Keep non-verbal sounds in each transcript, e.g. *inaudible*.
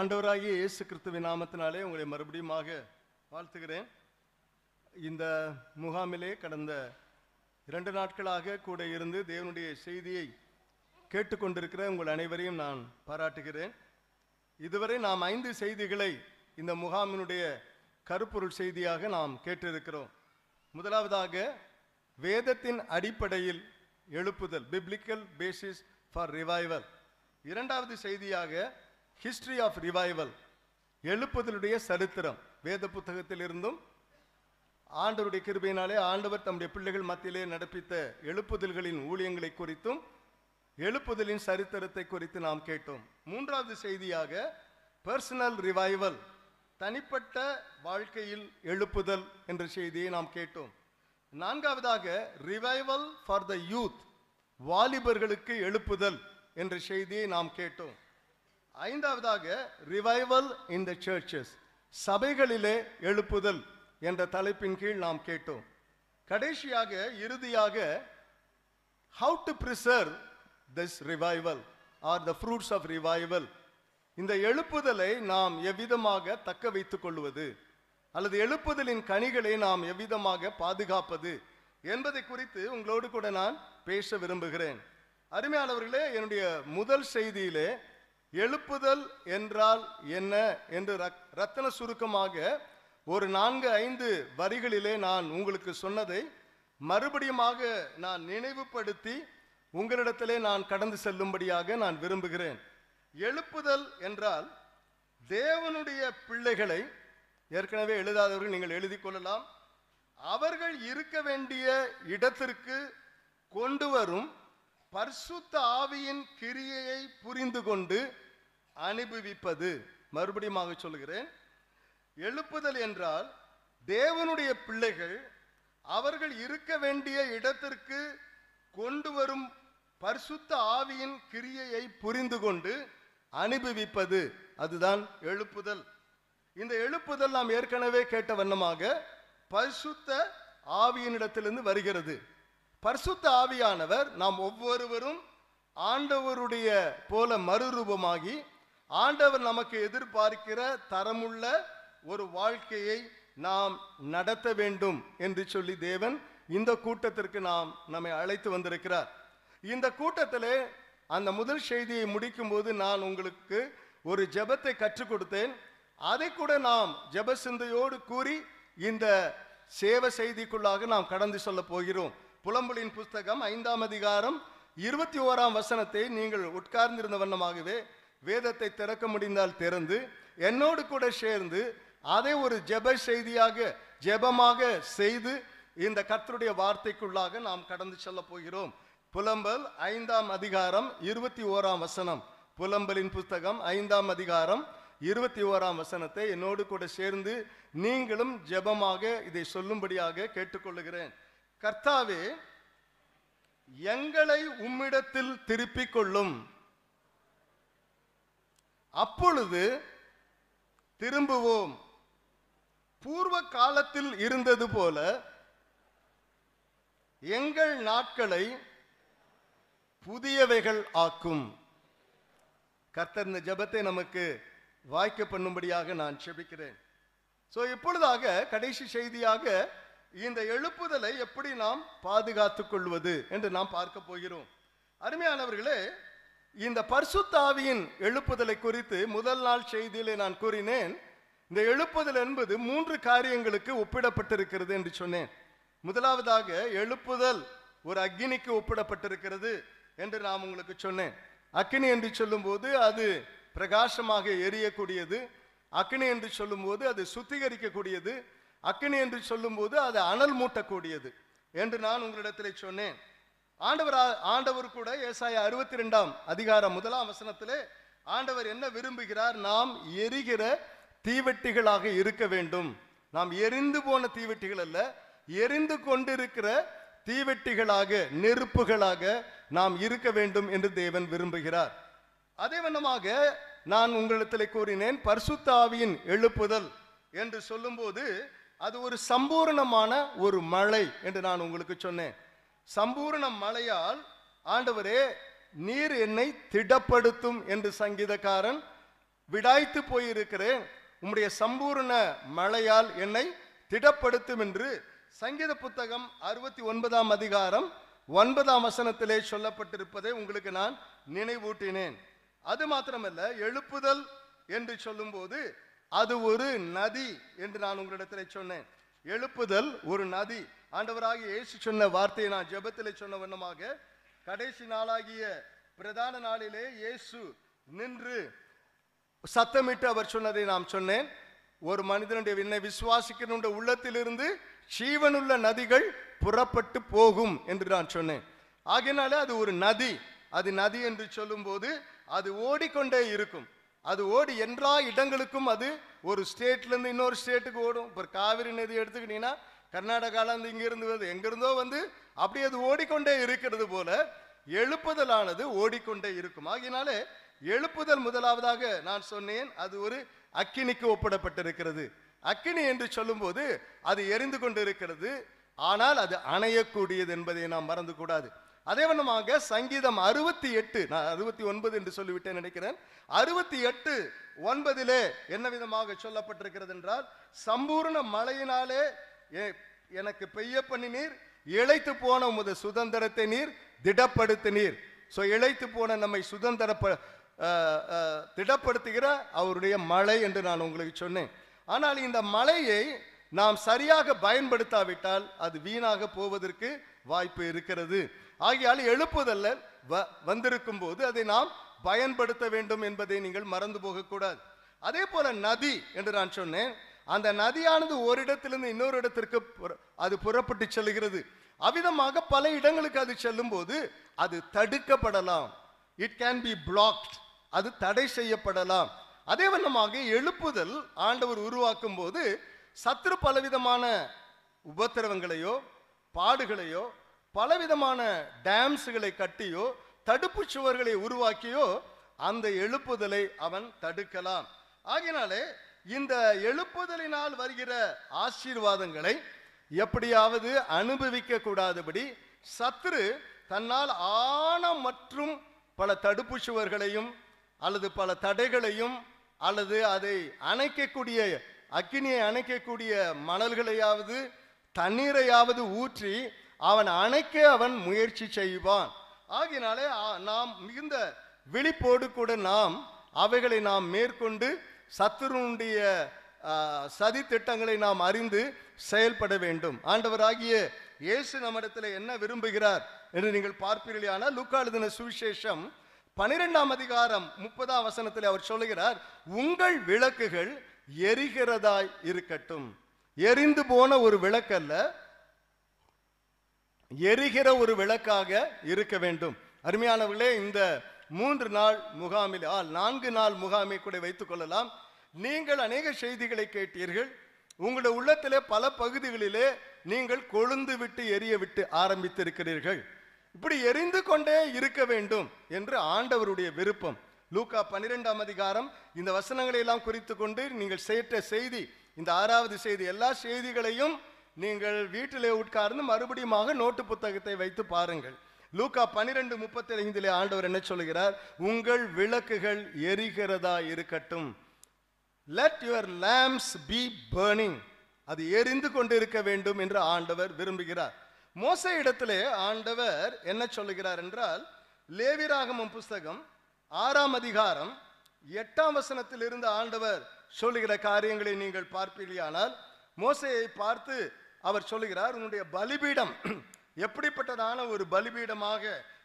ஆண்டவராகிய இயேசு கிறிஸ்துவ நாமத்தினாலே உங்களை மறுபடியுமாக வாழ்த்துகிறேன் இந்த முகாமிலே கடந்த இரண்டு நாட்களாக கூட இருந்து தேவனுடைய செய்தியை கேட்டுக்கொண்டிருக்கிற உங்கள் அனைவரையும் நான் பாராட்டுகிறேன் இதுவரை நாம் ஐந்து செய்திகளை இந்த முகாமினுடைய கருப்பொருள் செய்தியாக நாம் கேட்டிருக்கிறோம் முதலாவதாக வேதத்தின் அடிப்படையில் எழுப்புதல் பிப்ளிக்கல் பேசிஸ் ஃபார் ரிவைவல் இரண்டாவது செய்தியாக ஹிஸ்டரி ஆஃப் ரிவைவல் எழுப்புதலுடைய சரித்திரம் வேத புத்தகத்தில் இருந்தும் ஆண்டவருடைய கிருபையினாலே ஆண்டவர் தம்முடைய பிள்ளைகள் மத்தியிலே நடப்பித்த எழுப்புதல்களின் ஊழியங்களை குறித்தும் எழுப்புதலின் சரித்திரத்தை குறித்து நாம் கேட்டோம் மூன்றாவது செய்தியாக பர்சனல் ரிவைவல் தனிப்பட்ட வாழ்க்கையில் எழுப்புதல் என்ற செய்தியை நாம் கேட்டோம் நான்காவதாக ரிவைவல் ஃபார் த யூத் வாலிபர்களுக்கு எழுப்புதல் என்ற செய்தியை நாம் கேட்டோம் ஐந்தாவதாக ரிவைவல் இன் த சர்ச்சஸ் சபைகளிலே எழுப்புதல் என்ற தலைப்பின் கீழ் நாம் கேட்டோம் கடைசியாக இறுதியாக how to preserve this revival or the fruits of revival இந்த எழுப்புதலை நாம் எவ்விதமாக தக்க வைத்துக் கொள்வது அல்லது எழுப்புதலின் கனிகளை நாம் எவ்விதமாக பாதுகாப்பது என்பதை குறித்து உங்களோடு கூட நான் பேச விரும்புகிறேன் அருமையானவர்களே என்னுடைய முதல் செய்தியிலே எழுப்புதல் என்றால் என்ன என்று ரத்தன சுருக்கமாக ஒரு நான்கு ஐந்து வரிகளிலே நான் உங்களுக்கு சொன்னதை மறுபடியுமாக நான் நினைவுபடுத்தி உங்களிடத்திலே நான் கடந்து செல்லும்படியாக நான் விரும்புகிறேன் எழுப்புதல் என்றால் தேவனுடைய பிள்ளைகளை ஏற்கனவே எழுதாதவர்கள் நீங்கள் எழுதி கொள்ளலாம் அவர்கள் இருக்க வேண்டிய இடத்திற்கு கொண்டு வரும் பர்சுத்த ஆவியின் கிரியையை புரிந்து கொண்டு அனுபவிப்பது மறுபடியும் சொல்கிறேன் எழுப்புதல் என்றால் தேவனுடைய பிள்ளைகள் அவர்கள் இருக்க வேண்டிய இடத்திற்கு கொண்டு வரும் பரிசுத்த ஆவியின் கிரியையை புரிந்து கொண்டு அனுபவிப்பது அதுதான் எழுப்புதல் இந்த எழுப்புதல் நாம் ஏற்கனவே கேட்ட வண்ணமாக பரிசுத்த ஆவியினிடத்திலிருந்து வருகிறது பரிசுத்த ஆவியானவர் நாம் ஒவ்வொருவரும் ஆண்டவருடைய போல மறுரூபமாகி ஆண்டவர் நமக்கு எதிர்பார்க்கிற தரமுள்ள ஒரு வாழ்க்கையை நாம் நடத்த வேண்டும் என்று சொல்லி தேவன் இந்த கூட்டத்திற்கு நாம் நம்மை அழைத்து வந்திருக்கிறார் இந்த கூட்டத்திலே அந்த முதல் செய்தியை முடிக்கும் போது நான் உங்களுக்கு ஒரு ஜபத்தை கற்றுக் கொடுத்தேன் அதை கூட நாம் ஜப சிந்தையோடு கூறி இந்த சேவ செய்திக்குள்ளாக நாம் கடந்து சொல்ல போகிறோம் புலம்புலின் புஸ்தகம் ஐந்தாம் அதிகாரம் இருபத்தி ஓராம் வசனத்தை நீங்கள் உட்கார்ந்திருந்த வண்ணமாகவே வேதத்தை திறக்க முடிந்தால் திறந்து என்னோடு கூட சேர்ந்து அதை ஒரு ஜெப செய்தியாக ஜெபமாக செய்து இந்த கர்த்தருடைய வார்த்தைக்குள்ளாக நாம் கடந்து செல்ல போகிறோம் புலம்பல் ஐந்தாம் அதிகாரம் இருபத்தி ஓராம் வசனம் புலம்பலின் புஸ்தகம் ஐந்தாம் அதிகாரம் இருபத்தி ஓராம் வசனத்தை என்னோடு கூட சேர்ந்து நீங்களும் ஜெபமாக இதை சொல்லும்படியாக கேட்டுக்கொள்ளுகிறேன் கர்த்தாவே எங்களை உம்மிடத்தில் திருப்பிக் கொள்ளும் அப்பொழுது திரும்புவோம் பூர்வ காலத்தில் இருந்தது போல எங்கள் நாட்களை புதியவைகள் ஆக்கும் கர்த்தர் இந்த ஜபத்தை நமக்கு வாய்க்க பண்ணும்படியாக நான் செபிக்கிறேன் ஸோ இப்பொழுதாக கடைசி செய்தியாக இந்த எழுப்புதலை எப்படி நாம் பாதுகாத்துக் கொள்வது என்று நாம் பார்க்க போகிறோம் அருமையானவர்களே இந்த பர்சுத்தாவியின் எழுப்புதலை குறித்து முதல் நாள் செய்தியிலே நான் கூறினேன் இந்த எழுப்புதல் என்பது மூன்று காரியங்களுக்கு ஒப்பிடப்பட்டிருக்கிறது என்று சொன்னேன் முதலாவதாக எழுப்புதல் ஒரு அக்னிக்கு ஒப்பிடப்பட்டிருக்கிறது என்று நான் உங்களுக்கு சொன்னேன் அக்னி என்று சொல்லும்போது அது பிரகாசமாக எரியக்கூடியது அக்னி என்று சொல்லும்போது அது சுத்திகரிக்கக்கூடியது அக்னி என்று சொல்லும்போது அது அனல் மூட்டக்கூடியது என்று நான் உங்களிடத்தில் சொன்னேன் ஆண்டவர் ஆண்டவர் கூட ஏசாய அறுபத்தி ரெண்டாம் அதிகாரம் முதலாம் வசனத்திலே ஆண்டவர் என்ன விரும்புகிறார் நாம் எரிகிற தீவெட்டிகளாக இருக்க வேண்டும் நாம் எரிந்து போன தீவெட்டிகள் அல்ல எரிந்து கொண்டிருக்கிற தீவெட்டிகளாக நெருப்புகளாக நாம் இருக்க வேண்டும் என்று தேவன் விரும்புகிறார் அதே வண்ணமாக நான் உங்களிடத்தில் கூறினேன் பர்சுத்தாவியின் எழுப்புதல் என்று சொல்லும்போது அது ஒரு சம்பூர்ணமான ஒரு மழை என்று நான் உங்களுக்கு சொன்னேன் சம்பூர்ண மழையால் ஆண்டவரே நீர் என்னை திடப்படுத்தும் என்று சங்கீதக்காரன் விடாய்த்து போயிருக்கிறேன் உம்முடைய சம்பூர்ண மழையால் என்னை திடப்படுத்தும் என்று சங்கீத புத்தகம் அறுபத்தி ஒன்பதாம் அதிகாரம் ஒன்பதாம் வசனத்திலே சொல்லப்பட்டிருப்பதை உங்களுக்கு நான் நினைவூட்டினேன் அது மாத்திரமல்ல எழுப்புதல் என்று சொல்லும்போது அது ஒரு நதி என்று நான் உங்களிடத்தில் சொன்னேன் எழுப்புதல் ஒரு நதி ஆண்டவராக இயேசு சொன்ன வார்த்தையை நான் ஜெபத்தில் சொன்ன வண்ணமாக கடைசி நாளாகிய பிரதான நாளிலே இயேசு நின்று சத்தமிட்டு அவர் சொன்னதை நான் சொன்னேன் ஒரு மனிதனுடைய என்னை விசுவாசிக்கிற உள்ளத்திலிருந்து சீவனுள்ள நதிகள் புறப்பட்டு போகும் என்று நான் சொன்னேன் ஆகினாலே அது ஒரு நதி அது நதி என்று சொல்லும்போது அது ஓடிக்கொண்டே இருக்கும் அது ஓடி எல்லா இடங்களுக்கும் அது ஒரு ஸ்டேட்லேருந்து இன்னொரு ஸ்டேட்டுக்கு ஓடும் இப்போ காவிரி நதி எடுத்துக்கிட்டீங்கன்னா கர்நாடகாவிலேருந்து இங்கிருந்து வருது எங்கிருந்தோ வந்து அப்படி அது ஓடிக்கொண்டே இருக்கிறது போல எழுப்புதலானது ஓடிக்கொண்டே இருக்கும் ஆகினாலே எழுப்புதல் முதலாவதாக நான் சொன்னேன் அது ஒரு அக்கினிக்கு ஒப்பிடப்பட்டிருக்கிறது அக்கினி என்று சொல்லும்போது அது எரிந்து கொண்டு இருக்கிறது ஆனால் அது அணையக்கூடியது என்பதை நாம் மறந்து கூடாது அதே வண்ணமாக சங்கீதம் அறுபத்தி எட்டு நான் அறுபத்தி ஒன்பது என்று சொல்லிவிட்டேன் நினைக்கிறேன் அறுபத்தி எட்டு ஒன்பதிலே என்ன விதமாக சொல்லப்பட்டிருக்கிறது என்றால் சம்பூர்ண மழையினாலே எனக்கு பெய்ய பண்ணி நீர் இழைத்து போன உமது சுதந்திரத்தை நீர் திடப்படுத்து நீர் ஸோ இழைத்து போன நம்மை சுதந்திர திடப்படுத்துகிற அவருடைய மழை என்று நான் உங்களுக்கு சொன்னேன் ஆனால் இந்த மழையை நாம் சரியாக பயன்படுத்தாவிட்டால் அது வீணாக போவதற்கு வாய்ப்பு இருக்கிறது ஆகையால் எழுப்புதல்ல வ வந்திருக்கும் போது அதை நாம் பயன்படுத்த வேண்டும் என்பதை நீங்கள் மறந்து போகக்கூடாது அதே போல நதி என்று நான் சொன்னேன் அந்த நதியானது ஒரு இடத்திலிருந்து இன்னொரு இடத்திற்கு அது புறப்பட்டு செல்கிறது அவ்விதமாக பல இடங்களுக்கு அது செல்லும் போது அது தடுக்கப்படலாம் இட் கேன் பி பிளாக்ட் அது தடை செய்யப்படலாம் அதே வண்ணமாக எழுப்புதல் ஆண்டவர் உருவாக்கும் போது சத்துரு பலவிதமான உபத்திரவங்களையோ பாடுகளையோ பலவிதமான டேம்ஸுகளை கட்டியோ தடுப்பு சுவர்களை உருவாக்கியோ அந்த எழுப்புதலை அவன் தடுக்கலாம் ஆகினாலே இந்த எழுப்புதலினால் வருகிற ஆசீர்வாதங்களை எப்படியாவது அனுபவிக்க கூடாதபடி சத்ரு தன்னால் ஆன மற்றும் பல தடுப்பு சுவர்களையும் அல்லது பல தடைகளையும் அல்லது அதை அணைக்கக்கூடிய அக்கினியை அணைக்கக்கூடிய மணல்களையாவது தண்ணீரையாவது ஊற்றி அவன் அணைக்க அவன் முயற்சி செய்வான் ஆகினாலே நாம் மிகுந்த விழிப்போடு கூட நாம் அவைகளை நாம் மேற்கொண்டு சத்துருனுடைய சதி திட்டங்களை நாம் அறிந்து செயல்பட வேண்டும் ஆண்டவராகிய இயேசு நம்மிடத்தில் என்ன விரும்புகிறார் என்று நீங்கள் பார்ப்பீர்கள் ஆனால் லுக்காளுதின சுவிசேஷம் பனிரெண்டாம் அதிகாரம் முப்பதாம் வசனத்தில் அவர் சொல்லுகிறார் உங்கள் விளக்குகள் எரிகிறதாய் இருக்கட்டும் எரிந்து போன ஒரு விளக்கல்ல எரிகிற ஒரு விளக்காக இருக்க வேண்டும் அருமையானவர்களே இந்த மூன்று நாள் முகாமில் நான்கு நாள் முகாமை கூட வைத்துக் கொள்ளலாம் நீங்கள் அநேக செய்திகளை கேட்டீர்கள் உங்களுடைய உள்ளத்திலே பல பகுதிகளிலே நீங்கள் கொழுந்து விட்டு எரிய விட்டு ஆரம்பித்திருக்கிறீர்கள் இப்படி எரிந்து கொண்டே இருக்க வேண்டும் என்று ஆண்டவருடைய விருப்பம் லூக்கா பன்னிரெண்டாம் அதிகாரம் இந்த வசனங்களை எல்லாம் குறித்து கொண்டு நீங்கள் சேற்ற செய்தி இந்த ஆறாவது செய்தி எல்லா செய்திகளையும் நீங்கள் வீட்டிலே உட்கார்ந்து மறுபடியுமாக நோட்டு புத்தகத்தை வைத்து பாருங்கள் லூக்கா பன்னிரெண்டு முப்பத்தி ஐந்திலே ஆண்டவர் என்ன சொல்கிறார் உங்கள் விளக்குகள் எரிகிறதா இருக்கட்டும் let your lamps be burning அது எரிந்து கொண்டிருக்க வேண்டும் என்று ஆண்டவர் விரும்புகிறார் மோச இடத்திலே ஆண்டவர் என்ன சொல்லுகிறார் என்றால் லேவிராகமம் புஸ்தகம் ஆறாம் அதிகாரம் எட்டாம் வசனத்தில் இருந்து ஆண்டவர் சொல்லுகிற காரியங்களை நீங்கள் பார்ப்பீர்களானால் மோசையை பார்த்து அவர் சொல்லுகிறார் உன்னுடைய பலிபீடம் *clears throat* எப்படிப்பட்டதான ஒரு பலிபீடமாக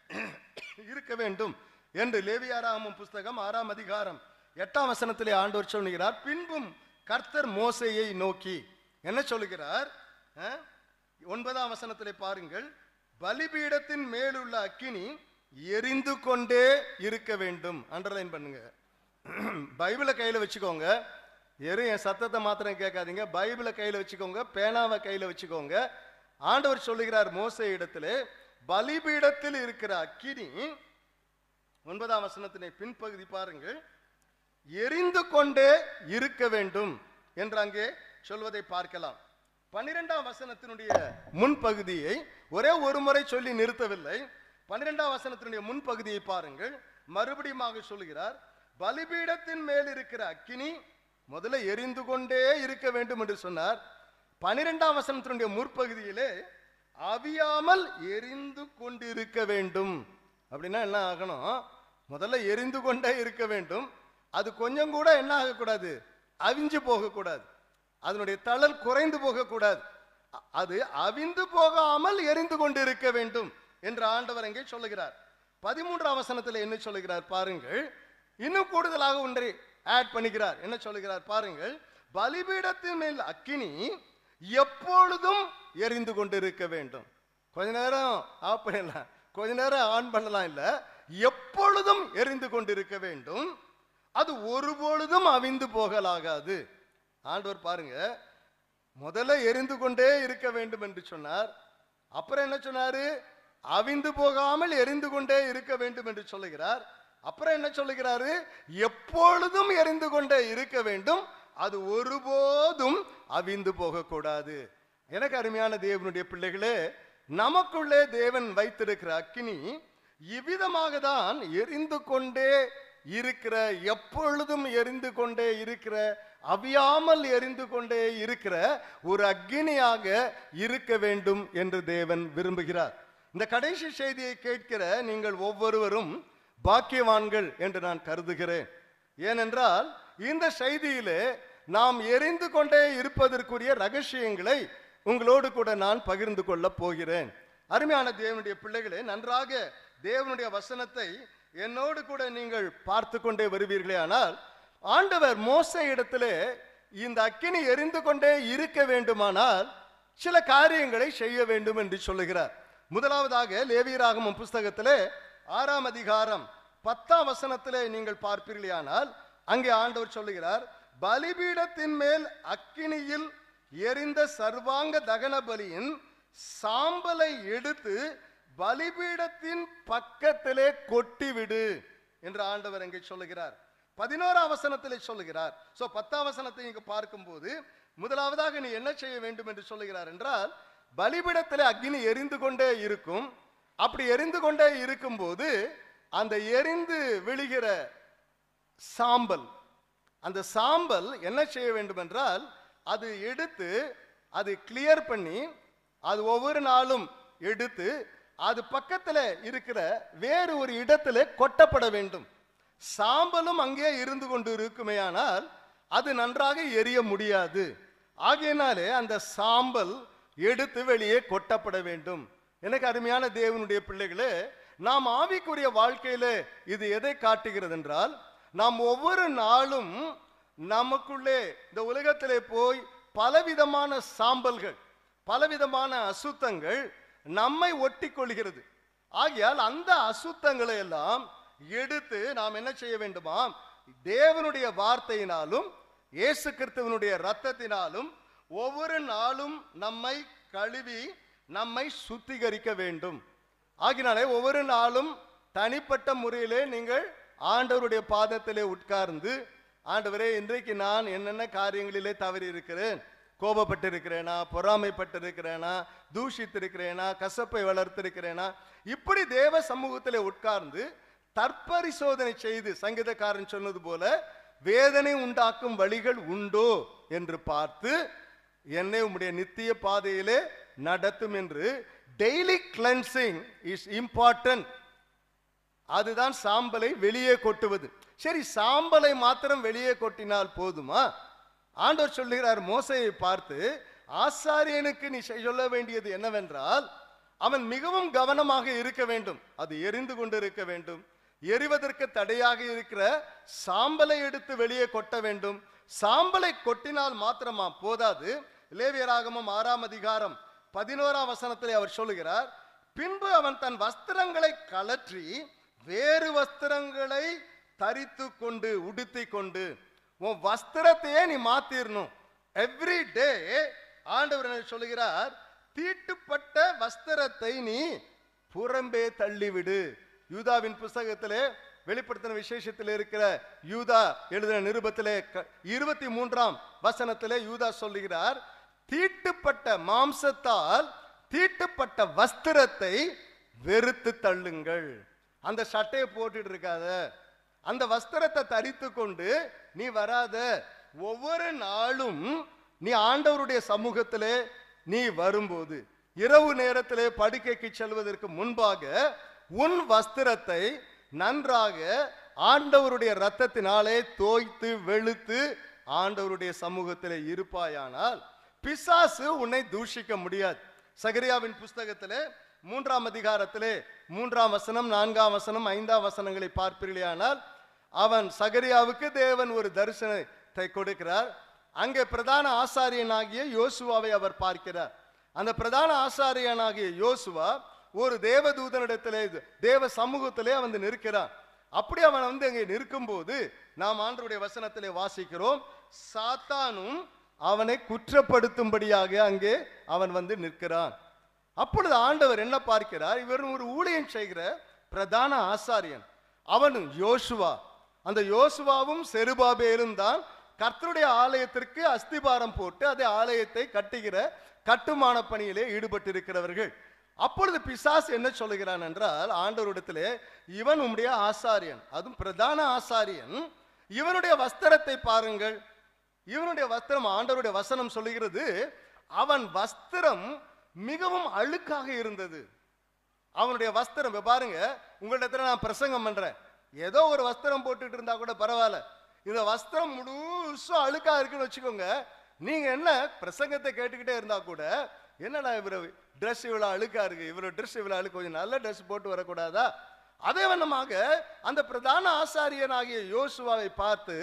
*clears throat* இருக்க வேண்டும் என்று லேவியாராமம் புஸ்தகம் ஆறாம் அதிகாரம் எட்டாம் வசனத்திலே ஆண்டவர் சொல்லுகிறார் பின்பும் கர்த்தர் மோசையை நோக்கி என்ன சொல்லுகிறார் ஒன்பதாம் வசனத்திலே பாருங்கள் பலிபீடத்தின் மேலுள்ள அக்கினி எரிந்து கொண்டே இருக்க வேண்டும் அண்டர்லைன் பண்ணுங்க பைபிளை கையில் வச்சுக்கோங்க எரு என் சத்தத்தை மாத்திரம் கேட்காதீங்க பைபிளை கையில் வச்சுக்கோங்க பேனாவை கையில் வச்சுக்கோங்க ஆண்டவர் சொல்லுகிறார் மோச இடத்துல பலிபீடத்தில் இருக்கிற அக்கினி ஒன்பதாம் வசனத்தினை பின்பகுதி பாருங்கள் எரிந்து கொண்டே இருக்க வேண்டும் என்று அங்கே சொல்வதை பார்க்கலாம் பன்னிரெண்டாம் வசனத்தினுடைய முன்பகுதியை ஒரே ஒரு முறை சொல்லி நிறுத்தவில்லை பன்னிரெண்டாம் வசனத்தினுடைய முன்பகுதியை பாருங்கள் மறுபடியுமாக சொல்கிறார் பலிபீடத்தின் மேல் இருக்கிற அக்கினி முதல்ல எரிந்து கொண்டே இருக்க வேண்டும் என்று சொன்னார் பனிரெண்டாம் வசனத்தினுடைய முற்பகுதியிலே அவியாமல் எரிந்து கொண்டிருக்க வேண்டும் அப்படின்னா என்ன ஆகணும் முதல்ல எரிந்து கொண்டே இருக்க வேண்டும் அது கொஞ்சம் கூட என்ன ஆகக்கூடாது அவிஞ்சு போகக்கூடாது அதனுடைய தளல் குறைந்து போகக்கூடாது அது அவிந்து போகாமல் எரிந்து கொண்டு இருக்க வேண்டும் என்று ஆண்டவர் எங்கே சொல்லுகிறார் பதிமூன்று அவசனத்தில் என்ன சொல்லுகிறார் பாருங்கள் இன்னும் கூடுதலாக ஒன்றை ஆட் பண்ணுகிறார் என்ன சொல்லுகிறார் பாருங்கள் பலிபீடத்தின் மேல் அக்கினி எப்பொழுதும் எரிந்து கொண்டு இருக்க வேண்டும் கொஞ்ச நேரம் ஆஃப் பண்ணிடலாம் கொஞ்ச நேரம் ஆன் பண்ணலாம் இல்லை எப்பொழுதும் எரிந்து கொண்டிருக்க வேண்டும் அது ஒரு பொழுதும் அவிந்து போகலாகாது ஆண்டவர் பாருங்க முதல்ல எரிந்து கொண்டே இருக்க வேண்டும் என்று சொன்னார் அப்புறம் என்ன சொன்னாரு அவிந்து போகாமல் எரிந்து கொண்டே இருக்க வேண்டும் என்று சொல்லுகிறார் அப்புறம் என்ன சொல்லுகிறாரு எப்பொழுதும் எரிந்து கொண்டே இருக்க வேண்டும் அது ஒருபோதும் அவிந்து போகக்கூடாது எனக்கு அருமையான தேவனுடைய பிள்ளைகளே நமக்குள்ளே தேவன் வைத்திருக்கிற அக்கினி இவ்விதமாக தான் எரிந்து கொண்டே இருக்கிற எப்பொழுதும் எரிந்து கொண்டே இருக்கிற அவியாமல் எரிந்து கொண்டே இருக்கிற ஒரு அக்னியாக இருக்க வேண்டும் என்று தேவன் விரும்புகிறார் இந்த கடைசி செய்தியை கேட்கிற நீங்கள் ஒவ்வொருவரும் பாக்கியவான்கள் என்று நான் கருதுகிறேன் ஏனென்றால் இந்த செய்தியிலே நாம் எரிந்து கொண்டே இருப்பதற்குரிய ரகசியங்களை உங்களோடு கூட நான் பகிர்ந்து கொள்ளப் போகிறேன் அருமையான தேவனுடைய பிள்ளைகளே நன்றாக தேவனுடைய வசனத்தை என்னோடு கூட நீங்கள் பார்த்து கொண்டே வருவீர்களே ஆனால் ஆண்டவர் மோச இடத்திலே இந்த அக்கினி எரிந்து கொண்டே இருக்க வேண்டுமானால் சில காரியங்களை செய்ய வேண்டும் என்று சொல்லுகிறார் முதலாவதாக லேவியராகமம் புஸ்தகத்திலே ஆறாம் அதிகாரம் பத்தாம் வசனத்திலே நீங்கள் ஆனால் அங்கே ஆண்டவர் சொல்லுகிறார் பலிபீடத்தின் மேல் அக்கினியில் எரிந்த சர்வாங்க தகன பலியின் சாம்பலை எடுத்து பலிபீடத்தின் பக்கத்திலே கொட்டிவிடு என்று ஆண்டவர் எங்கே சொல்லுகிறார் பதினோரு அவசனத்திலே சொல்லுகிறார் ஸோ பத்தாவசனத்தை இங்கு பார்க்கும்போது முதலாவதாக நீ என்ன செய்ய வேண்டும் என்று சொல்லுகிறார் என்றால் பலிபிடத்தில் அக்னி எரிந்து கொண்டே இருக்கும் அப்படி எரிந்து கொண்டே இருக்கும்போது அந்த எரிந்து விழுகிற சாம்பல் அந்த சாம்பல் என்ன செய்ய வேண்டும் என்றால் அது எடுத்து அது கிளியர் பண்ணி அது ஒவ்வொரு நாளும் எடுத்து அது பக்கத்தில் இருக்கிற வேறு ஒரு இடத்துல கொட்டப்பட வேண்டும் சாம்பலும் அங்கே இருந்து கொண்டு இருக்குமேயானால் அது நன்றாக எரிய முடியாது ஆகையினாலே அந்த சாம்பல் எடுத்து வெளியே கொட்டப்பட வேண்டும் எனக்கு அருமையான தேவனுடைய பிள்ளைகளே நாம் ஆவிக்குரிய வாழ்க்கையில இது எதை காட்டுகிறது என்றால் நாம் ஒவ்வொரு நாளும் நமக்குள்ளே இந்த உலகத்திலே போய் பலவிதமான சாம்பல்கள் பலவிதமான அசுத்தங்கள் நம்மை ஒட்டி கொள்கிறது ஆகையால் அந்த அசுத்தங்களை எல்லாம் எடுத்து நாம் என்ன செய்ய வேண்டுமா தேவனுடைய வார்த்தையினாலும் இயேசு கிறிஸ்துவனுடைய ரத்தத்தினாலும் ஒவ்வொரு நாளும் நம்மை கழுவி நம்மை சுத்திகரிக்க வேண்டும் ஆகினாலே ஒவ்வொரு நாளும் தனிப்பட்ட முறையிலே நீங்கள் ஆண்டவருடைய பாதத்திலே உட்கார்ந்து ஆண்டவரே இன்றைக்கு நான் என்னென்ன காரியங்களிலே தவறி இருக்கிறேன் கோபப்பட்டிருக்கிறேனா பொறாமைப்பட்டிருக்கிறேனா தூஷித்திருக்கிறேனா கசப்பை வளர்த்திருக்கிறேனா இப்படி தேவ சமூகத்தில் உட்கார்ந்து தற்பரிசோதனை செய்து சங்கீதக்காரன் சொன்னது போல வேதனை உண்டாக்கும் வழிகள் உண்டோ என்று பார்த்து என்னை உம்முடைய நித்திய பாதையிலே நடத்தும் என்று டெய்லி கிளென்சிங் இஸ் இம்பார்ட்டன்ட் அதுதான் சாம்பலை வெளியே கொட்டுவது சரி சாம்பலை மாத்திரம் வெளியே கொட்டினால் போதுமா ஆண்டவர் சொல்லுகிறார் மோசையை பார்த்து ஆசாரியனுக்கு நீ சொல்ல வேண்டியது என்னவென்றால் அவன் மிகவும் கவனமாக இருக்க வேண்டும் அது எரிந்து கொண்டு இருக்க வேண்டும் எரிவதற்கு தடையாக இருக்கிற சாம்பலை எடுத்து வெளியே கொட்ட வேண்டும் சாம்பலை கொட்டினால் மாத்திரமா போதாது லேவியராகமும் ஆறாம் அதிகாரம் பதினோராம் வசனத்திலே அவர் சொல்லுகிறார் பின்பு அவன் தன் வஸ்திரங்களை கலற்றி வேறு வஸ்திரங்களை தரித்து கொண்டு உடுத்தி கொண்டு உன் வஸ்திரத்தையே நீ மாத்திரணும் எவ்ரி டே ஆண்டவர் சொல்லுகிறார் தீட்டுப்பட்ட வஸ்திரத்தை நீ புறம்பே தள்ளிவிடு யூதாவின் புஸ்தகத்திலே வெளிப்படுத்தின விசேஷத்தில் இருக்கிற யூதா எழுதின நிருபத்திலே இருபத்தி மூன்றாம் வசனத்திலே யூதா சொல்லுகிறார் தீட்டுப்பட்ட மாம்சத்தால் தீட்டுப்பட்ட வஸ்திரத்தை வெறுத்து தள்ளுங்கள் அந்த சட்டையை போட்டுட்டு இருக்காத அந்த வஸ்திரத்தை தரித்து கொண்டு நீ வராத ஒவ்வொரு நாளும் நீ ஆண்டவருடைய சமூகத்திலே நீ வரும்போது இரவு நேரத்திலே படுக்கைக்கு செல்வதற்கு முன்பாக உன் வஸ்திரத்தை நன்றாக ஆண்டவருடைய ரத்தத்தினாலே தோய்த்து வெளுத்து ஆண்டவருடைய சமூகத்திலே இருப்பாயானால் பிசாசு உன்னை தூஷிக்க முடியாது சகரியாவின் புஸ்தகத்திலே மூன்றாம் அதிகாரத்திலே மூன்றாம் வசனம் நான்காம் வசனம் ஐந்தாம் வசனங்களை பார்ப்பீர்களே ஆனால் அவன் சகரியாவுக்கு தேவன் ஒரு தரிசனத்தை கொடுக்கிறார் அங்கே பிரதான ஆசாரியனாகிய யோசுவாவை அவர் பார்க்கிறார் அந்த பிரதான ஆசாரியனாகிய யோசுவா ஒரு தேவதூதனிடத்திலே தேவ சமூகத்திலே வந்து நிற்கிறான் அப்படி அவன் வந்து அங்கே நிற்கும் போது நாம் ஆண்டருடைய வசனத்திலே வாசிக்கிறோம் சாத்தானும் அவனை குற்றப்படுத்தும்படியாக அங்கே அவன் வந்து நிற்கிறான் அப்பொழுது ஆண்டவர் என்ன பார்க்கிறார் இவர் ஒரு ஊழியன் செய்கிற பிரதான ஆசாரியன் அவனும் யோசுவா அந்த யோசுவாவும் செருபாபேலும் தான் கர்த்தருடைய ஆலயத்திற்கு அஸ்திபாரம் போட்டு அதை ஆலயத்தை கட்டுகிற கட்டுமான பணியிலே ஈடுபட்டிருக்கிறவர்கள் அப்பொழுது பிசாஸ் என்ன சொல்லுகிறான் என்றால் ஆண்டவரிடத்திலே இவன் உம்முடைய ஆசாரியன் அதுவும் பிரதான ஆசாரியன் இவனுடைய வஸ்திரத்தை பாருங்கள் இவனுடைய வஸ்திரம் ஆண்டவருடைய வசனம் சொல்லுகிறது அவன் வஸ்திரம் மிகவும் அழுக்காக இருந்தது அவனுடைய வஸ்திரம் பாருங்க உங்களிடத்துல நான் பிரசங்கம் பண்றேன் ஏதோ ஒரு வஸ்திரம் போட்டுட்டு இருந்தா கூட பரவாயில்ல இந்த வஸ்திரம் முழுசும் அழுக்கா இருக்குன்னு வச்சுக்கோங்க நீங்க என்ன பிரசங்கத்தை கேட்டுக்கிட்டே இருந்தா கூட என்னடா இவர் ட்ரெஸ் இவ்வளோ அழுக்கா இருக்கு இவரோட ட்ரெஸ் இவ்வளோ அழுக்கு கொஞ்சம் நல்ல ட்ரெஸ் போட்டு வரக்கூடாதா அதே வண்ணமாக அந்த பிரதான ஆசாரியனாகிய யோசுவாவை பார்த்து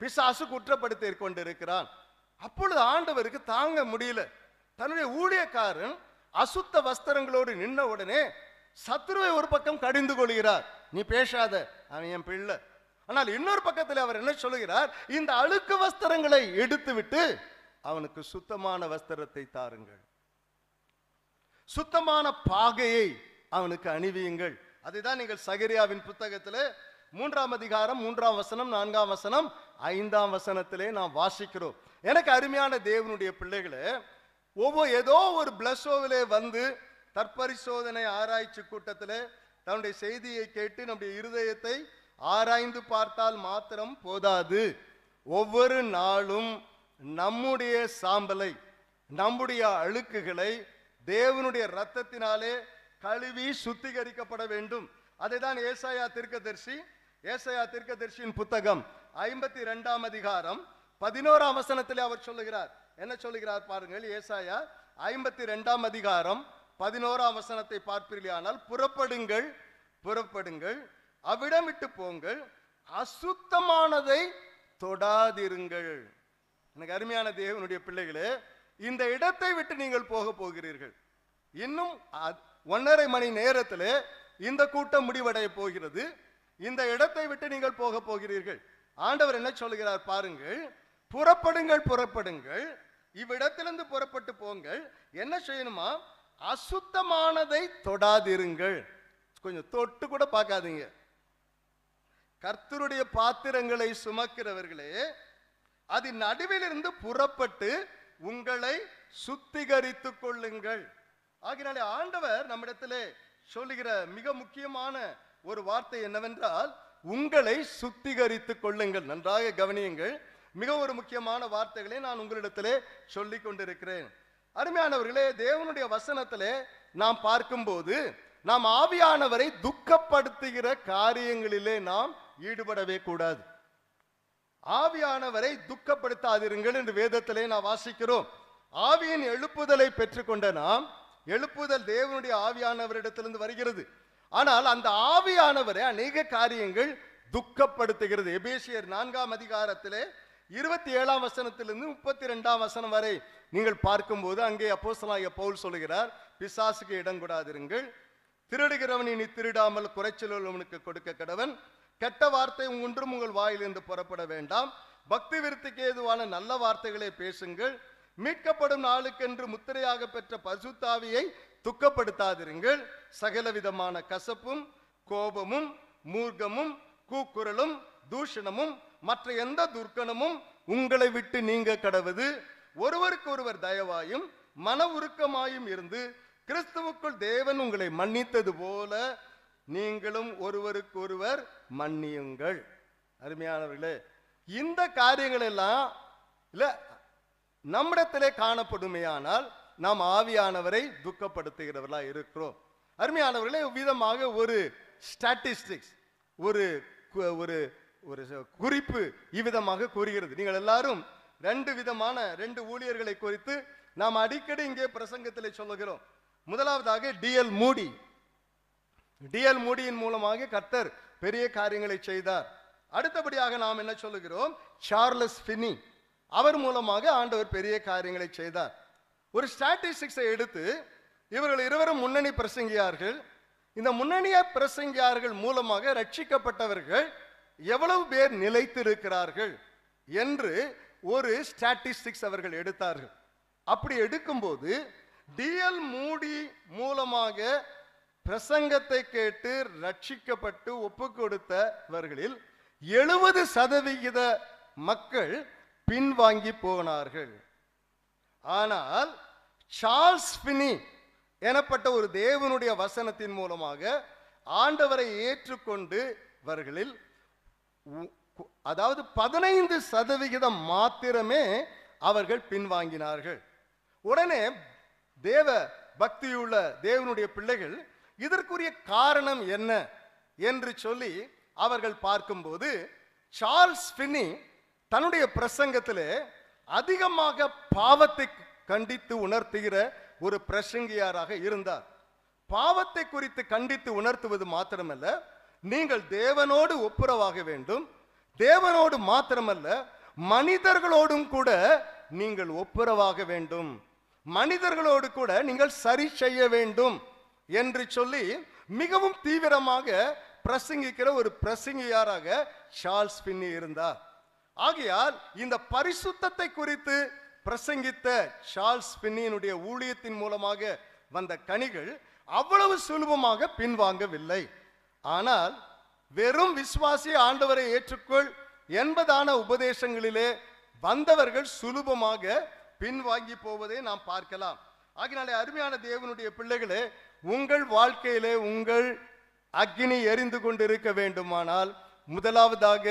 பிசாசு குற்றப்படுத்தி கொண்டிருக்கிறான் அப்பொழுது ஆண்டவருக்கு தாங்க முடியல தன்னுடைய ஊழியக்காரன் அசுத்த வஸ்திரங்களோடு நின்ன உடனே சத்ருவை ஒரு பக்கம் கடிந்து கொள்கிறார் நீ பேசாத அவன் என் பிள்ளை ஆனால் இன்னொரு பக்கத்தில் அவர் என்ன சொல்லுகிறார் இந்த அழுக்கு வஸ்திரங்களை எடுத்து விட்டு அவனுக்கு சுத்தமான வஸ்திரத்தை தாருங்கள் சுத்தமான பாகையை அவனுக்கு அணிவியுங்கள் அதுதான் நீங்கள் சகரியாவின் புத்தகத்தில் மூன்றாம் அதிகாரம் மூன்றாம் வசனம் நான்காம் வசனம் ஐந்தாம் வசனத்திலே நாம் வாசிக்கிறோம் எனக்கு அருமையான தேவனுடைய பிள்ளைகளே ஒவ்வொரு ஏதோ ஒரு பிளஸோவிலே வந்து தற்பரிசோதனை ஆராய்ச்சி கூட்டத்தில் தன்னுடைய செய்தியை கேட்டு நம்முடைய இருதயத்தை ஆராய்ந்து பார்த்தால் மாத்திரம் போதாது ஒவ்வொரு நாளும் நம்முடைய சாம்பலை நம்முடைய அழுக்குகளை தேவனுடைய ரத்தத்தினாலே கழுவி சுத்திகரிக்கப்பட வேண்டும் அதை தான் ஏசாயா திருக்கதர்சி ஏசாயா திருக்கதர்சியின் புத்தகம் ஐம்பத்தி ரெண்டாம் அதிகாரம் பதினோராம் வசனத்திலே அவர் சொல்லுகிறார் என்ன சொல்லுகிறார் பாருங்கள் ஏசாயா ஐம்பத்தி ரெண்டாம் அதிகாரம் பதினோராம் வசனத்தை பார்ப்பீர்களானால் புறப்படுங்கள் புறப்படுங்கள் அவ்விடமிட்டு போங்கள் அசுத்தமானதை தொடாதிருங்கள் எனக்கு அருமையான தேவனுடைய பிள்ளைகளே இந்த இடத்தை விட்டு நீங்கள் போக போகிறீர்கள் இன்னும் ஒன்னரை மணி நேரத்தில் இந்த கூட்டம் முடிவடைய போகிறது இந்த இடத்தை விட்டு நீங்கள் போக போகிறீர்கள் ஆண்டவர் என்ன சொல்கிறார் பாருங்கள் புறப்படுங்கள் புறப்படுங்கள் இவ்விடத்திலிருந்து புறப்பட்டு போங்கள் என்ன செய்யணுமா அசுத்தமானதை தொடாதிருங்கள் கொஞ்சம் தொட்டு கூட பார்க்காதீங்க கர்த்தருடைய பாத்திரங்களை சுமக்கிறவர்களே அது நடுவிலிருந்து புறப்பட்டு உங்களை சுத்திகரித்து கொள்ளுங்கள் ஆகினாலே ஆண்டவர் நம்மிடத்திலே சொல்லுகிற மிக முக்கியமான ஒரு வார்த்தை என்னவென்றால் உங்களை சுத்திகரித்து கொள்ளுங்கள் நன்றாக கவனியுங்கள் மிக ஒரு முக்கியமான வார்த்தைகளை நான் உங்களிடத்திலே சொல்லிக் கொண்டிருக்கிறேன் அருமையானவர்களே தேவனுடைய வசனத்திலே நாம் பார்க்கும்போது நாம் ஆவியானவரை துக்கப்படுத்துகிற காரியங்களிலே நாம் ஈடுபடவே கூடாது ஆவியானவரை துக்கப்படுத்தாதிருங்கள் என்று வேதத்திலே நாம் வாசிக்கிறோம் ஆவியின் எழுப்புதலை பெற்றுக்கொண்ட நாம் எழுப்புதல் தேவனுடைய ஆவியானவரிடத்திலிருந்து வருகிறது ஆனால் அந்த ஆவியானவரை அநேக காரியங்கள் துக்கப்படுத்துகிறது எபேசியர் நான்காம் அதிகாரத்திலே இருபத்தி ஏழாம் வசனத்திலிருந்து முப்பத்தி ரெண்டாம் வசனம் வரை நீங்கள் பார்க்கும்போது அங்கே அப்போசலாகிய பவுல் சொல்கிறார் பிசாசுக்கு இடம் கூடாதிருங்கள் திருடுகிறவன் இனி திருடாமல் குறைச்சல் உள்ளவனுக்கு கொடுக்க கடவன் கெட்ட வார்த்தை ஒன்றும் உங்கள் வாயிலிருந்து புறப்பட வேண்டாம் பக்தி விருத்திக்கு ஏதுவான நல்ல வார்த்தைகளை பேசுங்கள் மீட்கப்படும் நாளுக்கென்று முத்திரையாக பெற்ற பசுத்தாவியை துக்கப்படுத்தாதிருங்கள் சகலவிதமான கசப்பும் கோபமும் மூர்க்கமும் கூக்குரலும் தூஷணமும் மற்ற எந்த துர்க்கணமும் உங்களை விட்டு நீங்க ஒருவருக்கு ஒருவருக்கொருவர் தயவாயும் மன உருக்கமாயும் இருந்து கிறிஸ்துவுக்குள் தேவன் உங்களை மன்னித்தது போல நீங்களும் ஒருவருக்கொருவர் மன்னியுங்கள் அருமையானவர்களே இந்த காரியங்கள் எல்லாம் இல்லை நம்மிடத்திலே காணப்படுமையானால் நாம் ஆவியானவரை துக்கப்படுத்துகிறவர்களா இருக்கிறோம் அருமையானவர்களே விதமாக ஒரு ஸ்டாட்டிஸ்டிக்ஸ் ஒரு ஒரு ஒரு குறிப்பு இவ்விதமாக கூறுகிறது நீங்கள் எல்லாரும் ரெண்டு விதமான ரெண்டு ஊழியர்களை குறித்து நாம் அடிக்கடி இங்கே பிரசங்கத்தில் சொல்லுகிறோம் முதலாவதாக டிஎல் மூடி டிஎல் மூடியின் மூலமாக கர்த்தர் பெரிய காரியங்களை செய்தார் அடுத்தபடியாக நாம் என்ன சொல்லுகிறோம் சார்லஸ் ஃபினி அவர் மூலமாக ஆண்டவர் பெரிய காரியங்களை செய்தார் ஒரு ஸ்டாட்டிஸ்டிக்ஸை எடுத்து இவர்கள் இருவரும் முன்னணி பிரசங்கியார்கள் இந்த முன்னணிய பிரசங்கியார்கள் மூலமாக ரட்சிக்கப்பட்டவர்கள் எவ்வளவு பேர் நிலைத்திருக்கிறார்கள் என்று ஒரு ஸ்டாட்டிஸ்டிக்ஸ் அவர்கள் எடுத்தார்கள் அப்படி எடுக்கும்போது டிஎல் மூடி மூலமாக பிரசங்கத்தை கேட்டு ரட்சிக்கப்பட்டு ஒப்பு கொடுத்தவர்களில் எழுபது சதவிகித மக்கள் பின்வாங்கி போனார்கள் ஆனால் சார்ஸ் பினி எனப்பட்ட ஒரு தேவனுடைய வசனத்தின் மூலமாக ஆண்டவரை ஏற்றுக்கொண்டு வர்களில் அதாவது பதினைந்து சதவிகிதம் மாத்திரமே அவர்கள் பின்வாங்கினார்கள் உடனே தேவ பக்தியுள்ள தேவனுடைய பிள்ளைகள் இதற்குரிய காரணம் என்ன என்று சொல்லி அவர்கள் பார்க்கும்போது சார்ல்ஸ் பின்னி தன்னுடைய பிரசங்கத்தில் அதிகமாக பாவத்தை கண்டித்து உணர்த்துகிற ஒரு பிரசங்கியாராக இருந்தார் பாவத்தை குறித்து கண்டித்து உணர்த்துவது மாத்திரமல்ல நீங்கள் தேவனோடு ஒப்புரவாக வேண்டும் தேவனோடு மாத்திரமல்ல மனிதர்களோடும் கூட நீங்கள் ஒப்புரவாக வேண்டும் மனிதர்களோடு கூட நீங்கள் சரி செய்ய வேண்டும் என்று சொல்லி மிகவும் தீவிரமாக பிரசங்கிக்கிற ஒரு பிரசங்கியாராக சார்ஸ் பின்னி இருந்தார் ஆகையால் இந்த பரிசுத்தத்தை குறித்து பிரசங்கித்த சார்ஸ் பின்னியினுடைய ஊழியத்தின் மூலமாக வந்த கனிகள் அவ்வளவு சுலபமாக பின்வாங்கவில்லை ஆனால் வெறும் விசுவாசி ஆண்டவரை ஏற்றுக்கொள் என்பதான உபதேசங்களிலே வந்தவர்கள் சுலபமாக பின்வாங்கி போவதை நாம் பார்க்கலாம் ஆகினாலே அருமையான தேவனுடைய பிள்ளைகளே உங்கள் வாழ்க்கையிலே உங்கள் அக்னி எரிந்து கொண்டிருக்க வேண்டுமானால் முதலாவதாக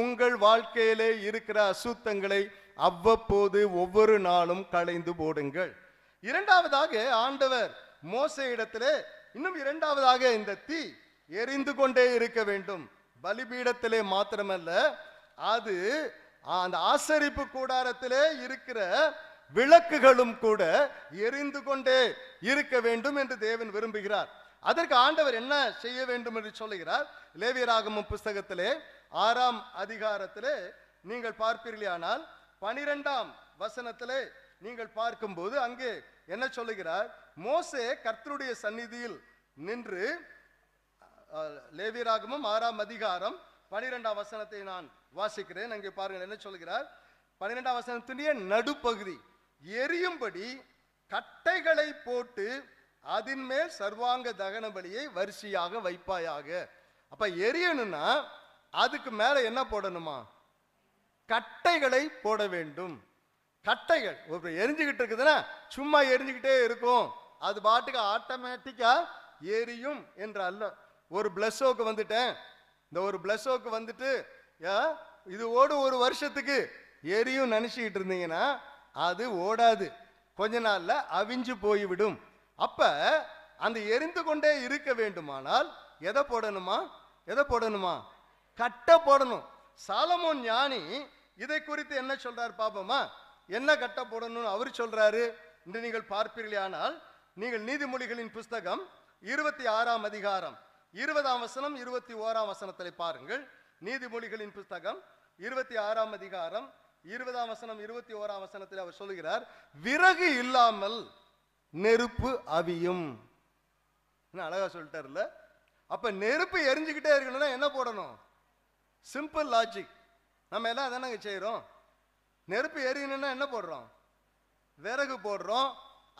உங்கள் வாழ்க்கையிலே இருக்கிற அசுத்தங்களை அவ்வப்போது ஒவ்வொரு நாளும் களைந்து போடுங்கள் இரண்டாவதாக ஆண்டவர் மோச இடத்திலே இன்னும் இரண்டாவதாக இந்த தீ எரிந்து கொண்டே இருக்க வேண்டும் பலிபீடத்திலே மாத்திரமல்ல அது அந்த ஆசரிப்பு கூடாரத்திலே இருக்கிற விளக்குகளும் கூட எரிந்து கொண்டே இருக்க வேண்டும் என்று தேவன் விரும்புகிறார் அதற்கு ஆண்டவர் என்ன செய்ய வேண்டும் என்று சொல்லுகிறார் லேவியராகமும் புஸ்தகத்திலே ஆறாம் அதிகாரத்திலே நீங்கள் பார்ப்பீர்களானால் பனிரெண்டாம் வசனத்திலே நீங்கள் பார்க்கும்போது அங்கே என்ன சொல்லுகிறார் மோசே கர்த்தருடைய சந்நிதியில் நின்று லேவியராகமும் ஆறாம் அதிகாரம் பனிரெண்டாம் வசனத்தை நான் வாசிக்கிறேன் அங்கே பாருங்கள் என்ன சொல்கிறார் பனிரெண்டாம் வசனத்தினுடைய நடுப்பகுதி எரியும்படி கட்டைகளை போட்டு அதன் மேல் சர்வாங்க தகன பலியை வரிசையாக வைப்பாயாக அப்ப எரியணும்னா அதுக்கு மேல என்ன போடணுமா கட்டைகளை போட வேண்டும் கட்டைகள் ஒரு எரிஞ்சுக்கிட்டு இருக்குதுன்னா சும்மா எரிஞ்சுக்கிட்டே இருக்கும் அது பாட்டுக்கு ஆட்டோமேட்டிக்கா எரியும் என்று அல்ல ஒரு பிளஸ்ஸோக்கு வந்துட்டேன் இந்த ஒரு பிளஸ்ஸோக்கு வந்துட்டு இது ஓடும் ஒரு வருஷத்துக்கு எரியும் நினச்சிக்கிட்டு இருந்தீங்கன்னா அது ஓடாது கொஞ்ச நாளில் அவிஞ்சு போய்விடும் அப்போ அந்த எரிந்து கொண்டே இருக்க வேண்டுமானால் எதை போடணுமா எதை போடணுமா கட்டை போடணும் சாலமோன் ஞானி இதை குறித்து என்ன சொல்றார் பாப்போமா என்ன கட்டை போடணும்னு அவர் சொல்றாரு இன்று நீங்கள் பார்ப்பீர்களே ஆனால் நீங்கள் நீதிமொழிகளின் புஸ்தகம் இருபத்தி ஆறாம் அதிகாரம் இருபதாம் வசனம் இருபத்தி ஓராம் வசனத்தை பாருங்கள் நீதிமொழிகளின் புஸ்தகம் இருபத்தி ஆறாம் அதிகாரம் இருபதாம் வசனம் இருபத்தி ஓராம் வசனத்தில் அவர் சொல்லுகிறார் விறகு இல்லாமல் நெருப்பு அவியும் அழகா சொல்லிட்டார்ல அப்ப நெருப்பு எரிஞ்சுக்கிட்டே இருக்கணும்னா என்ன போடணும் சிம்பிள் லாஜிக் நம்ம எல்லாம் அதானங்க செய்கிறோம் நெருப்பு எரியணும்னா என்ன போடுறோம் விறகு போடுறோம்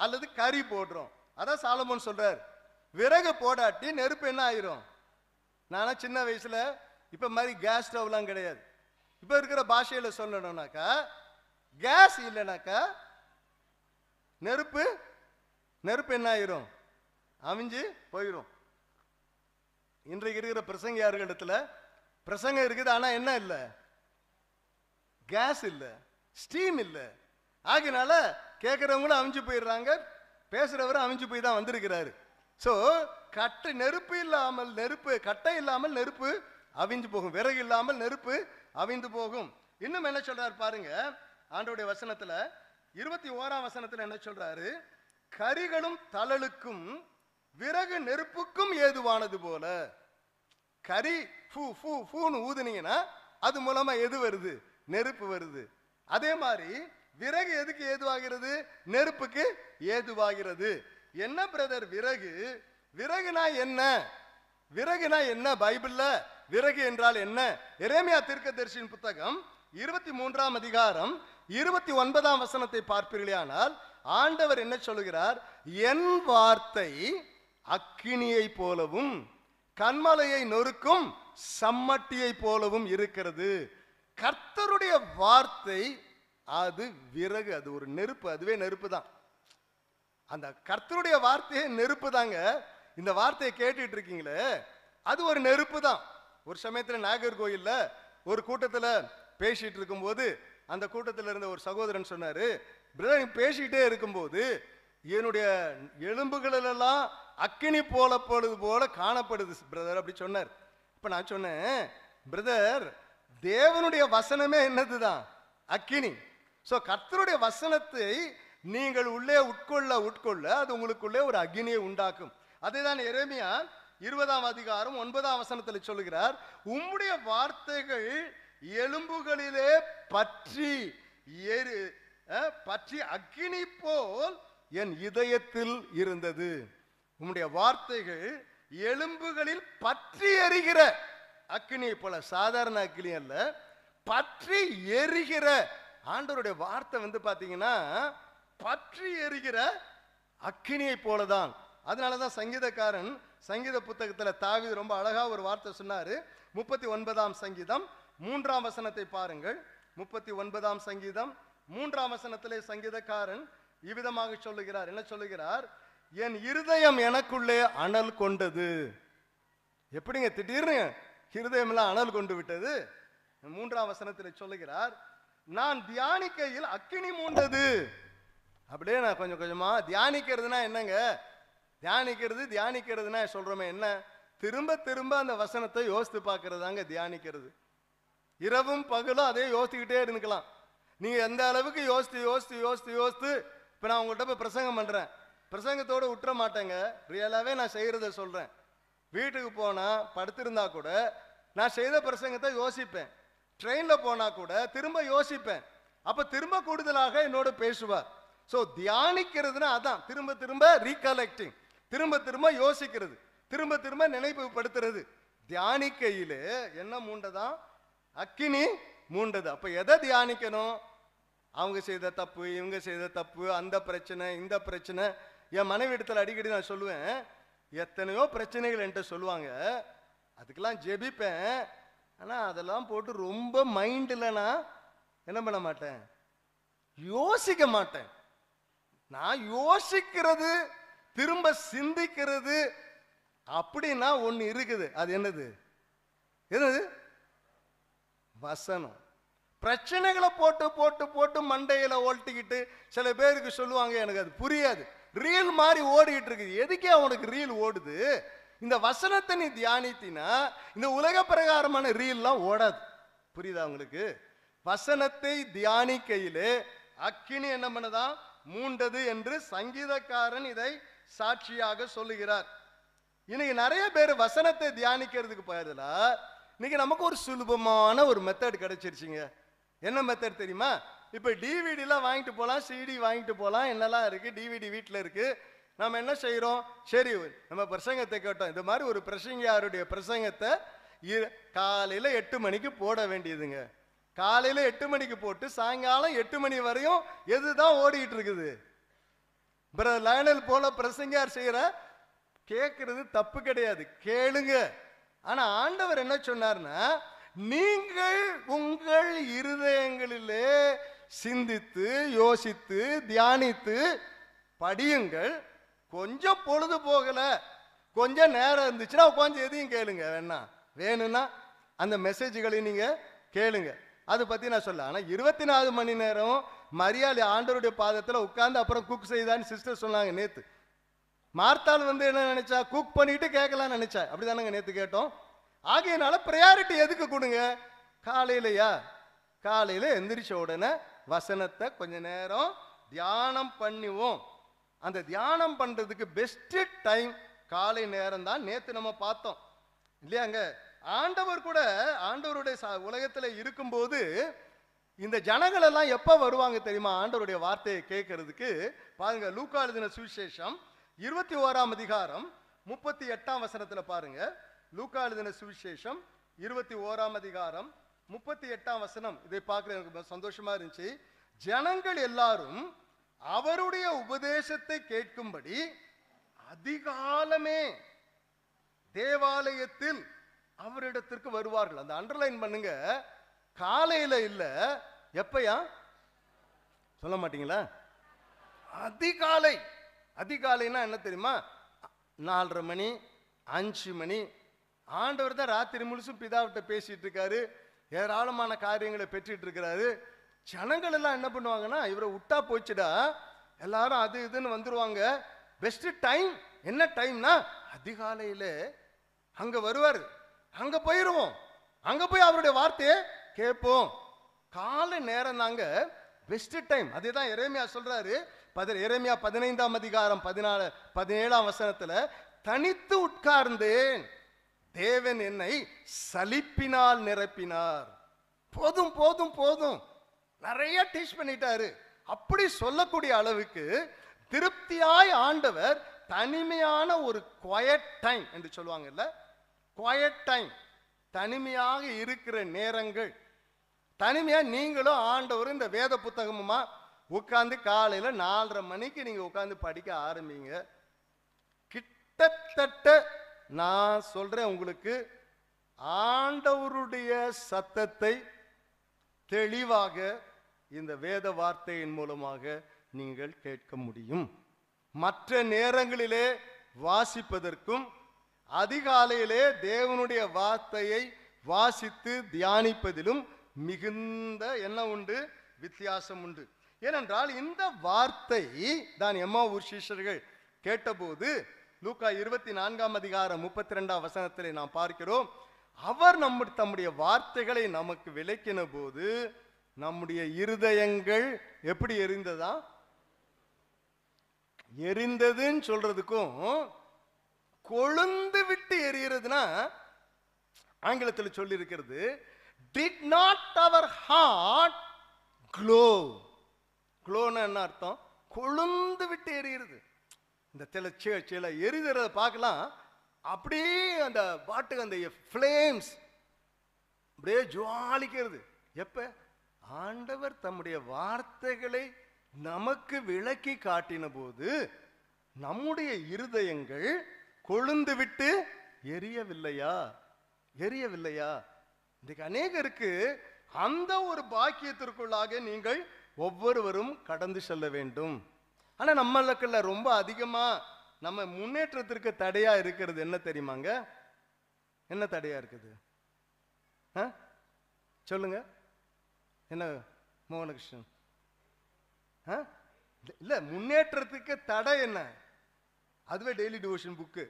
அல்லது கறி போடுறோம் அதான் சாலமோன் சொல்றார் விறகு போடாட்டி நெருப்பு என்ன ஆயிரும் நானும் சின்ன வயசுல இப்ப மாதிரி கேஸ் ஸ்டவ்லாம் கிடையாது இப்ப இருக்கிற பாஷையில சொல்லணும்னாக்கா கேஸ் இல்லைனாக்கா நெருப்பு நெருப்பு என்ன ஆயிரும் அமைஞ்சு போயிடும் இன்றைக்கு இருக்கிற பிரசங்க இடத்துல பிரசங்கம் இருக்குது ஆனா என்ன இல்லை கேஸ் இல்லை ஸ்டீம் இல்லை ஆகினால கேட்குறவங்களும் அமைஞ்சு போயிடுறாங்க பேசுகிறவரும் அமைஞ்சு போய் தான் வந்திருக்கிறாரு ஸோ கட்டு நெருப்பு இல்லாமல் நெருப்பு கட்டை இல்லாமல் நெருப்பு அவிஞ்சு போகும் விறகு இல்லாமல் நெருப்பு அவிந்து போகும் இன்னும் என்ன சொல்றாரு பாருங்க ஆண்டோடைய வசனத்துல இருபத்தி ஓராம் வசனத்துல என்ன சொல்றாரு கரிகளும் தளலுக்கும் விறகு நெருப்புக்கும் ஏதுவானது போல கரி ஃபூ ஃபூ ஃபூன்னு ஊதுனீங்கன்னா அது மூலமா எது வருது நெருப்பு வருது அதே மாதிரி விறகு எதுக்கு ஏதுவாகிறது நெருப்புக்கு ஏதுவாகிறது என்ன பிரதர் விறகு விறகுனா என்ன விறகுனா என்ன பைபிள்ல விறகு என்றால் என்ன எரேமியா தரிசியின் புத்தகம் இருபத்தி மூன்றாம் அதிகாரம் இருபத்தி ஒன்பதாம் வசனத்தை பார்ப்பீர்களானால் ஆண்டவர் என்ன சொல்லுகிறார் என் வார்த்தை அக்கினியை போலவும் கண்மலையை நொறுக்கும் சம்மட்டியை போலவும் இருக்கிறது கர்த்தருடைய வார்த்தை அது விறகு அது ஒரு நெருப்பு அதுவே நெருப்பு தான் அந்த கர்த்தருடைய வார்த்தையே நெருப்பு தாங்க இந்த வார்த்தையை கேட்டுட்டு இருக்கீங்களே அது ஒரு நெருப்பு தான் ஒரு சமயத்தில் நாகர்கோயிலில் ஒரு கூட்டத்தில் பேசிகிட்டு இருக்கும்போது அந்த கூட்டத்தில் இருந்த ஒரு சகோதரன் சொன்னார் பிரதர் பேசிக்கிட்டே இருக்கும்போது என்னுடைய எலும்புகளிலெல்லாம் அக்கினி போல பொழுது போல காணப்படுது பிரதர் அப்படி சொன்னார் இப்போ நான் சொன்னேன் பிரதர் தேவனுடைய வசனமே என்னது தான் அக்கினி ஸோ கர்த்தருடைய வசனத்தை நீங்கள் உள்ளே உட்கொள்ள உட்கொள்ள அது உங்களுக்குள்ளே ஒரு அக்னியை உண்டாக்கும் தான் எரேமியா இருபதாம் அதிகாரம் ஒன்பதாம் வசனத்தில் சொல்லுகிறார் உம்முடைய வார்த்தைகள் எலும்புகளிலே பற்றி எரு பற்றி அக்னி போல் என் இதயத்தில் இருந்தது உம்முடைய வார்த்தைகள் எலும்புகளில் பற்றி எரிகிற அக்னி போல சாதாரண அக்னி அல்ல பற்றி எரிகிற ஆண்டவருடைய வார்த்தை வந்து பார்த்தீங்கன்னா பற்றி எரிகிற அக்கினியை போலதான் அதனால தான் சங்கீதக்காரன் சங்கீத புத்தகத்தில் தாவி ரொம்ப அழகாக ஒரு வார்த்தை சொன்னார் முப்பத்தி ஒன்பதாம் சங்கீதம் மூன்றாம் வசனத்தை பாருங்கள் முப்பத்தி ஒன்பதாம் சங்கீதம் மூன்றாம் வசனத்திலே சங்கீதக்காரன் இவ்விதமாக சொல்லுகிறார் என்ன சொல்லுகிறார் என் இருதயம் எனக்குள்ளே அனல் கொண்டது எப்படிங்க திடீர்னு இருதயம்லாம் அனல் கொண்டு விட்டது மூன்றாம் வசனத்தில் சொல்லுகிறார் நான் தியானிக்கையில் அக்கினி மூண்டது அப்படியே நான் கொஞ்சம் கொஞ்சமாக தியானிக்கிறதுனா என்னங்க தியானிக்கிறது தியானிக்கிறதுனா சொல்கிறோமே என்ன திரும்ப திரும்ப அந்த வசனத்தை யோசித்து பார்க்கறதாங்க தியானிக்கிறது இரவும் பகலும் அதே யோசித்துக்கிட்டே இருந்துக்கலாம் நீங்கள் எந்த அளவுக்கு யோசித்து யோசித்து யோசித்து யோசித்து இப்போ நான் உங்கள்கிட்ட போய் பிரசங்கம் பண்ணுறேன் பிரசங்கத்தோடு விட்டுற மாட்டேங்க ரியலாகவே நான் செய்கிறத சொல்கிறேன் வீட்டுக்கு போனால் படுத்திருந்தா கூட நான் செய்த பிரசங்கத்தை யோசிப்பேன் ட்ரெயினில் போனால் கூட திரும்ப யோசிப்பேன் அப்போ திரும்ப கூடுதலாக என்னோட பேசுவார் ஸோ தியானிக்கிறதுனா அதான் திரும்ப திரும்ப ரீகலெக்டிங் திரும்ப திரும்ப யோசிக்கிறது திரும்ப திரும்ப நினைவுபடுத்துறது தியானிக்கையில் என்ன மூண்டதான் அக்கினி மூண்டது அப்போ எதை தியானிக்கணும் அவங்க செய்த தப்பு இவங்க செய்த தப்பு அந்த பிரச்சனை இந்த பிரச்சனை என் மனைவி இடத்துல அடிக்கடி நான் சொல்லுவேன் எத்தனையோ பிரச்சனைகள் என்கிட்ட சொல்லுவாங்க அதுக்கெல்லாம் ஜெபிப்பேன் ஆனால் அதெல்லாம் போட்டு ரொம்ப மைண்ட் இல்லைன்னா என்ன பண்ண மாட்டேன் யோசிக்க மாட்டேன் நான் யோசிக்கிறது திரும்ப சிந்திக்கிறது அப்படின்னா ஒன்று இருக்குது அது என்னது என்னது வசனம் பிரச்சனைகளை போட்டு போட்டு போட்டு மண்டையில் ஓட்டிக்கிட்டு சில பேருக்கு சொல்லுவாங்க எனக்கு அது புரியாது ரீல் மாதிரி ஓடிக்கிட்டு இருக்குது எதுக்கே அவனுக்கு ரீல் ஓடுது இந்த வசனத்தை நீ தியானித்தினா இந்த உலக பிரகாரமான ரீல்லாம் ஓடாது புரியுதா உங்களுக்கு வசனத்தை தியானிக்கையிலே அக்கினி என்ன பண்ணதான் மூண்டது என்று சங்கீதக்காரன் இதை சாட்சியாக சொல்லுகிறார் இன்னைக்கு நிறைய பேர் வசனத்தை தியானிக்கிறதுக்கு பதிலா இன்னைக்கு நமக்கு ஒரு சுலபமான ஒரு மெத்தட் கிடைச்சிருச்சுங்க என்ன மெத்தட் தெரியுமா இப்போ டிவிடிலாம் வாங்கிட்டு போகலாம் சிடி வாங்கிட்டு போகலாம் என்னெல்லாம் இருக்குது டிவிடி வீட்டில் இருக்குது நம்ம என்ன செய்கிறோம் சரி நம்ம பிரசங்கத்தை கேட்டோம் இந்த மாதிரி ஒரு பிரசங்கியாருடைய பிரசங்கத்தை காலையில் எட்டு மணிக்கு போட வேண்டியதுங்க காலையில் எட்டு மணிக்கு போட்டு சாயங்காலம் எட்டு மணி வரையும் எதுதான் ஓடிட்டு இருக்குது பிரதர் லயனல் போல பிரசங்கார் செய்கிற கேட்கறது தப்பு கிடையாது கேளுங்க ஆனால் ஆண்டவர் என்ன சொன்னார்னா நீங்கள் உங்கள் இருதயங்களிலே சிந்தித்து யோசித்து தியானித்து படியுங்கள் கொஞ்சம் பொழுது போகல கொஞ்சம் நேரம் இருந்துச்சுன்னா உட்காந்து எதையும் கேளுங்க வேணா வேணும்னா அந்த மெசேஜ்களை நீங்கள் கேளுங்க அதை பற்றி நான் சொல்ல ஆனால் இருபத்தி நாலு மணி நேரம் மரியாதை ஆண்டவருடைய பாதத்தில் உட்காந்து அப்புறம் குக் செய்தான்னு சிஸ்டர் சொன்னாங்க நேற்று மார்த்தால் வந்து என்ன நினைச்சா குக் பண்ணிட்டு கேட்கலாம்னு நினைச்சா அப்படிதானங்க நேற்று கேட்டோம் ஆகையினால ப்ரையாரிட்டி எதுக்கு கொடுங்க காலையிலையா காலையில் எந்திரிச்ச உடனே வசனத்தை கொஞ்ச நேரம் தியானம் பண்ணுவோம் அந்த தியானம் பண்ணுறதுக்கு பெஸ்ட்டு டைம் காலை நேரம் தான் நேற்று நம்ம பார்த்தோம் இல்லையாங்க ஆண்டவர் கூட ஆண்டவருடைய உலகத்தில் இருக்கும்போது இந்த ஜனங்கள் எல்லாம் எப்போ வருவாங்க தெரியுமா ஆண்டவருடைய வார்த்தையை கேட்கறதுக்கு பாருங்க லூக்கா சுவிசேஷம் இருபத்தி ஓராம் அதிகாரம் முப்பத்தி எட்டாம் வசனத்தில் பாருங்க லூக்கா சுவிசேஷம் இருபத்தி ஓராம் அதிகாரம் முப்பத்தி எட்டாம் வசனம் இதை பார்க்குறது எனக்கு சந்தோஷமா இருந்துச்சு ஜனங்கள் எல்லாரும் அவருடைய உபதேசத்தை கேட்கும்படி அதிகாலமே தேவாலயத்தில் அவரிடத்திற்கு வருவார்கள் அந்த அண்டர்லைன் பண்ணுங்க காலையில இல்ல எப்பயா சொல்ல மாட்டீங்களா அதிகாலை அதிகாலைன்னா என்ன தெரியுமா நாலரை மணி அஞ்சு மணி ஆண்டவர் தான் ராத்திரி முழுசும் பிதாவிட்ட பேசிட்டு இருக்காரு ஏராளமான காரியங்களை பெற்றுட்டு இருக்கிறாரு ஜனங்கள் எல்லாம் என்ன பண்ணுவாங்கன்னா இவரை விட்டா போச்சுடா எல்லாரும் அது இதுன்னு வந்துருவாங்க பெஸ்ட் டைம் என்ன டைம்னா அதிகாலையில அங்க வருவார் அங்க போயிருவோம் அங்க போய் அவருடைய வார்த்தையை கேட்போம் காலை நேரம் தாங்க பெஸ்ட் டைம் அதே தான் சொல்றாரு இறைமையா பதினைந்தாம் அதிகாரம் பதினாலு பதினேழாம் வசனத்துல தனித்து உட்கார்ந்தேன் தேவன் என்னை சலிப்பினால் நிரப்பினார் போதும் போதும் போதும் நிறைய டீச் பண்ணிட்டாரு அப்படி சொல்லக்கூடிய அளவுக்கு திருப்தியாய் ஆண்டவர் தனிமையான ஒரு குவயட் டைம் என்று சொல்லுவாங்கல்ல குவாய்ட் டைம் தனிமையாக இருக்கிற நேரங்கள் தனிமையாக நீங்களும் ஆண்டவரும் இந்த வேத புத்தகமுமா உட்காந்து காலையில் நாலரை மணிக்கு நீங்கள் உட்காந்து படிக்க ஆரம்பிங்க கிட்டத்தட்ட நான் சொல்கிறேன் உங்களுக்கு ஆண்டவருடைய சத்தத்தை தெளிவாக இந்த வேத வார்த்தையின் மூலமாக நீங்கள் கேட்க முடியும் மற்ற நேரங்களிலே வாசிப்பதற்கும் அதிகாலையிலே தேவனுடைய வார்த்தையை வாசித்து தியானிப்பதிலும் மிகுந்த என்ன உண்டு வித்தியாசம் உண்டு ஏனென்றால் இந்த வார்த்தை தான் எம்மா ஊர் சீஷர்கள் கேட்டபோது லூக்கா இருபத்தி நான்காம் அதிகாரம் முப்பத்தி ரெண்டாம் வசனத்திலே நாம் பார்க்கிறோம் அவர் நம்ம தம்முடைய வார்த்தைகளை நமக்கு விளக்கின போது நம்முடைய இருதயங்கள் எப்படி எரிந்ததா எரிந்ததுன்னு சொல்றதுக்கும் கொழுந்து விட்டு எரியறதுனா ஆங்கிலத்தில் சொல்லி இருக்கிறது did not our heart glow க்ளோன்னு என்ன அர்த்தம் கொழுந்து விட்டு எரியிறது இந்த சில சில எரிதுறத பார்க்கலாம் அப்படியே அந்த பாட்டுக்கு அந்த ஃப்ளேம்ஸ் அப்படியே ஜுவாலிக்கிறது எப்போ ஆண்டவர் தம்முடைய வார்த்தைகளை நமக்கு விளக்கி காட்டின போது நம்முடைய இருதயங்கள் கொழுந்து விட்டு எரியவில்லையா எரியவில்லையா இன்றைக்கு அநேகருக்கு அந்த ஒரு பாக்கியத்திற்குள்ளாக நீங்கள் ஒவ்வொருவரும் கடந்து செல்ல வேண்டும் ஆனா நம்மளுக்குள்ள ரொம்ப அதிகமா நம்ம முன்னேற்றத்திற்கு தடையா இருக்கிறது என்ன தெரியுமாங்க என்ன தடையா இருக்குது சொல்லுங்க என்ன மோகனகிருஷ்ணன் இல்லை முன்னேற்றத்துக்கு தடை என்ன அதுவே டெய்லி டிவோஷன் புக்கு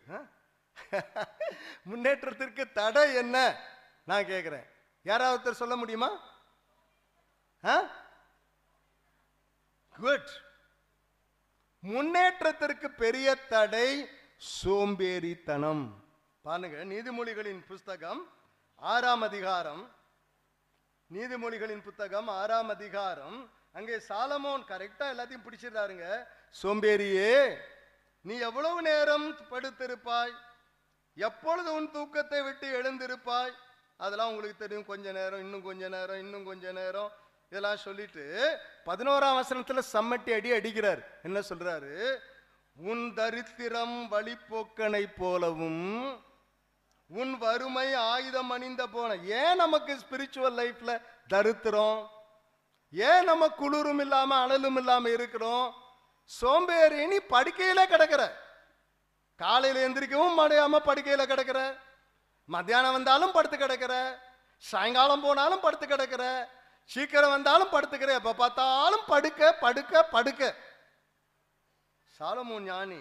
முன்னேற்றத்திற்கு தடை என்ன நான் கேட்குறேன் யாராவது சொல்ல முடியுமா குட் முன்னேற்றத்திற்கு பெரிய தடை சோம்பேறித்தனம் பாருங்க நீதிமொழிகளின் புஸ்தகம் ஆறாம் அதிகாரம் நீதிமொழிகளின் புத்தகம் ஆறாம் அதிகாரம் அங்கே சாலமோன் கரெக்டாக எல்லாத்தையும் பிடிச்சிருந்தாருங்க சோம்பேறியே நீ எவ்வளவு நேரம் படுத்திருப்பாய் எப்பொழுது உன் தூக்கத்தை விட்டு எழுந்திருப்பாய் அதெல்லாம் உங்களுக்கு தெரியும் கொஞ்ச நேரம் இன்னும் கொஞ்ச நேரம் இன்னும் கொஞ்ச நேரம் இதெல்லாம் சொல்லிட்டு பதினோராம் வசனத்துல சம்மட்டி அடி அடிக்கிறார் என்ன சொல்றாரு உன் தரித்திரம் வழிப்போக்கனை போலவும் உன் வறுமை ஆயுதம் அணிந்த போன ஏன் நமக்கு ஸ்பிரிச்சுவல் லைஃப்ல தரித்திரம் ஏன் நம்ம குளிரும் இல்லாம அனலும் இல்லாம இருக்கிறோம் நீ படுக்கையில கிடக்கிற காலையில எந்திரிக்கவும் மடையாம படுக்கையில கிடக்கிற மத்தியானம் வந்தாலும் படுத்து கிடக்கிற சாயங்காலம் போனாலும் படுத்து கிடக்கிற சீக்கிரம் வந்தாலும் படுத்துக்கிற எப்ப பார்த்தாலும் படுக்க படுக்க படுக்க சாலமோ ஞானி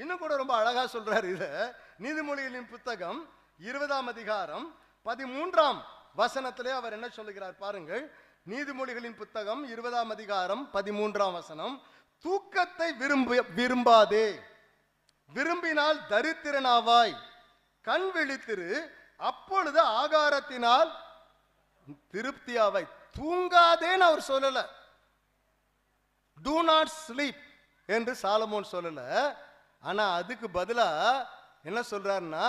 இன்னும் கூட ரொம்ப அழகா சொல்றாரு இத நீதிமொழிகளின் புத்தகம் இருபதாம் அதிகாரம் பதிமூன்றாம் வசனத்திலே அவர் என்ன சொல்லுகிறார் பாருங்கள் நீதிமொழிகளின் புத்தகம் இருபதாம் அதிகாரம் பதிமூன்றாம் வசனம் தூக்கத்தை விரும்ப விரும்பாதே விரும்பினால் தரித்திரனாவாய் கண் விழித்திரு அப்பொழுது ஆகாரத்தினால் திருப்தியாவை தூங்காதேன்னு அவர் சொல்லல டூ நாட் ஸ்லீப் என்று சாலமோன் சொல்லல ஆனா அதுக்கு பதிலா என்ன சொல்றாருன்னா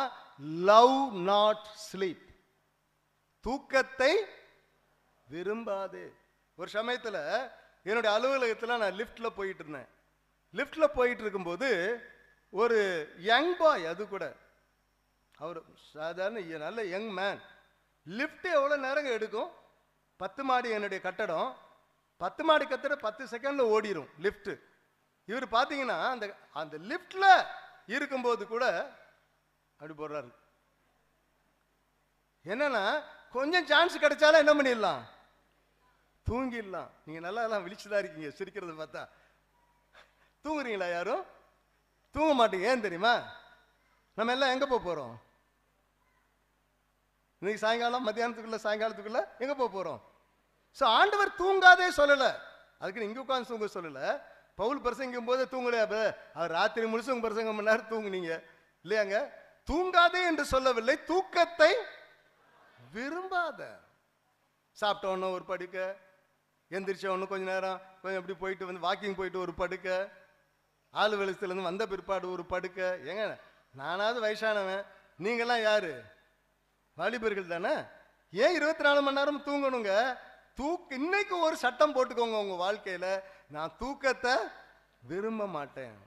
லவ் நாட் ஸ்லீப் தூக்கத்தை விரும்பாதே ஒரு சமயத்துல என்னுடைய அலுவலகத்தில் நான் லிஃப்டில் போயிட்டு இருந்தேன் லிஃப்டில் போயிட்டு இருக்கும்போது ஒரு யங் பாய் அது கூட அவர் சாதாரண நல்ல யங் மேன் லிஃப்ட் எவ்வளோ நேரம் எடுக்கும் பத்து மாடி என்னுடைய கட்டடம் பத்து மாடி கத்துட பத்து செகண்டில் ஓடிடும் லிஃப்ட்டு இவர் பார்த்தீங்கன்னா அந்த அந்த லிஃப்டில் இருக்கும்போது கூட அப்படி போடுறாரு என்னன்னா கொஞ்சம் சான்ஸ் கிடைச்சாலும் என்ன பண்ணிடலாம் தூங்கிடலாம் நீங்கள் நல்லா எல்லாம் விழிச்சுதான் இருக்கீங்க சிரிக்கிறத பார்த்தா தூங்குறீங்களா யாரும் தூங்க மாட்டேங்க ஏன் தெரியுமா நம்ம எல்லாம் எங்கே போக போகிறோம் இன்னைக்கு சாயங்காலம் மத்தியானத்துக்குள்ள சாயங்காலத்துக்குள்ள எங்கே போக போகிறோம் ஸோ ஆண்டவர் தூங்காதே சொல்லலை அதுக்கு இங்கே உட்காந்து தூங்க சொல்லலை பவுல் பிரசங்கும் போது தூங்கலையா அவர் ராத்திரி முழுசு உங்கள் பிரசங்கம் மணி நேரம் தூங்குனீங்க இல்லையாங்க தூங்காதே என்று சொல்லவில்லை தூக்கத்தை விரும்பாத சாப்பிட்டோன்னு ஒரு படிக்க எந்திரிச்ச ஒன்று கொஞ்சம் நேரம் கொஞ்சம் அப்படி போயிட்டு வந்து வாக்கிங் போயிட்டு ஒரு படுக்கை ஆள் வெளிச்சத்துலேருந்து வந்த பிற்பாடு ஒரு படுக்கை ஏங்க நானாவது வயசானவன் நீங்கள்லாம் யார் வாலிபர்கள் தானே ஏன் இருபத்தி நாலு மணி நேரம் தூங்கணுங்க தூக்கு இன்னைக்கு ஒரு சட்டம் போட்டுக்கோங்க உங்கள் வாழ்க்கையில் நான் தூக்கத்தை விரும்ப மாட்டேன்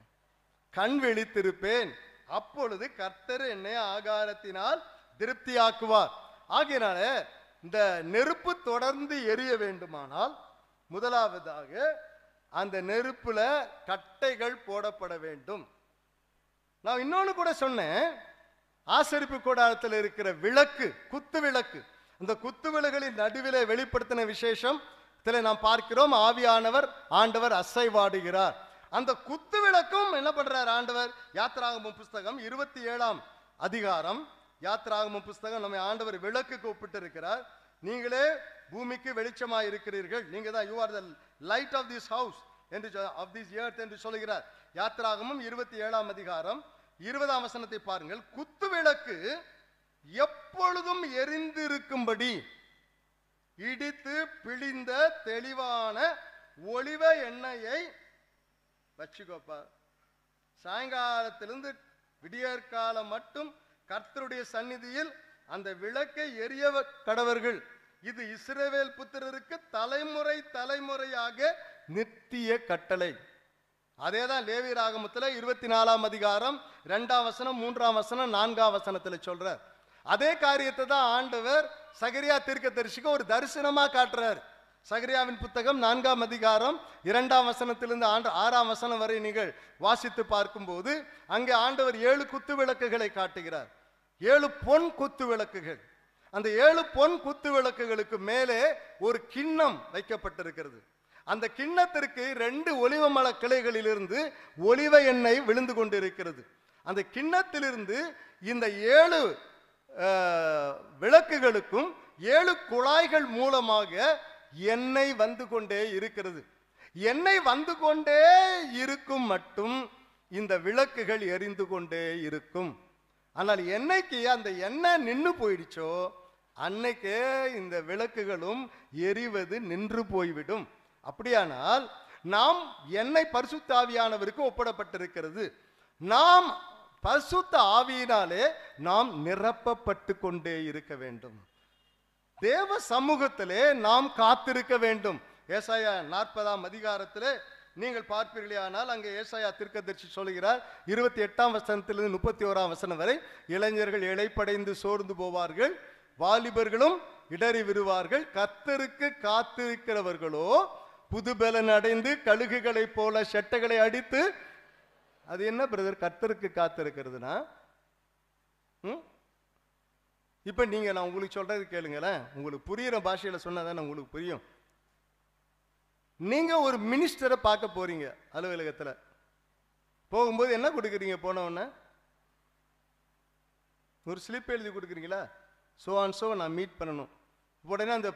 கண் விழித்திருப்பேன் அப்பொழுது கர்த்தர் என்னை ஆகாரத்தினால் திருப்தியாக்குவார் ஆகையினால இந்த நெருப்பு தொடர்ந்து எரிய வேண்டுமானால் முதலாவதாக அந்த நெருப்புல கட்டைகள் போடப்பட வேண்டும் நான் இன்னொன்று கூட சொன்னேன் ஆசரிப்பு கூடாரத்தில் இருக்கிற விளக்கு குத்து விளக்கு அந்த குத்து விளக்குகளின் நடுவில் வெளிப்படுத்தின விசேஷம் நாம் பார்க்கிறோம் ஆவியானவர் ஆண்டவர் அசைவாடுகிறார் அந்த குத்து விளக்கும் என்ன பண்றார் ஆண்டவர் யாத்திராகமும் புஸ்தகம் இருபத்தி ஏழாம் அதிகாரம் யாத்திராகமும் புஸ்தகம் நம்ம ஆண்டவர் விளக்கு கூப்பிட்டு இருக்கிறார் நீங்களே பூமிக்கு வெளிச்சமாக இருக்கிறீர்கள் நீங்கள் தான் you are the light of this house என்று ஆஃப் திஸ் ஏர்த் என்று சொல்கிறார் யாத்திராகமும் இருபத்தி ஏழாம் அதிகாரம் இருபதாம் வசனத்தை பாருங்கள் குத்து விளக்கு எப்பொழுதும் எரிந்திருக்கும்படி இடித்து பிழிந்த தெளிவான ஒளிவ எண்ணெயை வச்சுக்கோப்பா சாயங்காலத்திலிருந்து விடியற்காலம் மட்டும் கர்த்தருடைய சந்நிதியில் அந்த விளக்கை எரிய கடவர்கள் இது இஸ்ரேவேல் புத்திரருக்கு தலைமுறை தலைமுறையாக நித்திய கட்டளை அதே தான் லேவி ராகமத்தில் இருபத்தி நாலாம் அதிகாரம் ரெண்டாம் வசனம் மூன்றாம் வசனம் நான்காம் வசனத்தில் சொல்றார் அதே காரியத்தை தான் ஆண்டவர் சகரியா தீர்க்க தரிசிக்கு ஒரு தரிசனமா காட்டுறார் சகரியாவின் புத்தகம் நான்காம் அதிகாரம் இரண்டாம் வசனத்திலிருந்து ஆண்டு ஆறாம் வசனம் வரை நீங்கள் வாசித்து பார்க்கும்போது அங்கே ஆண்டவர் ஏழு குத்து விளக்குகளை காட்டுகிறார் ஏழு பொன் குத்து விளக்குகள் அந்த ஏழு பொன் குத்து விளக்குகளுக்கு மேலே ஒரு கிண்ணம் வைக்கப்பட்டிருக்கிறது அந்த கிண்ணத்திற்கு ரெண்டு ஒளிவ மல கிளைகளிலிருந்து ஒளிவ எண்ணெய் விழுந்து கொண்டிருக்கிறது அந்த கிண்ணத்திலிருந்து இந்த ஏழு விளக்குகளுக்கும் ஏழு குழாய்கள் மூலமாக எண்ணெய் வந்து கொண்டே இருக்கிறது எண்ணெய் வந்து கொண்டே இருக்கும் மட்டும் இந்த விளக்குகள் எரிந்து கொண்டே இருக்கும் ஆனால் என்னைக்கு அந்த எண்ணெய் நின்று போயிடுச்சோ அன்னைக்கே இந்த விளக்குகளும் எரிவது நின்று போய்விடும் அப்படியானால் நாம் என்னை பரிசுத்த ஆவியானவருக்கு ஒப்பிடப்பட்டிருக்கிறது நாம் பரிசுத்த ஆவியினாலே நாம் நிரப்பப்பட்டு கொண்டே இருக்க வேண்டும் தேவ சமூகத்திலே நாம் காத்திருக்க வேண்டும் ஏசாயா நாற்பதாம் அதிகாரத்திலே நீங்கள் பார்ப்பீர்களே ஆனால் அங்கே ஏசாயா திருக்கதர்சி சொல்கிறார் இருபத்தி எட்டாம் வசனத்திலிருந்து முப்பத்தி ஓராம் வசனம் வரை இளைஞர்கள் இழைப்படைந்து சோர்ந்து போவார்கள் வாலிபர்களும் இடறி விடுவார்கள் கத்தருக்கு காத்திருக்கிறவர்களோ புதுபெலன் அடைந்து கழுகுகளை போல செட்டைகளை அடித்து அது என்ன பிரதர் கத்தருக்கு காத்திருக்கிறதுனா இப்போ நீங்கள் நான் உங்களுக்கு சொல்றது கேளுங்களேன் உங்களுக்கு புரியுற பாஷையில் சொன்னால் தானே உங்களுக்கு புரியும் நீங்கள் ஒரு மினிஸ்டரை பார்க்க போகிறீங்க அலுவலகத்தில் போகும்போது என்ன கொடுக்குறீங்க போனவொன்னே ஒரு ஸ்லிப் எழுதி கொடுக்குறீங்களா ஸோ அண்ட் ஸோ நான் மீட் பண்ணணும் உடனே அந்த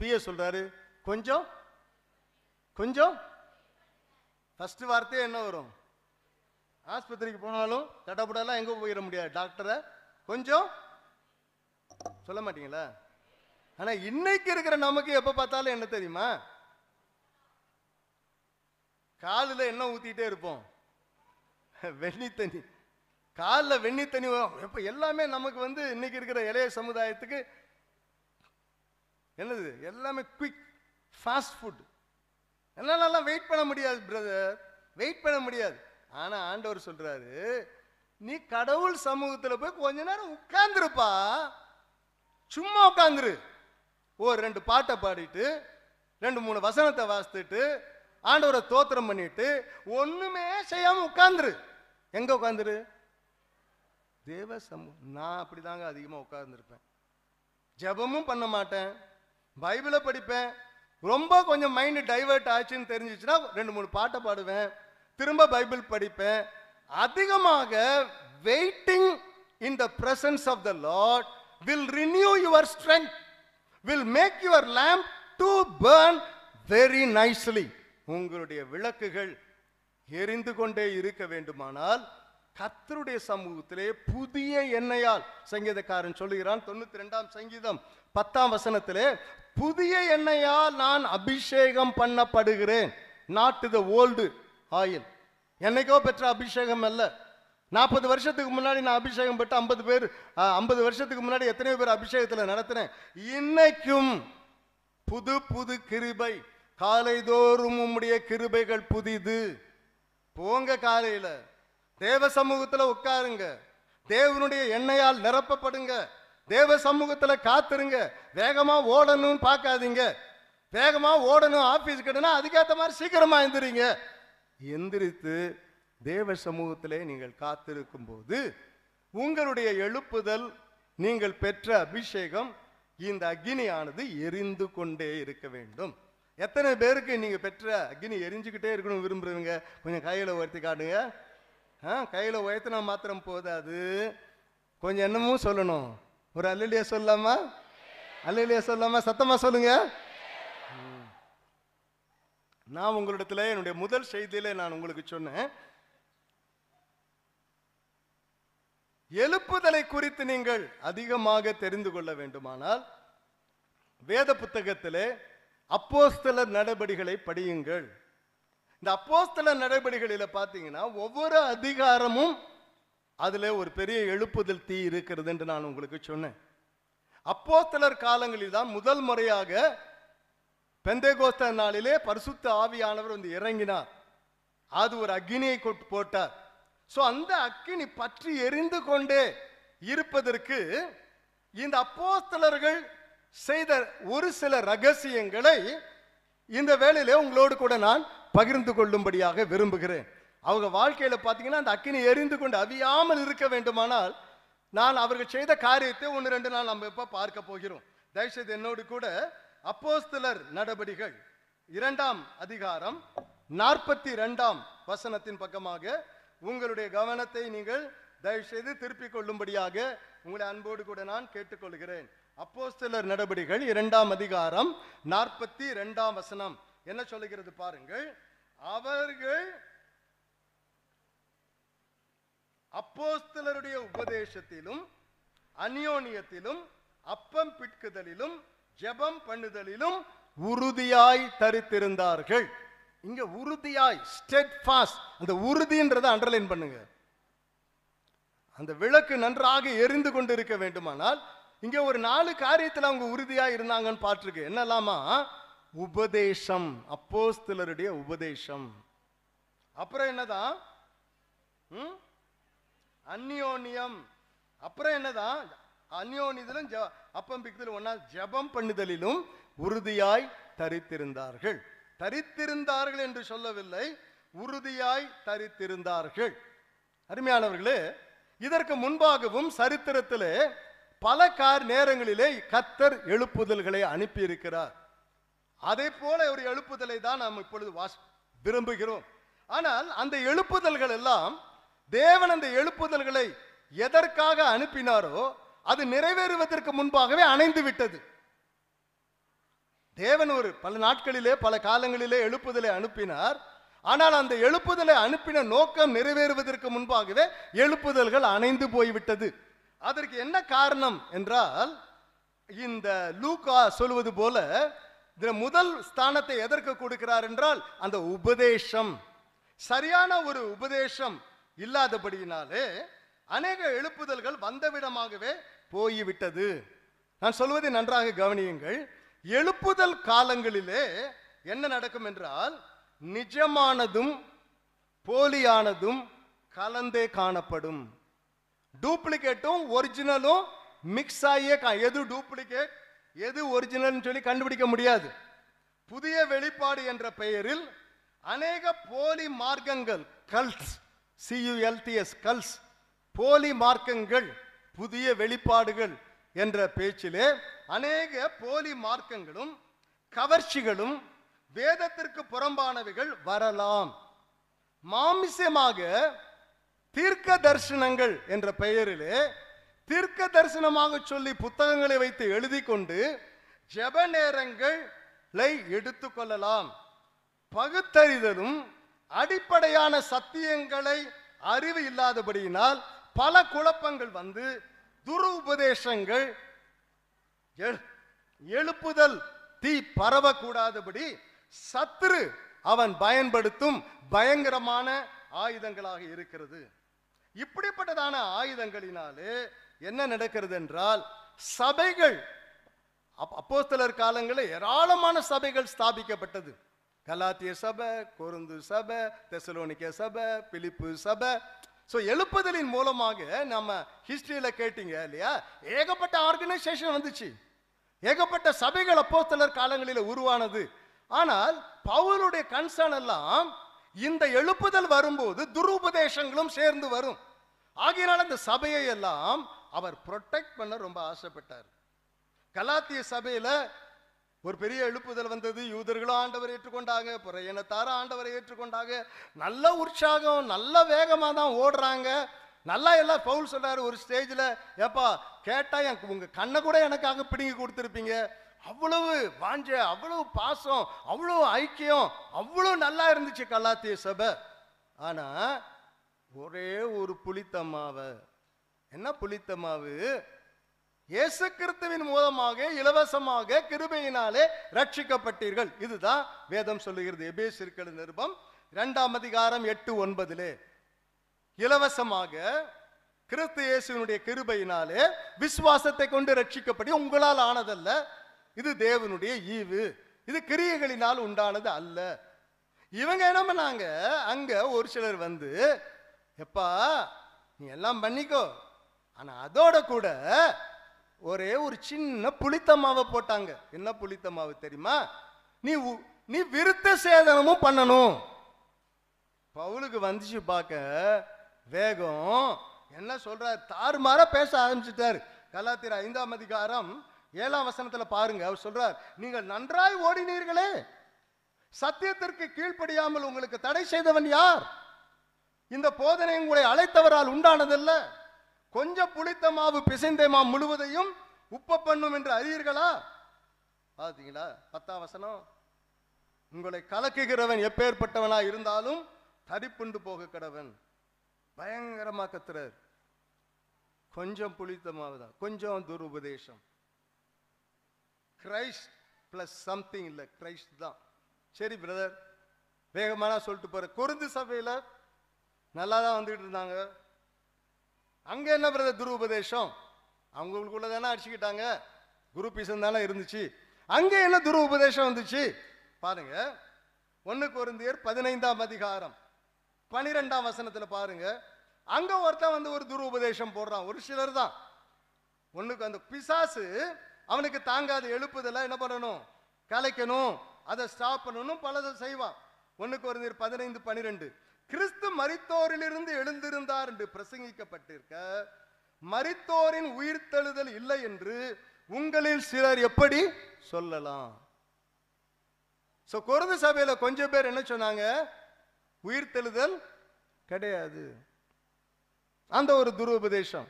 பிஏ சொல்கிறாரு கொஞ்சம் கொஞ்சம் ஃபஸ்ட்டு வார்த்தையே என்ன வரும் ஆஸ்பத்திரிக்கு போனாலும் தடப்படாலாம் எங்கே போயிட முடியாது டாக்டரை கொஞ்சம் சொல்ல மாட்டீங்களா ஆனால் இன்னைக்கு இருக்கிற நமக்கு எப்போ பார்த்தாலும் என்ன தெரியுமா காலில் என்ன ஊற்றிக்கிட்டே இருப்போம் வெள்ளி தண்ணி காலில் வெண்ணி தண்ணி வரும் இப்போ எல்லாமே நமக்கு வந்து இன்னைக்கு இருக்கிற இளைய சமுதாயத்துக்கு என்னது எல்லாமே குயிக் ஃபாஸ்ட் ஃபுட் என்னாலலாம் வெயிட் பண்ண முடியாது பிரதர் வெயிட் பண்ண முடியாது ஆனால் ஆண்டவர் சொல்கிறாரு நீ கடவுள் சமூகத்தில் போய் கொஞ்ச நேரம் உட்காந்துருப்பா சும்மா உட்காந்துரு ஒரு ரெண்டு பாட்டை பாடிட்டு ரெண்டு மூணு வசனத்தை வாசித்துட்டு ஆண்டவரை தோத்திரம் பண்ணிட்டு ஒன்றுமே செய்யாமல் உட்காந்துரு எங்கே உட்காந்துரு தேவ சமூ நான் அப்படி தாங்க அதிகமாக உட்கார்ந்துருப்பேன் ஜபமும் பண்ண மாட்டேன் பைபிளை படிப்பேன் ரொம்ப கொஞ்சம் மைண்டு டைவெர்ட் ஆச்சுன்னு தெரிஞ்சிச்சுன்னா ரெண்டு மூணு பாட்டை பாடுவேன் திரும்ப பைபிள் படிப்பேன் அதிகமாக waiting in the presence of the Lord will renew your strength will make your lamp to burn very nicely உங்களுடைய விளக்குகள் எரிந்து கொண்டே இருக்க வேண்டுமானால் கத்தருடைய சமூகத்திலே புதிய எண்ணெயால் சங்கீதக்காரன் சொல்லுகிறான் தொண்ணூத்தி ரெண்டாம் சங்கீதம் பத்தாம் வசனத்திலே புதிய எண்ணெயால் நான் அபிஷேகம் பண்ணப்படுகிறேன் நாட் த ஓல்டு ஆயில் என்னைக்கோ பெற்ற அபிஷேகம் அல்ல நாற்பது வருஷத்துக்கு முன்னாடி நான் அபிஷேகம் பெற்று ஐம்பது பேர் ஐம்பது வருஷத்துக்கு முன்னாடி எத்தனையோ பேர் அபிஷேகத்தில் நடத்தினேன் இன்னைக்கும் புது புது கிருபை காலைதோறும் உம்முடைய கிருபைகள் புதிது போங்க காலையில் தேவ சமூகத்தில் உட்காருங்க தேவனுடைய எண்ணெயால் நிரப்பப்படுங்க தேவ சமூகத்தில் காத்துருங்க வேகமாக ஓடணும்னு பார்க்காதீங்க வேகமாக ஓடணும் ஆஃபீஸ் கிட்டனா அதுக்கேற்ற மாதிரி சீக்கிரமாக எந்திரிங்க எந்திரித்து தேவ சமூகத்திலே நீங்கள் காத்திருக்கும் போது உங்களுடைய எழுப்புதல் நீங்கள் பெற்ற அபிஷேகம் இந்த அக்னியானது எரிந்து கொண்டே இருக்க வேண்டும் எத்தனை பேருக்கு நீங்கள் பெற்ற அக்னி எரிஞ்சுக்கிட்டே இருக்கணும் விரும்புகிறவங்க கொஞ்சம் கையில் உயர்த்தி காட்டுங்க ஆ கையில் உயர்த்தினா மாத்திரம் போதாது கொஞ்சம் என்னமும் சொல்லணும் ஒரு அல்லலியா சொல்லலாமா அல்லலியா சொல்லலாமா சத்தமாக சொல்லுங்க நான் உங்களிடத்தில் என்னுடைய முதல் செய்தியில் நான் உங்களுக்கு சொன்னேன் எழுப்புதலை குறித்து நீங்கள் அதிகமாக தெரிந்து கொள்ள வேண்டுமானால் வேத புத்தகத்திலே அப்போஸ்தலர் நடபடிகளை படியுங்கள் இந்த அப்போஸ்தல நடவடிக்கைகளில் பார்த்தீங்கன்னா ஒவ்வொரு அதிகாரமும் அதில் ஒரு பெரிய எழுப்புதல் தீ இருக்கிறது என்று நான் உங்களுக்கு சொன்னேன் அப்போஸ்தலர் காலங்களில் தான் முதல் முறையாக பெந்தேகோஸ்த நாளிலே பரிசுத்த ஆவியானவர் வந்து இறங்கினார் அது ஒரு அக்னியை கொட்டு போட்டார் ஸோ அந்த அக்கினி பற்றி எரிந்து கொண்டே இருப்பதற்கு இந்த அப்போஸ்தலர்கள் செய்த ஒரு சில ரகசியங்களை இந்த வேலையிலே உங்களோடு கூட நான் பகிர்ந்து கொள்ளும்படியாக விரும்புகிறேன் அவங்க வாழ்க்கையில் பார்த்தீங்கன்னா அந்த அக்கினி எரிந்து கொண்டு அவியாமல் இருக்க வேண்டுமானால் நான் அவர்கள் செய்த காரியத்தை ஒன்று ரெண்டு நாள் நம்ம இப்போ பார்க்க போகிறோம் தயவுசெய்து என்னோடு கூட அப்போஸ்தலர் நடபடிகள் இரண்டாம் அதிகாரம் நாற்பத்தி ரெண்டாம் வசனத்தின் பக்கமாக உங்களுடைய கவனத்தை நீங்கள் தயவுசெய்து திருப்பிக் கொள்ளும்படியாக உங்களை அன்போடு கூட நான் கேட்டுக்கொள்கிறேன் அப்போஸ்தலர் நடபடிகள் இரண்டாம் அதிகாரம் நாற்பத்தி ரெண்டாம் வசனம் என்ன சொல்லுகிறது பாருங்கள் அவர்கள் அப்போஸ்தலருடைய உபதேசத்திலும் அநியோனியத்திலும் அப்பம் பிட்குதலிலும் ஜெபம் பண்ணுதலிலும் உறுதியாய் தரித்திருந்தார்கள் இங்க உறுதியாய் அந்த உறுதின்றதை அண்டர்லைன் பண்ணுங்க அந்த விளக்கு நன்றாக எரிந்து கொண்டு இருக்க வேண்டுமானால் இங்க ஒரு நாலு காரியத்தில் அவங்க உறுதியா இருந்தாங்கன்னு பார்த்துருக்கு என்னெல்லாமா உபதேசம் அப்போஸ்தலருடைய உபதேசம் அப்புறம் என்னதான் அந்யோன்யம் அப்புறம் என்னதான் அந்யோன்யத்திலும் அப்பம் ஒன்னா ஜபம் பண்ணுதலிலும் உறுதியாய் தரித்திருந்தார்கள் தரித்திருந்தார்கள் என்று சொல்லவில்லை உறுதியாய் தரித்திருந்தார்கள் அருமையானவர்களே இதற்கு முன்பாகவும் சரித்திரத்திலே பல கார் நேரங்களிலே கத்தர் எழுப்புதல்களை அனுப்பியிருக்கிறார் அதே போல ஒரு எழுப்புதலை தான் நாம் இப்பொழுது வாஸ் விரும்புகிறோம் ஆனால் அந்த எழுப்புதல்கள் எல்லாம் தேவன் அந்த எழுப்புதல்களை எதற்காக அனுப்பினாரோ அது நிறைவேறுவதற்கு முன்பாகவே அணைந்து விட்டது தேவன் ஒரு பல நாட்களிலே பல காலங்களிலே எழுப்புதலை அனுப்பினார் ஆனால் அந்த எழுப்புதலை அனுப்பின நோக்கம் நிறைவேறுவதற்கு முன்பாகவே எழுப்புதல்கள் அணைந்து போய்விட்டது அதற்கு என்ன காரணம் என்றால் இந்த லூகா சொல்வது போல இதில் முதல் ஸ்தானத்தை எதற்கு கொடுக்கிறார் என்றால் அந்த உபதேசம் சரியான ஒரு உபதேசம் இல்லாதபடியினாலே அநேக எழுப்புதல்கள் வந்தவிடமாகவே போய்விட்டது நான் சொல்வதை நன்றாக கவனியுங்கள் எழுப்புதல் காலங்களிலே என்ன நடக்கும் என்றால் நிஜமானதும் போலியானதும் கலந்தே காணப்படும் டூப்ளிகேட்டும் ஒரிஜினலும் மிக்ஸ் ஆகியே எது டூப்ளிகேட் எது ஒரிஜினல்னு சொல்லி கண்டுபிடிக்க முடியாது புதிய வெளிப்பாடு என்ற பெயரில் அநேக போலி மார்க்கங்கள் கல்ஸ் சியுஎல்டிஎஸ் கல்ஸ் போலி மார்க்கங்கள் புதிய வெளிப்பாடுகள் என்ற பேச்சிலே அநேக போலி மார்க்கங்களும் கவர்ச்சிகளும் வேதத்திற்கு புறம்பானவைகள் வரலாம் மாமிசமாக தீர்க்க தரிசனங்கள் என்ற பெயரிலே தீர்க்க தரிசனமாக சொல்லி புத்தகங்களை வைத்து எழுதி கொண்டு ஜப நேரங்களை எடுத்துக்கொள்ளலாம் பகுத்தறிதலும் அடிப்படையான சத்தியங்களை அறிவு இல்லாதபடியினால் பல குழப்பங்கள் வந்து துரு உபதேசங்கள் எழுப்புதல் தீ பரவக்கூடாதபடி சத்துரு அவன் பயன்படுத்தும் பயங்கரமான ஆயுதங்களாக இருக்கிறது இப்படிப்பட்டதான ஆயுதங்களினாலே என்ன நடக்கிறது என்றால் சபைகள் அப்போஸ்தலர் காலங்களில் ஏராளமான சபைகள் ஸ்தாபிக்கப்பட்டது கலாத்திய சபை கொருந்து சபை தெசலோனிக்க சபை பிலிப்பு சபை ஸோ எழுப்புதலின் மூலமாக நம்ம ஹிஸ்டரியில் கேட்டீங்க இல்லையா ஏகப்பட்ட ஆர்கனைசேஷன் வந்துச்சு ஏகப்பட்ட சபைகள் அப்போஸ்தலர் காலங்களில் உருவானது ஆனால் பவுலுடைய கன்சர்ன் எல்லாம் இந்த எழுப்புதல் வரும்போது துருபதேசங்களும் சேர்ந்து வரும் ஆகையினால் அந்த சபையை எல்லாம் அவர் ப்ரொடெக்ட் பண்ண ரொம்ப ஆசைப்பட்டார் கலாத்திய சபையில ஒரு பெரிய எழுப்புதல் வந்தது யூதர்களும் ஆண்டவரை ஏற்றுக்கொண்டாங்க புறையினத்தார ஆண்டவரை ஏற்றுக்கொண்டாங்க நல்ல உற்சாகம் நல்ல வேகமாக தான் ஓடுறாங்க நல்லா எல்லாம் பவுல் சொல்றாரு ஒரு ஸ்டேஜில் ஏப்பா கேட்டா எனக்கு உங்க கண்ணை கூட எனக்காக பிடுங்கி கொடுத்துருப்பீங்க அவ்வளவு வாஞ்ச அவ்வளவு பாசம் அவ்வளவு ஐக்கியம் அவ்வளோ நல்லா இருந்துச்சு கலாத்திய சபை ஆனால் ஒரே ஒரு புளித்தம்மாவை என்ன புளித்த மாவு இயேசு கிறிஸ்துவின் மூலமாக இலவசமாக கிருபையினாலே ரட்சிக்கப்பட்டீர்கள் இதுதான் வேதம் சொல்லுகிறது எபேசிற்கடு நிருபம் இரண்டாம் அதிகாரம் எட்டு ஒன்பதிலே இலவசமாக கிறிஸ்து இயேசுவினுடைய கிருபையினாலே விசுவாசத்தை கொண்டு ரட்சிக்கப்படி உங்களால் ஆனதல்ல இது தேவனுடைய ஈவு இது கிரியைகளினால் உண்டானது அல்ல இவங்க என்ன பண்ணாங்க அங்க ஒரு சிலர் வந்து எப்பா நீ எல்லாம் பண்ணிக்கோ ஆனால் அதோட கூட ஒரே ஒரு சின்ன புளித்த மாவை போட்டாங்க என்ன புளித்த மாவு தெரியுமா நீ நீ விருத்த சேதனமும் பண்ணணும் பவுலுக்கு வந்துச்சு பார்க்க வேகம் என்ன சொல்றாரு தாறுமாற பேச ஆரம்பிச்சுட்டாரு கலாத்திர ஐந்தாம் அதிகாரம் ஏழாம் வசனத்துல பாருங்க அவர் சொல்றார் நீங்கள் நன்றாய் ஓடினீர்களே சத்தியத்திற்கு கீழ்ப்படியாமல் உங்களுக்கு தடை செய்தவன் யார் இந்த போதனை உங்களை அழைத்தவரால் உண்டானதில்லை கொஞ்சம் புளித்த மாவு பிசைந்த மா முழுவதையும் உப்ப பண்ணும் என்று அறியீர்களா பார்த்தீங்களா பத்தாம் வசனம் உங்களை கலக்குகிறவன் எப்பேற்பட்டவனா இருந்தாலும் தடிப்புண்டு போக கடவன் பயங்கரமா கத்துறார் கொஞ்சம் புளித்த மாவு தான் கொஞ்சம் துருபதேசம் கிரைஸ்ட் பிளஸ் சம்திங் இல்லை கிரைஸ்ட் தான் சரி பிரதர் வேகமான சொல்லிட்டு போற குருந்து சபையில் நல்லா தான் வந்துக்கிட்டு இருந்தாங்க அங்கே என்ன பிரதர் உபதேசம் அவங்களுக்குள்ள தானே அடிச்சுக்கிட்டாங்க குரூப்பிசம் தானே இருந்துச்சு அங்கே என்ன துரு உபதேசம் வந்துச்சு பாருங்க ஒன்று குருந்தியர் பதினைந்தாம் அதிகாரம் பனிரெண்டாம் வசனத்தில் பாருங்க அங்கே ஒருத்தன் வந்து ஒரு துரு உபதேசம் போடுறான் ஒரு சிலர் தான் ஒன்றுக்கு அந்த பிசாசு அவனுக்கு தாங்காத எழுப்புதெல்லாம் என்ன பண்ணணும் கலைக்கணும் அதை ஸ்டாப் பண்ணணும் பலதை செய்வான் ஒன்று குருந்தியர் பதினைந்து பனிரெண்டு கிறிஸ்து மரித்தோரிலிருந்து எழுந்திருந்தார் என்று பிரசங்கிக்கப்பட்டிருக்க மரித்தோரின் உயிர்த்தெழுதல் இல்லை என்று உங்களில் சிலர் எப்படி சொல்லலாம் குரது சபையில கொஞ்சம் பேர் என்ன சொன்னாங்க உயிர்த்தெழுதல் கிடையாது அந்த ஒரு துருபதேசம்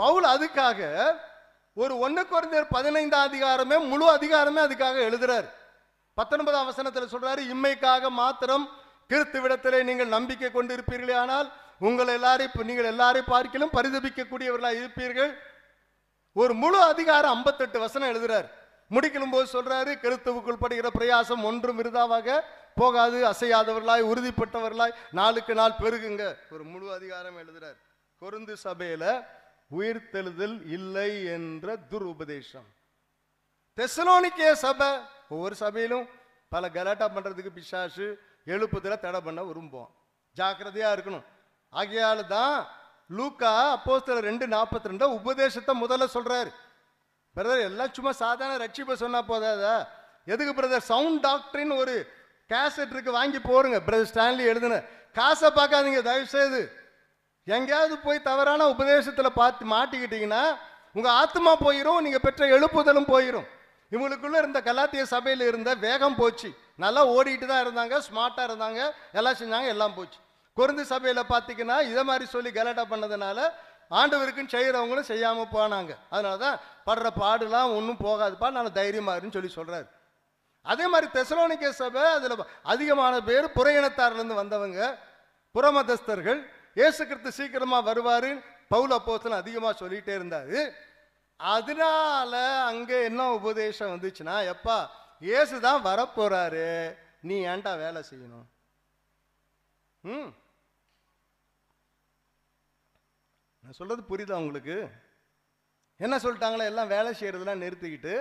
பவுல் அதுக்காக ஒரு ஒன்னு குறைந்தர் பதினைந்தாம் அதிகாரமே முழு அதிகாரமே அதுக்காக எழுதுறார் பத்தொன்பதாம் வசனத்தில் சொல்றாரு இம்மைக்காக மாத்திரம் கிறிஸ்துவிடத்திலே நீங்கள் நம்பிக்கை கொண்டு இருப்பீர்களே ஆனால் உங்கள் எல்லாரையும் நீங்கள் எல்லாரையும் பார்க்கலும் பரிதபிக்கக்கூடியவர்களாக இருப்பீர்கள் ஒரு முழு அதிகாரம் ஐம்பத்தெட்டு வசனம் எழுதுறாரு முடிக்கணும் போது சொல்றாரு கிறிஸ்துவுக்குள் படுகிற பிரயாசம் ஒன்றும் விருதாவாக போகாது அசையாதவர்களாய் உறுதிப்பட்டவர்களாய் நாளுக்கு நாள் பெருகுங்க ஒரு முழு அதிகாரம் எழுதுறார் கொருந்து சபையில உயிர்த்தெழுதல் இல்லை என்ற துருபதேசம் தெசலோனிக்கே சபை ஒவ்வொரு சபையிலும் பல கலாட்டா பண்றதுக்கு பிசாசு எழுப்புதல தடை பண்ண விரும்புவோம் ஜாக்கிரதையாக இருக்கணும் ஆகையால் தான் லூக்கா அப்போ ரெண்டு நாற்பத்தி ரெண்டு உபதேசத்தை முதல்ல சொல்கிறாரு பிரதர் எல்லாம் சும்மா சாதாரண ரட்சிப்பை சொன்னால் போதாதா எதுக்கு பிரதர் சவுண்ட் டாக்டர்னு ஒரு கேசட் இருக்கு வாங்கி போருங்க பிரதர் ஸ்டான்லி எழுதுன காசை பார்க்காதீங்க தயவுசெய்து எங்கேயாவது போய் தவறான உபதேசத்தில் பார்த்து மாட்டிக்கிட்டீங்கன்னா உங்கள் ஆத்மா போயிடும் நீங்கள் பெற்ற எழுப்புதலும் போயிடும் இவங்களுக்குள்ள இருந்த கலாத்திய சபையில் இருந்த வேகம் போச்சு நல்லா ஓடிட்டு தான் இருந்தாங்க ஸ்மார்ட்டாக இருந்தாங்க எல்லாம் செஞ்சாங்க எல்லாம் போச்சு குருந்து சபையில் பார்த்தீங்கன்னா இதை மாதிரி சொல்லி கலாட்டா பண்ணதுனால ஆண்டவருக்குன்னு செய்கிறவங்களும் செய்யாமல் போனாங்க அதனால தான் படுற பாடுலாம் ஒன்றும் போகாதுப்பா நல்ல தைரியமாக சொல்லி சொல்கிறாரு அதே மாதிரி தெசலோனிக்க சபை அதில் அதிகமான பேர் புற இனத்தாரிலேருந்து வந்தவங்க புறமதஸ்தர்கள் இயேசு கிறிஸ்து சீக்கிரமாக வருவார் பௌல அப்போத்தன் அதிகமாக சொல்லிகிட்டே இருந்தார் அதனால அங்கே என்ன உபதேசம் வந்துச்சுன்னா எப்பா இயேசு தான் வரப்போறாரு நீ ஏன்டா வேலை செய்யணும் ம் நான் சொல்றது புரியுதா உங்களுக்கு என்ன சொல்லிட்டாங்களா எல்லாம் வேலை செய்யறதுலாம் நிறுத்திக்கிட்டு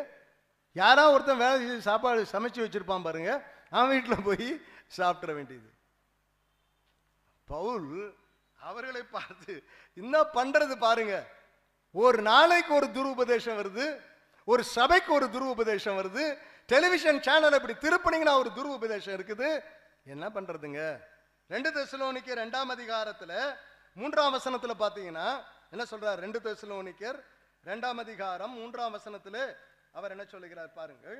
யாரா ஒருத்தன் வேலை செஞ்சு சாப்பாடு சமைச்சு வச்சிருப்பான் பாருங்க அவன் வீட்டில் போய் சாப்பிட வேண்டியது பவுல் அவர்களை பார்த்து என்ன பண்றது பாருங்க ஒரு நாளைக்கு ஒரு துருபதேசம் வருது ஒரு சபைக்கு ஒரு துருபதேசம் வருது டெலிவிஷன் சேனல் இப்படி திருப்பினீங்கன்னா ஒரு துருபதேசம் இருக்குது என்ன பண்றதுங்க ரெண்டு தெசலோனிக்கர் ரெண்டாம் அதிகாரத்தில் மூன்றாம் வசனத்தில் பார்த்தீங்கன்னா என்ன சொல்றாரு ரெண்டு தெசலோனிக்கர் ரெண்டாம் அதிகாரம் மூன்றாம் வசனத்தில் அவர் என்ன சொல்லுகிறார் பாருங்கள்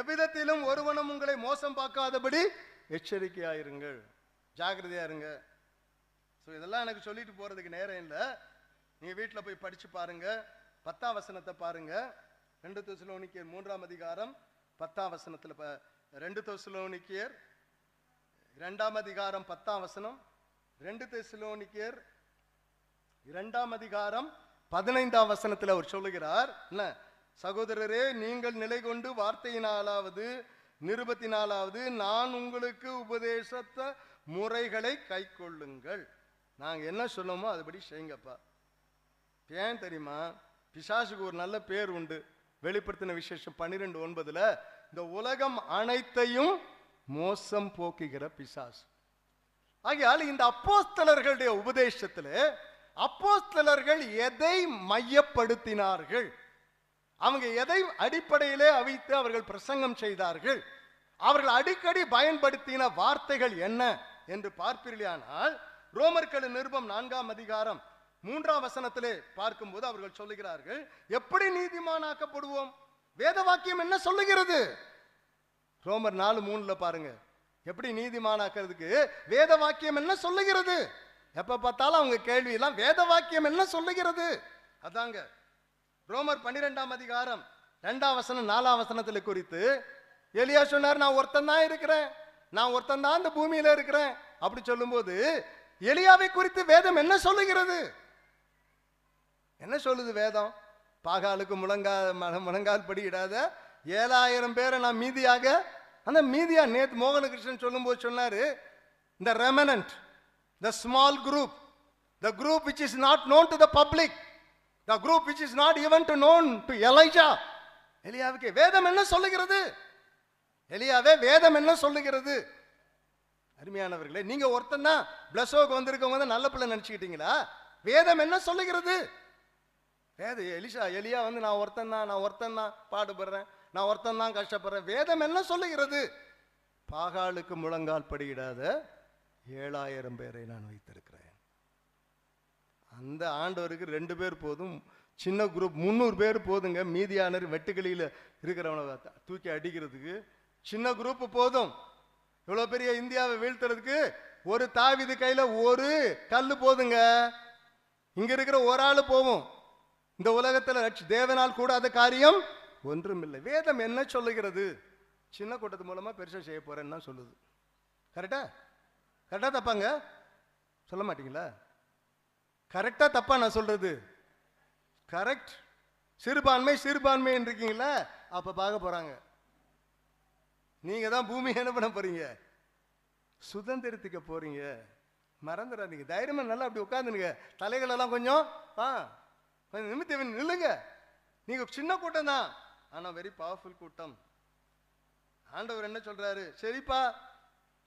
எவ்விதத்திலும் ஒருவனும் உங்களை மோசம் பார்க்காதபடி எச்சரிக்கையாயிருங்கள் ஜாகிரதையா இருங்க ஸோ இதெல்லாம் எனக்கு சொல்லிட்டு போகிறதுக்கு நேரம் இல்லை நீங்கள் வீட்டில் போய் படித்து பாருங்கள் பத்தாம் வசனத்தை பாருங்கள் ரெண்டு தொசுலோனிக்கியர் மூன்றாம் அதிகாரம் பத்தாம் வசனத்தில் இப்போ ரெண்டு தொசுலோனிக்கியர் இரண்டாம் அதிகாரம் பத்தாம் வசனம் ரெண்டு தெசுலோனிக்கியர் இரண்டாம் அதிகாரம் பதினைந்தாம் வசனத்தில் அவர் சொல்லுகிறார் என்ன சகோதரரே நீங்கள் நிலை கொண்டு வார்த்தையினாலாவது நிருபத்தினாலாவது நான் உங்களுக்கு உபதேசத்த முறைகளை கை கொள்ளுங்கள் நாங்கள் என்ன சொல்லுவோமோ அதுபடி செய்யுங்கப்பா ஏன் தெரியுமா பிசாசுக்கு ஒரு நல்ல பேர் உண்டு வெளிப்படுத்தின விசேஷம் பன்னிரெண்டு ஒன்பதுல இந்த உலகம் அனைத்தையும் மோசம் போக்குகிற பிசாசு ஆகையால் இந்த அப்போஸ்தலர்களுடைய உபதேசத்தில் அப்போஸ்தலர்கள் எதை மையப்படுத்தினார்கள் அவங்க எதை அடிப்படையிலே அவித்து அவர்கள் பிரசங்கம் செய்தார்கள் அவர்கள் அடிக்கடி பயன்படுத்தின வார்த்தைகள் என்ன என்று பார்ப்பீர்களானால் ரோமர்களின் நிருபம் நான்காம் அதிகாரம் மூன்றாம் வசனத்திலே பார்க்கும்போது அவர்கள் சொல்லுகிறார்கள் எப்படி நீதிமானாக்கப்படுவோம் வேத வாக்கியம் என்ன சொல்லுகிறது ரோமர் நாலு மூணுல பாருங்க எப்படி நீதிமானாக்கிறதுக்கு வேத வாக்கியம் என்ன சொல்லுகிறது எப்ப பார்த்தாலும் அவங்க கேள்வியெல்லாம் வேத வாக்கியம் என்ன சொல்லுகிறது அதாங்க ரோமர் பன்னிரெண்டாம் அதிகாரம் ரெண்டாம் வசனம் நாலாம் வசனத்துல குறித்து எலியா சொன்னார் நான் ஒருத்தன் தான் இருக்கிறேன் நான் ஒருத்தன் தான் இந்த பூமியில இருக்கிறேன் அப்படி சொல்லும்போது எளியாவை குறித்து வேதம் என்ன சொல்லுகிறது என்ன சொல்லுது வேதம் பாகாலுக்கு முழங்கா முழங்கால் படியிடாத ஏழாயிரம் பேரை நான் மீதியாக அந்த மீதியா நேத்து மோகனகிருஷ்ணன் சொல்லும்போது சொன்னாரு the remnant the small group the group which is not known to the public the group which is not even to known to Elijah எலியாவுக்கு வேதம் என்ன சொல்லுகிறது எலியாவே வேதம் என்ன சொல்லுகிறது அருமையானவர்களே நீங்க ஒருத்தன்னா பிளஸோவுக்கு வந்திருக்கவங்க தான் நல்ல பிள்ளை நினைச்சுக்கிட்டீங்களா வேதம் என்ன சொல்லுகிறது வேத எலிஷா எலியா வந்து நான் ஒருத்தன் தான் நான் ஒருத்தன் தான் பாடுபடுறேன் நான் ஒருத்தன் தான் கஷ்டப்படுறேன் வேதம் என்ன சொல்லுகிறது பாகாலுக்கு முழங்கால் படியிடாத ஏழாயிரம் பேரை நான் வைத்திருக்கிறேன் அந்த ஆண்டவருக்கு ரெண்டு பேர் போதும் சின்ன குரூப் முந்நூறு பேர் போதுங்க மீதியானர் வெட்டுக்கிளியில் இருக்கிறவனை தூக்கி அடிக்கிறதுக்கு சின்ன குரூப்பு போதும் இவ்வளோ பெரிய இந்தியாவை வீழ்த்துறதுக்கு ஒரு தாவிது கையில் ஒரு கல் போதுங்க இங்கே இருக்கிற ஒரு ஆள் போவோம் இந்த உலகத்தில் லட்ச தேவனால் கூடாத காரியம் ஒன்றும் இல்லை வேதம் என்ன சொல்லுகிறது சின்ன கூட்டத்து மூலமாக பெருசாக செய்ய போகிறேன்னு சொல்லுது கரெக்டா கரெக்டாக தப்பாங்க சொல்ல மாட்டிங்களா கரெக்டாக தப்பா நான் சொல்கிறது கரெக்ட் சிறுபான்மை சிறுபான்மைன்னு இருக்கீங்களா அப்போ பார்க்க போகிறாங்க நீங்கள் தான் பூமியை என்ன பண்ண போகிறீங்க சுதந்திரத்துக்கு போகிறீங்க மறந்துடாதீங்க தைரியமாக நல்லா அப்படி உட்காந்துனுங்க தலைகளெல்லாம் கொஞ்சம் ஆ கொஞ்சம் நிமித்தி நில்லுங்க நீங்கள் சின்ன கூட்டம் தான் ஆனால் வெரி பவர்ஃபுல் கூட்டம் ஆண்டவர் என்ன சொல்கிறாரு சரிப்பா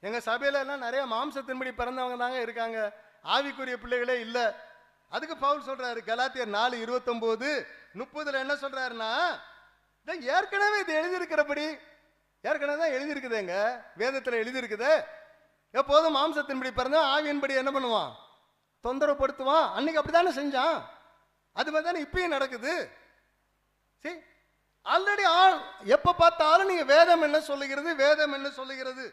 எங்கள் சபையில எல்லாம் நிறைய மாம்சத்தின்படி பிறந்தவங்க தாங்க இருக்காங்க ஆவிக்குரிய பிள்ளைகளே இல்லை அதுக்கு பவுல் சொல்றாரு கலாத்தியர் நாலு இருபத்தொம்போது முப்பதுல என்ன சொல்றாருன்னா ஏற்கனவே இது எழுதியிருக்கிறபடி ஏற்கனவே தான் எழுதியிருக்குதுங்க வேதத்தில் எழுதியிருக்குது எப்போதும் மாம்சத்தின்படி பிறந்தா ஆவியின்படி என்ன பண்ணுவான் தொந்தரவுப்படுத்துவான் அன்னைக்கு அப்படி தானே செஞ்சான் அது மாதிரி தானே இப்பயும் நடக்குது சரி ஆல்ரெடி ஆள் எப்போ பார்த்தாலும் நீங்கள் வேதம் என்ன சொல்லுகிறது வேதம் என்ன சொல்லுகிறது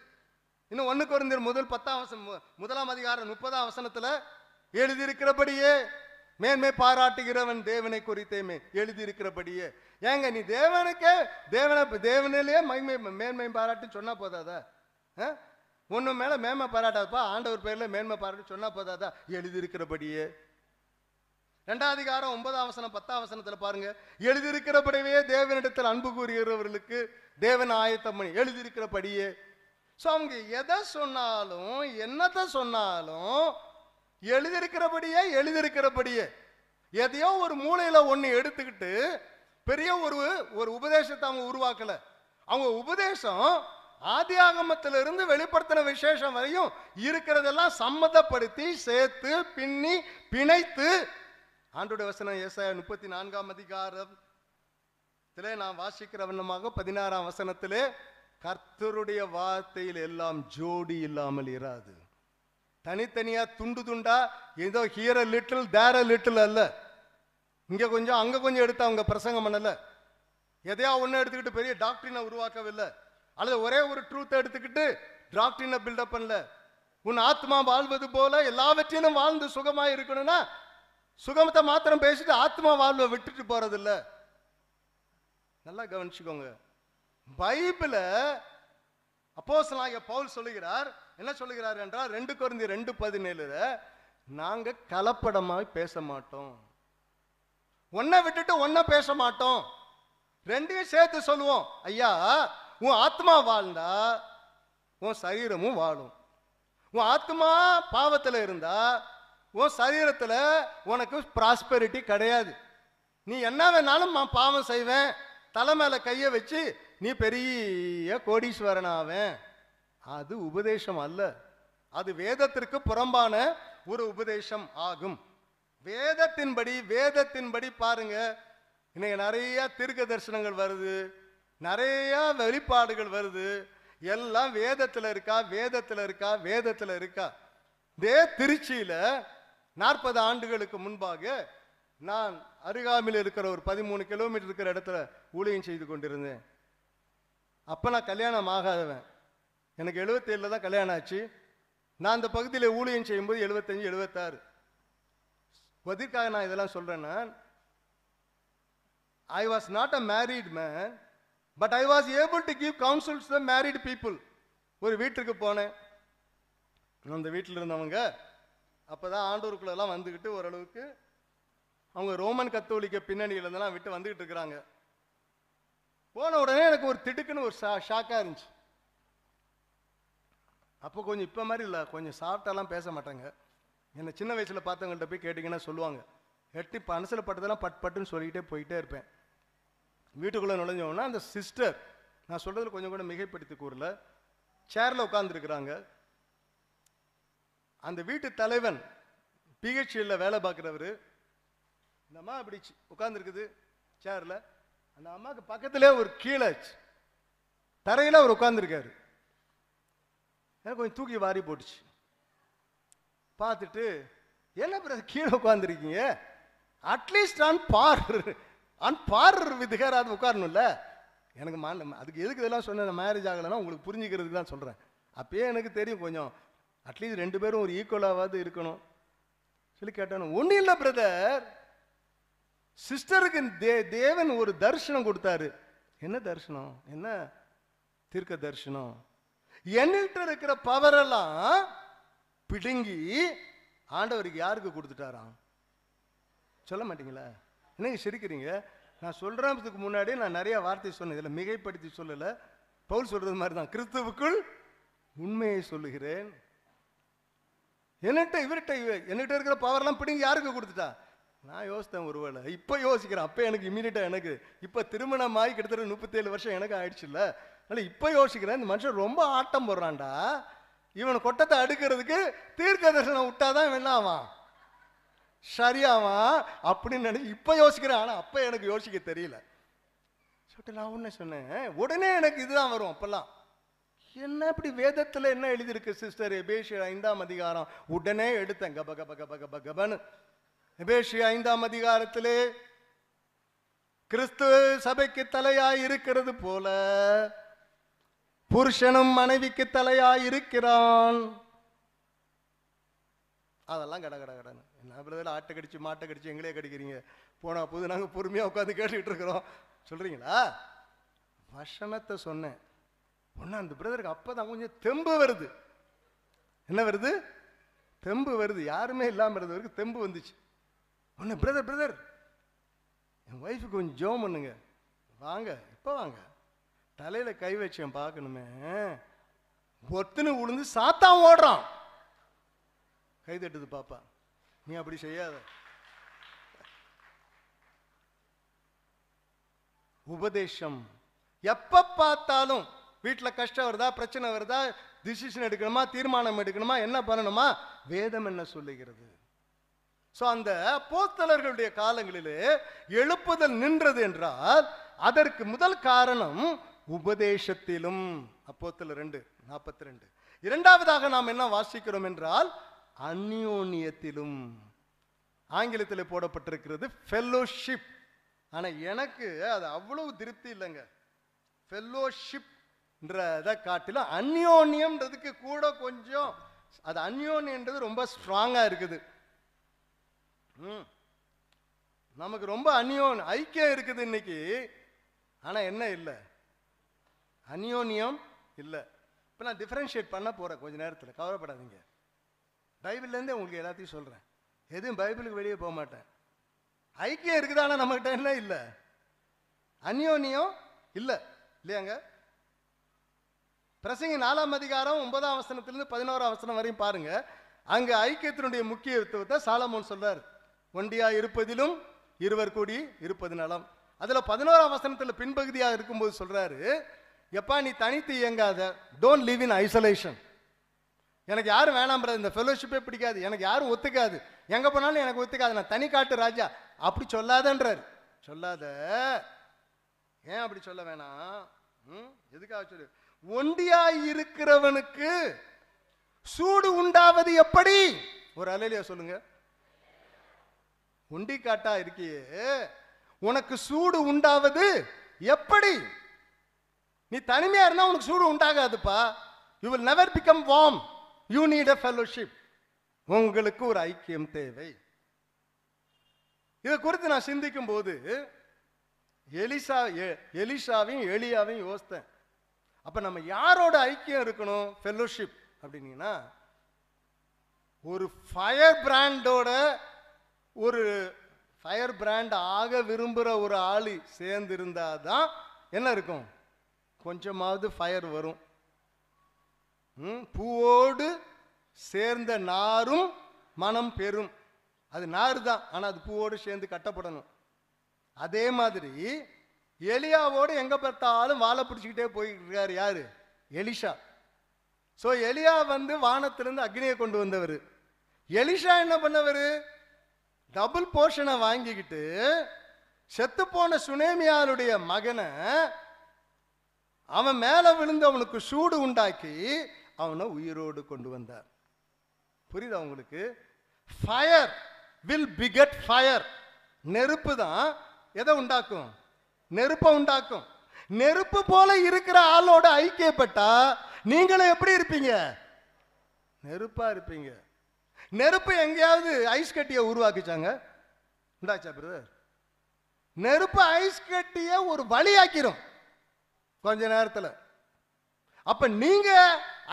இன்னும் ஒன்று குறைந்த முதல் பத்தாம் முதலாம் அதிகாரம் முப்பதாம் வசனத்தில் எழுதியிருக்கிறபடியே மேன்மை பாராட்டுகிறவன் தேவனை குறித்தேமே எழுதியிருக்கிறபடியே ஏங்க நீ தேவனுக்கே தேவனை தேவனிலேயே மகிமை மேன்மை பாராட்டு சொன்னால் போதாதா ஒன்று மேலே மேன்மை பாராட்டாதப்பா ஆண்டவர் பேரில் மேன்மை பாராட்டு சொன்னால் போதாதா எழுதியிருக்கிறபடியே ரெண்டாவது அதிகாரம் ஒன்பதாம் வசனம் பத்தாம் வசனத்தில் பாருங்க எழுதியிருக்கிறபடியே தேவனிடத்தில் அன்பு கூறுகிறவர்களுக்கு தேவன் ஆயத்தம் பண்ணி எழுதியிருக்கிறபடியே ஸோ அவங்க எதை சொன்னாலும் என்னத்தை சொன்னாலும் எழுதியிருக்கிறபடியே எழுதியிருக்கிறபடியே எதையோ ஒரு மூளையில ஒன்று எடுத்துக்கிட்டு பெரிய ஒரு ஒரு உபதேசத்தை அவங்க உருவாக்கல அவங்க உபதேசம் ஆதி ஆகமத்திலிருந்து வெளிப்படுத்தின விசேஷம் வரையும் இருக்கிறதெல்லாம் சம்மதப்படுத்தி சேர்த்து பின்னி பிணைத்து ஆண்டுடைய வசனம் ஏசாய முப்பத்தி நான்காம் அதிகாரத்திலே நான் வாசிக்கிற வண்ணமாக பதினாறாம் வசனத்திலே கர்த்தருடைய வார்த்தையில் எல்லாம் ஜோடி இல்லாமல் இராது தனித்தனியாக துண்டு துண்டா ஏதோ ஹியர் லிட்டில் தேர லிட்டில் அல்ல இங்கே கொஞ்சம் அங்கே கொஞ்சம் எடுத்து அவங்க பிரசங்கம் பண்ணலை எதையா ஒன்று எடுத்துக்கிட்டு பெரிய டாக்டரினை உருவாக்கவில்லை அல்லது ஒரே ஒரு ட்ரூத்தை எடுத்துக்கிட்டு டாக்டரினை பில்டப் பண்ணல உன் ஆத்மா வாழ்வது போல எல்லாவற்றிலும் வாழ்ந்து சுகமாக இருக்கணும்னா சுகமத்தை மாத்திரம் பேசிட்டு ஆத்மா வாழ்வை விட்டுட்டு போகிறதில்ல நல்லா கவனிச்சுக்கோங்க பைபிளை அப்போசலாகிய பவுல் சொல்லுகிறார் என்ன சொல்லுகிறார் என்றால் ரெண்டு குறைந்த ரெண்டு பதினேழு நாங்கள் கலப்படமாய் பேச மாட்டோம் ஒன்றை விட்டுட்டு ஒன்ன பேச மாட்டோம் ரெண்டையும் சேர்த்து சொல்லுவோம் ஐயா உன் ஆத்மா வாழ்ந்தா உன் சரீரமும் வாழும் உன் ஆத்மா பாவத்தில் இருந்தா உன் சரீரத்தில் உனக்கு ப்ராஸ்பெரிட்டி கிடையாது நீ என்ன வேணாலும் நான் பாவம் செய்வேன் தலை மேலே கையை வச்சு நீ பெரிய கோடீஸ்வரனாவேன் அது உபதேசம் அல்ல அது வேதத்திற்கு புறம்பான ஒரு உபதேசம் ஆகும் வேதத்தின்படி வேதத்தின்படி பாருங்க இன்னைக்கு நிறைய தீர்க்க தரிசனங்கள் வருது நிறைய வெளிப்பாடுகள் வருது எல்லாம் வேதத்தில் இருக்கா வேதத்தில் இருக்கா வேதத்தில் இருக்கா இதே திருச்சியில் நாற்பது ஆண்டுகளுக்கு முன்பாக நான் அருகாமையில் இருக்கிற ஒரு பதிமூணு கிலோமீட்டர் இருக்கிற இடத்துல ஊழியம் செய்து கொண்டிருந்தேன் அப்போ நான் கல்யாணம் ஆகாதவன் எனக்கு எழுபத்தேழில் தான் கல்யாணம் ஆச்சு நான் அந்த பகுதியில் ஊழியம் செய்யும்போது எழுபத்தஞ்சு எழுபத்தாறு பதிற்காக நான் இதெல்லாம் சொல்கிறேன்னா I was not a married man but I was able to give counsels the married people ஒரு வீட்டுக்கு போனேன் அந்த வீட்டில் இருந்தவங்க அப்போ தான் ஆண்டூருக்குள்ளெல்லாம் வந்துக்கிட்டு ஓரளவுக்கு அவங்க ரோமன் கத்தோலிக்க பின்னணியிலேருந்தெல்லாம் விட்டு வந்துக்கிட்டு இருக்கிறாங்க போன உடனே எனக்கு ஒரு திடுக்குன்னு ஒரு ஷா ஷாக்காக இருந்துச்சு அப்போ கொஞ்சம் இப்போ மாதிரி இல்லை கொஞ்சம் சாஃப்டாலாம் பேச மாட்டாங்க என்னை சின்ன வயசில் பார்த்தவங்கள்ட்ட போய் கேட்டிங்கன்னா சொல்லுவாங்க எட்டி மனசில் பட்டதெல்லாம் பட் பட்டுன்னு சொல்லிக்கிட்டே போயிட்டே இருப்பேன் வீட்டுக்குள்ளே நுழைஞ்சோம்னா அந்த சிஸ்டர் நான் சொல்கிறது கொஞ்சம் கூட மிகைப்படுத்தி கூறல சேரில் உட்காந்துருக்குறாங்க அந்த வீட்டு தலைவன் பிஹெச்சியில் வேலை பார்க்குறவர் இந்த அம்மா அப்படி உட்காந்துருக்குது சேரில் அந்த அம்மாவுக்கு பக்கத்திலே ஒரு கீழே தரையில் அவர் உட்காந்துருக்காரு எனக்கு கொஞ்சம் தூக்கி வாரி போட்டுச்சு பார்த்துட்டு என்ன பிரதர் கீழே உட்காந்துருக்கீங்க at least on par on par with her உட்காரணும்ல எனக்கு மாநில அதுக்கு எதுக்கு இதெல்லாம் சொன்ன மேரேஜ் ஆகலைன்னா உங்களுக்கு புரிஞ்சுக்கிறதுக்கு தான் சொல்கிறேன் அப்பயே எனக்கு தெரியும் கொஞ்சம் அட்லீஸ்ட் ரெண்டு பேரும் ஒரு ஈக்குவலாவது இருக்கணும் சொல்லி கேட்டானு ஒன்றும் இல்லை பிரதர் சிஸ்டருக்கு தே தேவன் ஒரு தரிசனம் கொடுத்தாரு என்ன தரிசனம் என்ன தீர்க்க தரிசனம் என்கிட்ட இருக்கிற பவர் எல்லாம் பிடுங்கி ஆண்டவருக்கு யாருக்கு கொடுத்துட்டாராம் சொல்ல மாட்டீங்களா என்னங்க சிரிக்கிறீங்க நான் சொல்றதுக்கு முன்னாடி நான் நிறைய வார்த்தை சொன்னேன் இதில் மிகைப்படுத்தி சொல்லலை பவுல் சொல்றது மாதிரி தான் கிறிஸ்துவுக்குள் உண்மையை சொல்லுகிறேன் என்னட்ட இவர்கிட்ட என்கிட்ட இருக்கிற பவர்லாம் பிடிங்க யாருக்கு கொடுத்துட்டா நான் யோசித்தேன் ஒருவேளை இப்போ யோசிக்கிறேன் அப்போ எனக்கு இம்மீடியட்டாக எனக்கு இப்போ திருமணம் ஆகி கிட்டத்தட்ட முப்பத்தேழு வருஷம் எனக்கு ஆயிடுச்சுல்ல அல்ல இப்போ யோசிக்கிறேன் இந்த மனுஷன் ரொம்ப ஆட்டம் போடுறான்டா இவன் கொட்டத்தை அடுக்கிறதுக்கு தீர்க்க தரிசனம் விட்டாதான் வேணாமா சரியாவான் அப்படின்னு நினைச்சு இப்போ யோசிக்கிறேன் ஆனால் அப்போ எனக்கு யோசிக்க தெரியல சொல்லிட்டு நான் ஒன்று சொன்னேன் உடனே எனக்கு இதுதான் வரும் அப்போல்லாம் என்ன இப்படி வேதத்தில் என்ன எழுதியிருக்கு சிஸ்டர் எபேஷிய ஐந்தாம் அதிகாரம் உடனே எடுத்தேன் கப கப கப கப கபன்னு எபேஷிய ஐந்தாம் அதிகாரத்திலே கிறிஸ்து சபைக்கு தலையாய் இருக்கிறது போல புருஷனும் மனைவிக்கு தலையா இருக்கிறான் அதெல்லாம் கட கட கடன் என்ன பிரதர் ஆட்டை கடிச்சு மாட்டை கடிச்சு எங்களே கடிக்கிறீங்க போனா போது நாங்கள் பொறுமையாக உட்காந்து கேட்டுக்கிட்டு இருக்கிறோம் சொல்றீங்களா வசனத்தை சொன்னேன் ஒன்று அந்த பிரதருக்கு அப்போ தான் கொஞ்சம் தெம்பு வருது என்ன வருது தெம்பு வருது யாருமே இல்லாமல் இருந்தவருக்கு தெம்பு வந்துச்சு ஒன்று பிரதர் பிரதர் என் ஒய்ஃபுக்கு கொஞ்சம் ஜோம் பண்ணுங்க வாங்க இப்போ வாங்க தலையில கை வச்சேன் பார்க்கணுமே ஒத்துன்னு உளுந்து சாத்தான் ஓடுறான் கை தட்டுது பாப்பா நீ அப்படி செய்யாத உபதேசம் எப்ப பார்த்தாலும் வீட்டில் கஷ்டம் வருதா பிரச்சனை வருதா டிசிஷன் எடுக்கணுமா தீர்மானம் எடுக்கணுமா என்ன பண்ணணுமா வேதம் என்ன சொல்லுகிறது ஸோ அந்த போத்தலர்களுடைய காலங்களிலே எழுப்புதல் நின்றது என்றால் அதற்கு முதல் காரணம் உபதேசத்திலும் அப்போத்தில் ரெண்டு நாற்பத்தி ரெண்டு இரண்டாவதாக நாம் என்ன வாசிக்கிறோம் என்றால் அந்யோன்யத்திலும் ஆங்கிலத்தில் போடப்பட்டிருக்கிறது ஃபெல்லோஷிப் ஆனால் எனக்கு அது அவ்வளவு திருப்தி இல்லைங்க ஃபெல்லோஷிப்ன்றதை காட்டிலும் அந்யோன்யம்ன்றதுக்கு கூட கொஞ்சம் அது அந்யோன்யன்றது ரொம்ப ஸ்ட்ராங்காக இருக்குது நமக்கு ரொம்ப அந்யோன் ஐக்கியம் இருக்குது இன்னைக்கு ஆனால் என்ன இல்லை அந்யோன்யம் இல்லை இப்போ நான் டிஃப்ரென்ஷியேட் பண்ண போகிறேன் கொஞ்சம் நேரத்தில் கவலைப்படாதீங்க பைபிள்லேருந்தே உங்களுக்கு எல்லாத்தையும் சொல்கிறேன் எதுவும் பைபிளுக்கு வெளியே போக மாட்டேன் ஐக்கியம் இருக்குது நம்ம நம்மகிட்ட என்ன இல்லை அந்யோன்யம் இல்லை இல்லையாங்க பிரசங்க நாலாம் அதிகாரம் ஒன்பதாம் வசனத்திலிருந்து பதினோராம் வசனம் வரையும் பாருங்க அங்க ஐக்கியத்தினுடைய முக்கியத்துவத்தை சாலமோன் சொல்றார் ஒண்டியா இருப்பதிலும் இருவர் கூடி இருப்பது நலம் அதுல பதினோராம் வசனத்துல பின்பகுதியாக இருக்கும்போது சொல்றாரு எப்பா நீ தனித்து இயங்காத டோன்ட் லிவ் இன் ஐசோலேஷன் எனக்கு யாரும் வேணாம் பிரதர் இந்த ஃபெலோஷிப்பே பிடிக்காது எனக்கு யாரும் ஒத்துக்காது எங்கே போனாலும் எனக்கு ஒத்துக்காது நான் தனி காட்டு ராஜா அப்படி சொல்லாதன்றார் சொல்லாத ஏன் அப்படி சொல்ல வேணாம் எதுக்காக சொல்லு ஒண்டியா இருக்கிறவனுக்கு சூடு உண்டாவது எப்படி ஒரு அலையிலியா சொல்லுங்க ஒண்டி காட்டா இருக்கியே உனக்கு சூடு உண்டாவது எப்படி நீ தனிமையாக இருந்தால் உனக்கு சூடு உண்டாகாதுப்பா you will never become warm you need a fellowship உங்களுக்கு ஒரு ஐக்கியம் தேவை இதை குறித்து நான் சிந்திக்கும் போது எலிசா எலிசாவையும் எலியாவையும் யோசித்தேன் அப்போ நம்ம யாரோட ஐக்கியம் இருக்கணும் ஃபெல்லோஷிப் அப்படின்னீங்கன்னா ஒரு ஃபயர் பிராண்டோட ஒரு ஃபயர் பிராண்ட் ஆக விரும்புகிற ஒரு ஆளு சேர்ந்திருந்தாதான் என்ன இருக்கும் கொஞ்சமாவது ஃபயர் வரும் பூவோடு சேர்ந்த நாரும் மனம் பெறும் அது நார் தான் ஆனால் அது பூவோடு சேர்ந்து கட்டப்படணும் அதே மாதிரி எலியாவோடு எங்கே பார்த்தாலும் வாழை பிடிச்சிக்கிட்டே போயிருக்கார் யார் எலிஷா ஸோ எலியா வந்து வானத்திலிருந்து அக்னியை கொண்டு வந்தவர் எலிஷா என்ன பண்ணவர் டபுள் போர்ஷனை வாங்கிக்கிட்டு செத்துப்போன சுனேமியாருடைய மகனை அவன் மேலே விழுந்து அவனுக்கு சூடு உண்டாக்கி அவனை உயிரோடு கொண்டு வந்தார் புரியுதா உங்களுக்கு ஃபயர் வில் பிகட் ஃபயர் நெருப்பு தான் எதை உண்டாக்கும் நெருப்பை உண்டாக்கும் நெருப்பு போல இருக்கிற ஆளோட ஐக்கியப்பட்டா நீங்களும் எப்படி இருப்பீங்க நெருப்பா இருப்பீங்க நெருப்பு எங்கேயாவது ஐஸ் கட்டியை உருவாக்கிச்சாங்க இந்தாச்சா பிரதர் நெருப்பு ஐஸ் கட்டியை ஒரு வழியாக்கிரும் கொஞ்ச நேரத்தில் அப்ப நீங்க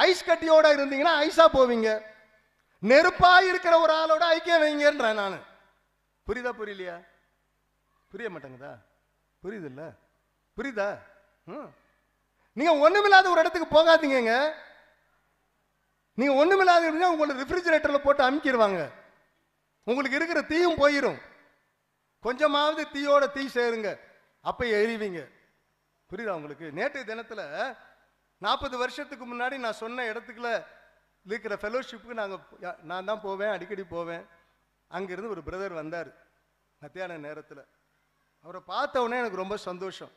ஐஸ் கட்டியோட இருந்தீங்கன்னா ஐஸா போவீங்க நெருப்பா இருக்கிற ஒரு ஆளோட ஐக்கியம் வைங்கன்றேன் நான் புரியுதா புரியலையா புரிய மாட்டேங்குதா புரியுது இல்ல புரியுதா நீங்க ஒண்ணுமில்லாத ஒரு இடத்துக்கு போகாதீங்க நீங்க ஒண்ணுமில்லாத உங்களை ரெஃப்ரிஜிரேட்டர்ல போட்டு அமுக்கிடுவாங்க உங்களுக்கு இருக்கிற தீயும் போயிடும் கொஞ்சமாவது தீயோட தீ சேருங்க அப்ப எறிவீங்க புரியுதா உங்களுக்கு நேற்றைய தினத்தில் நாற்பது வருஷத்துக்கு முன்னாடி நான் சொன்ன இடத்துக்குள்ள இருக்கிற ஃபெலோஷிப்புக்கு நாங்கள் நான் தான் போவேன் அடிக்கடி போவேன் அங்கேருந்து ஒரு பிரதர் வந்தார் மத்தியான நேரத்தில் அவரை பார்த்த உடனே எனக்கு ரொம்ப சந்தோஷம்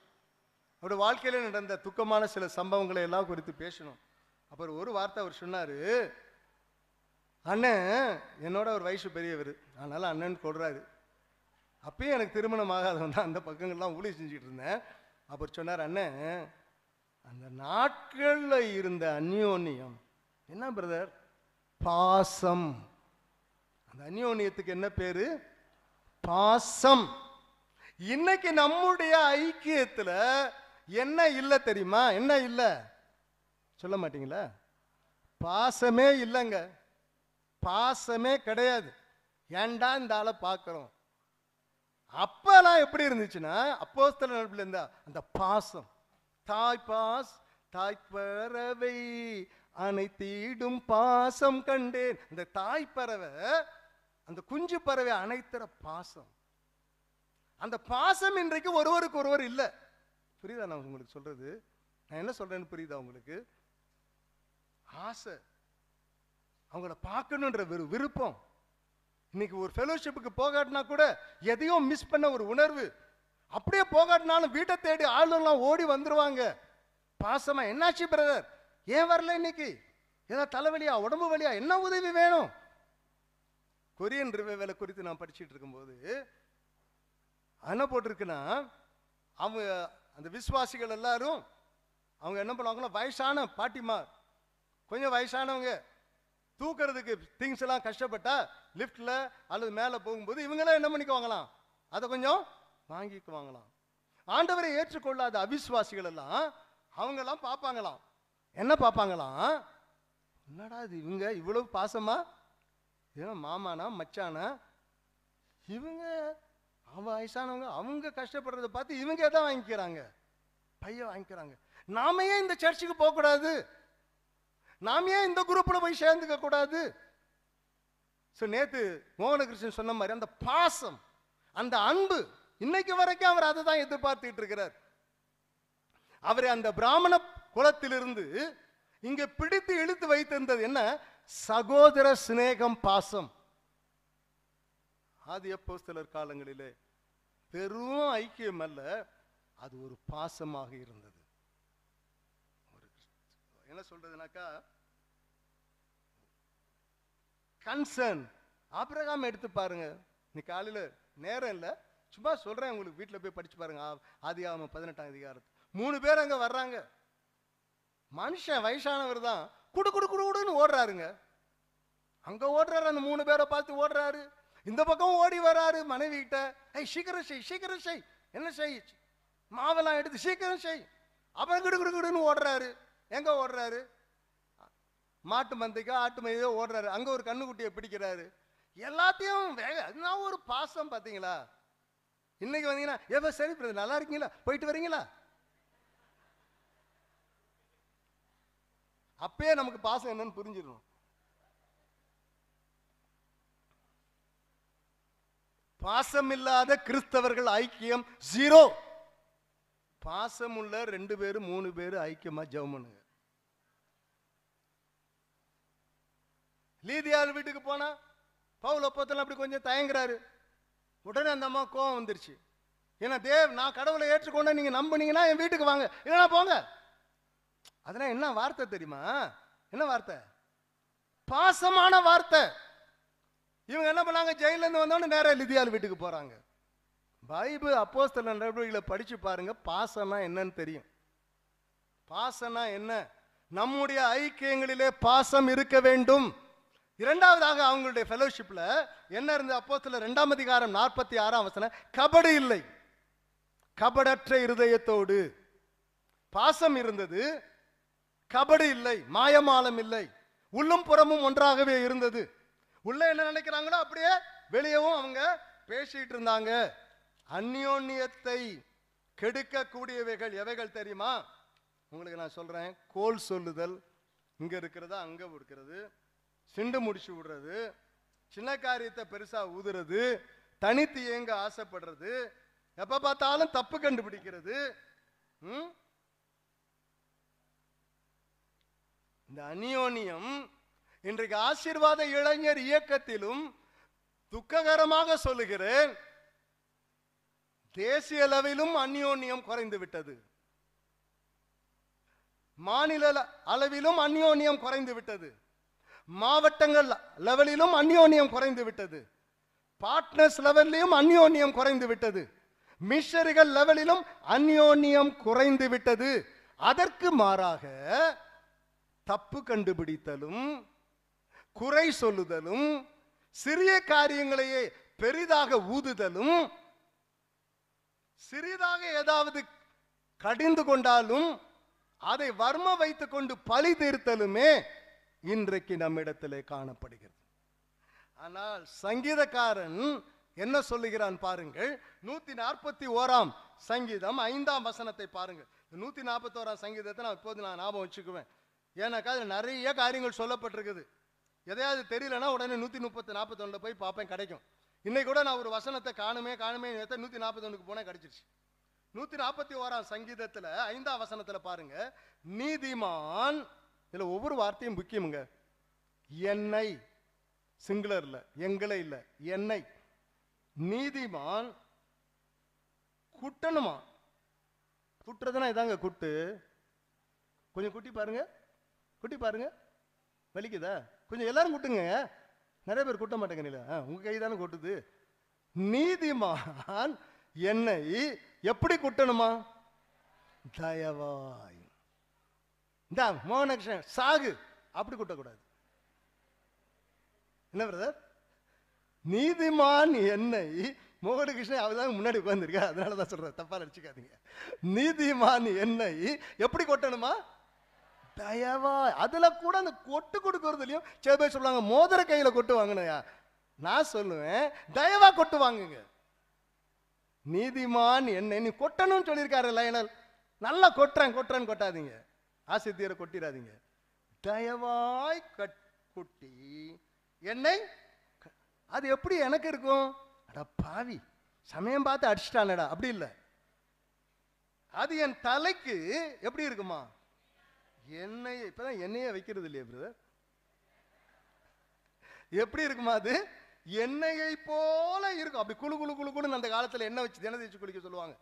அவருடைய வாழ்க்கையில் நடந்த துக்கமான சில சம்பவங்களை எல்லாம் குறித்து பேசணும் அப்புறம் ஒரு வார்த்தை அவர் சொன்னார் அண்ணன் என்னோட ஒரு வயசு பெரியவர் அதனால் அண்ணன் கொடுறாரு அப்பயும் எனக்கு திருமணம் ஆகாதவன் அந்த பக்கங்கள்லாம் ஊழி செஞ்சுட்டு இருந்தேன் அப்புறம் சொன்னார் அண்ணன் அந்த நாட்களில் இருந்த அந்யோன்யம் என்ன பிரதர் பாசம் அந்த அந்யோன்யத்துக்கு என்ன பேரு பாசம் இன்னைக்கு நம்முடைய ஐக்கியத்தில் என்ன இல்லை தெரியுமா என்ன இல்லை சொல்ல மாட்டீங்களா பாசமே இல்லைங்க பாசமே கிடையாது ஏண்டா இந்த ஆளை பார்க்குறோம் அப்பெல்லாம் எப்படி இருந்துச்சுன்னா அப்போஸ்தல நடப்புல இருந்தா அந்த பாசம் தாய் பாஸ் தாய் பறவை அனைத்தீடும் பாசம் கண்டேன் இந்த தாய் பறவை அந்த குஞ்சு பறவை அனைத்துற பாசம் அந்த பாசம் இன்றைக்கு ஒருவருக்கு ஒருவர் இல்லை புரியுதா நான் உங்களுக்கு சொல்றது நான் என்ன சொல்றேன்னு புரியுதா உங்களுக்கு ஆசை அவங்கள பார்க்கணுன்ற விருப்பம் இன்னைக்கு ஒரு ஃபெலோஷிப்புக்கு போகாட்டினா கூட எதையும் மிஸ் பண்ண ஒரு உணர்வு அப்படியே போகாட்டினாலும் வீட்டை தேடி ஆளுநர்லாம் ஓடி வந்துடுவாங்க பாசமா என்னாச்சு பிரதர் ஏன் வரல இன்னைக்கு ஏதோ தலைவலியா உடம்பு வழியா என்ன உதவி வேணும் கொரியன் ரிவைவலை குறித்து நான் படிச்சுட்டு இருக்கும்போது என்ன போட்டிருக்குன்னா அவங்க அந்த விசுவாசிகள் எல்லாரும் அவங்க என்ன பண்ணுவாங்கன்னா வயசான பாட்டிமார் கொஞ்சம் வயசானவங்க தூக்கிறதுக்கு திங்ஸ் எல்லாம் கஷ்டப்பட்டா லிஃப்டில் அல்லது மேலே போகும்போது இவங்களாம் என்ன பண்ணிக்குவாங்களாம் அதை கொஞ்சம் வாங்கிக்குவாங்களாம் ஆண்டவரை ஏற்றுக்கொள்ளாத அவிஸ்வாசிகள் எல்லாம் அவங்கெல்லாம் பார்ப்பாங்களாம் என்ன பார்ப்பாங்களாம் என்னடா இது இவங்க இவ்வளவு பாசமா ஏன் மாமானா மச்சானா இவங்க அவன் வயசானவங்க அவங்க கஷ்டப்படுறத பார்த்து இவங்க தான் வாங்கிக்கிறாங்க பையன் வாங்கிக்கிறாங்க நாமையே இந்த சர்ச்சுக்கு போகக்கூடாது நாம் ஏன் இந்த குரூப்பில் போய் சேர்ந்துக்க கூடாது ஸோ நேற்று மோகனகிருஷ்ணன் சொன்ன மாதிரி அந்த பாசம் அந்த அன்பு இன்னைக்கு வரைக்கும் அவர் அதை தான் எதிர்பார்த்துட்டு இருக்கிறார் அவர் அந்த பிராமண குலத்திலிருந்து இங்க பிடித்து இழுத்து வைத்திருந்தது என்ன சகோதர சிநேகம் பாசம் அது எப்போ சிலர் காலங்களிலே பெரும் ஐக்கியம் அல்ல அது ஒரு பாசமாக இருந்தது என்ன சொல்றதுனாக்கா கன்சர்ன் ஆபிரகாம் எடுத்து பாருங்க நீ காலையில் நேரம் இல்லை சும்மா சொல்கிறேன் உங்களுக்கு வீட்டில் போய் படித்து பாருங்க ஆதி ஆதிகாம பதினெட்டாம் அதிகாரத்து மூணு பேர் அங்கே வர்றாங்க மனுஷன் வயசானவர் தான் குடு குடு குடுன்னு ஓடுறாருங்க அங்கே ஓடுறாரு அந்த மூணு பேரை பார்த்து ஓடுறாரு இந்த பக்கம் ஓடி வர்றாரு மனைவி கிட்ட ஐய் சீக்கிரம் செய் சீக்கிரம் செய் என்ன செய் மாவெல்லாம் எடுத்து சீக்கிரம் செய் அப்புறம் குடு கிடு ஓடுறாரு எங்க ஓடுறாரு மாட்டு மந்தைக்கோ ஆட்டு மந்தையோ ஓடுறாரு அங்கே ஒரு கண்ணுக்குட்டியை பிடிக்கிறாரு எல்லாத்தையும் வேக அதுதான் ஒரு பாசம் பார்த்தீங்களா இன்னைக்கு வந்தீங்கன்னா எப்ப சரி பிரதர் நல்லா இருக்கீங்களா போயிட்டு வரீங்களா அப்பயே நமக்கு பாசம் என்னன்னு புரிஞ்சிடணும் பாசமில்லாத கிறிஸ்தவர்கள் ஐக்கியம் ஜீரோ பாசமுள்ள ரெண்டு பேர் மூணு பேர் ஐக்கியமாக ஜெபம் பண்ணுங்க வீட்டுக்கு போனால் பவுல் அப்போத்தெல்லாம் அப்படி கொஞ்சம் தயங்குறாரு உடனே அந்த அம்மா கோவம் வந்துருச்சு ஏன்னா தேவ் நான் கடவுளை ஏற்றுக்கொண்ட நீங்கள் நம்புனீங்கன்னா என் வீட்டுக்கு வாங்க இல்லைன்னா போங்க அதெல்லாம் என்ன வார்த்தை தெரியுமா என்ன வார்த்தை பாசமான வார்த்தை இவங்க என்ன பண்ணாங்க ஜெயிலேருந்து வந்தோடனே நேராக லிதியால் வீட்டுக்கு போகிறாங்க பைபிள் அப்போஸ்தல நடவடிக்கைகளை படித்து பாருங்கள் பாசம்னா என்னன்னு தெரியும் பாசம்னா என்ன நம்முடைய ஐக்கியங்களிலே பாசம் இருக்க வேண்டும் இரண்டாவதாக அவங்களுடைய ஃபெலோஷிப்பில் என்ன இருந்தது அப்போஸ்தல ரெண்டாம் அதிகாரம் நாற்பத்தி ஆறாம் வசனம் கபடு இல்லை கபடற்ற இருதயத்தோடு பாசம் இருந்தது கபடு இல்லை மாயமாலம் இல்லை உள்ளும் புறமும் ஒன்றாகவே இருந்தது உள்ள என்ன நினைக்கிறாங்களோ அப்படியே வெளியவும் அவங்க பேசிட்டு இருந்தாங்க அந்யோன்யத்தை கெடுக்கக்கூடியவைகள் எவைகள் தெரியுமா உங்களுக்கு நான் சொல்கிறேன் கோல் சொல்லுதல் இங்கே இருக்கிறதா அங்கே இருக்கிறது சிண்டு முடிச்சு விடுறது சின்ன காரியத்தை பெருசாக ஊதுறது தனித்து இயங்க ஆசைப்படுறது எப்போ பார்த்தாலும் தப்பு கண்டுபிடிக்கிறது இந்த அநியோனியம் இன்றைக்கு ஆசீர்வாத இளைஞர் இயக்கத்திலும் துக்ககரமாக சொல்லுகிறேன் தேசிய அளவிலும் அந்யோன்யம் குறைந்து விட்டது மாநில அளவிலும் அந்யோன்யம் குறைந்து விட்டது மாவட்டங்கள் லெவலிலும் அந்யோன்யம் குறைந்து விட்டது பார்ட்னர்ஸ் லெவலிலும் அந்யோன்யம் குறைந்து விட்டது மிஷரிகள் லெவலிலும் அந்யோன்யம் குறைந்து விட்டது அதற்கு மாறாக தப்பு கண்டுபிடித்தலும் குறை சொல்லுதலும் சிறிய காரியங்களையே பெரிதாக ஊதுதலும் சிறிதாக ஏதாவது கடிந்து கொண்டாலும் அதை வர்ம வைத்து கொண்டு பழி தீர்த்தலுமே இன்றைக்கு நம்மிடத்திலே காணப்படுகிறது ஆனால் சங்கீதக்காரன் என்ன சொல்லுகிறான் பாருங்கள் நூத்தி நாற்பத்தி ஓராம் சங்கீதம் ஐந்தாம் வசனத்தை பாருங்கள் நூத்தி நாற்பத்தி ஓராம் சங்கீதத்தை நான் இப்போது நான் ஞாபகம் வச்சுக்குவேன் ஏன்னாக்கா அதில் நிறைய காரியங்கள் சொல்லப்பட்டிருக்குது எதையாவது தெரியலன்னா உடனே நூத்தி முப்பத்தி நாற்பத்தி ஒன்றில் போய் பார்ப்பேன் கிடைக்கும் இன்னைக்கு கூட நான் ஒரு வசனத்தை காணுமே காணுமே நேற்று நூற்றி நாற்பத்தொன்னுக்கு போனால் கிடச்சிருச்சு நூற்றி நாற்பத்தி ஓராம் சங்கீதத்தில் ஐந்தாம் வசனத்தில் பாருங்க நீதிமான் இதில் ஒவ்வொரு வார்த்தையும் முக்கியமுங்க என்னை சிங்குலரில் எங்களை இல்லை என்னை நீதிமான் குட்டணுமா குட்டுறதுனா இதாங்க குட்டு கொஞ்சம் குட்டி பாருங்க குட்டி பாருங்க வலிக்குதா கொஞ்சம் எல்லாரும் குட்டுங்க நிறைய பேர் கொட்ட மாட்டேங்க நீல உங்க கை தானே கொட்டுது நீதிமான் என்னை எப்படி குட்டணுமா தயவாய் இந்த மோகனகிருஷ்ணன் சாகு அப்படி குட்டக்கூடாது என்ன பிரதர் நீதிமான் என்னை மோகன கிருஷ்ணன் அவர் தான் முன்னாடி உட்காந்துருக்கா அதனால தான் சொல்கிறேன் தப்பாக நினச்சிக்காதீங்க நீதிமான் என்னை எப்படி கொட்டணுமா தயவா அதில் கூட அந்த கொட்டு கொடுக்கறதுலையும் சில பேர் சொல்லுவாங்க மோதிர கையில் கொட்டு வாங்கினயா நான் சொல்லுவேன் தயவா கொட்டு வாங்குங்க நீதிமான் என்ன நீ கொட்டணும்னு சொல்லியிருக்காரு லயனல் நல்லா கொட்டுறேன் கொட்டுறேன்னு கொட்டாதீங்க ஆசித்தியரை கொட்டிடாதீங்க தயவாய் கொட்டி என்னை அது எப்படி எனக்கு இருக்கும் அட பாவி சமயம் பார்த்து அடிச்சிட்டானடா அப்படி இல்லை அது என் தலைக்கு எப்படி இருக்குமா எண்ணெய் இப்பதான் எண்ணெயே வைக்கிறது இல்லையா பிரதர் எப்படி இருக்குமா அது எண்ணெயை போல இருக்கும் அப்படி குழு குழு குழு குழுன்னு அந்த காலத்தில் எண்ணெய் வச்சு என்ன தேய்ச்சி குளிக்க சொல்லுவாங்க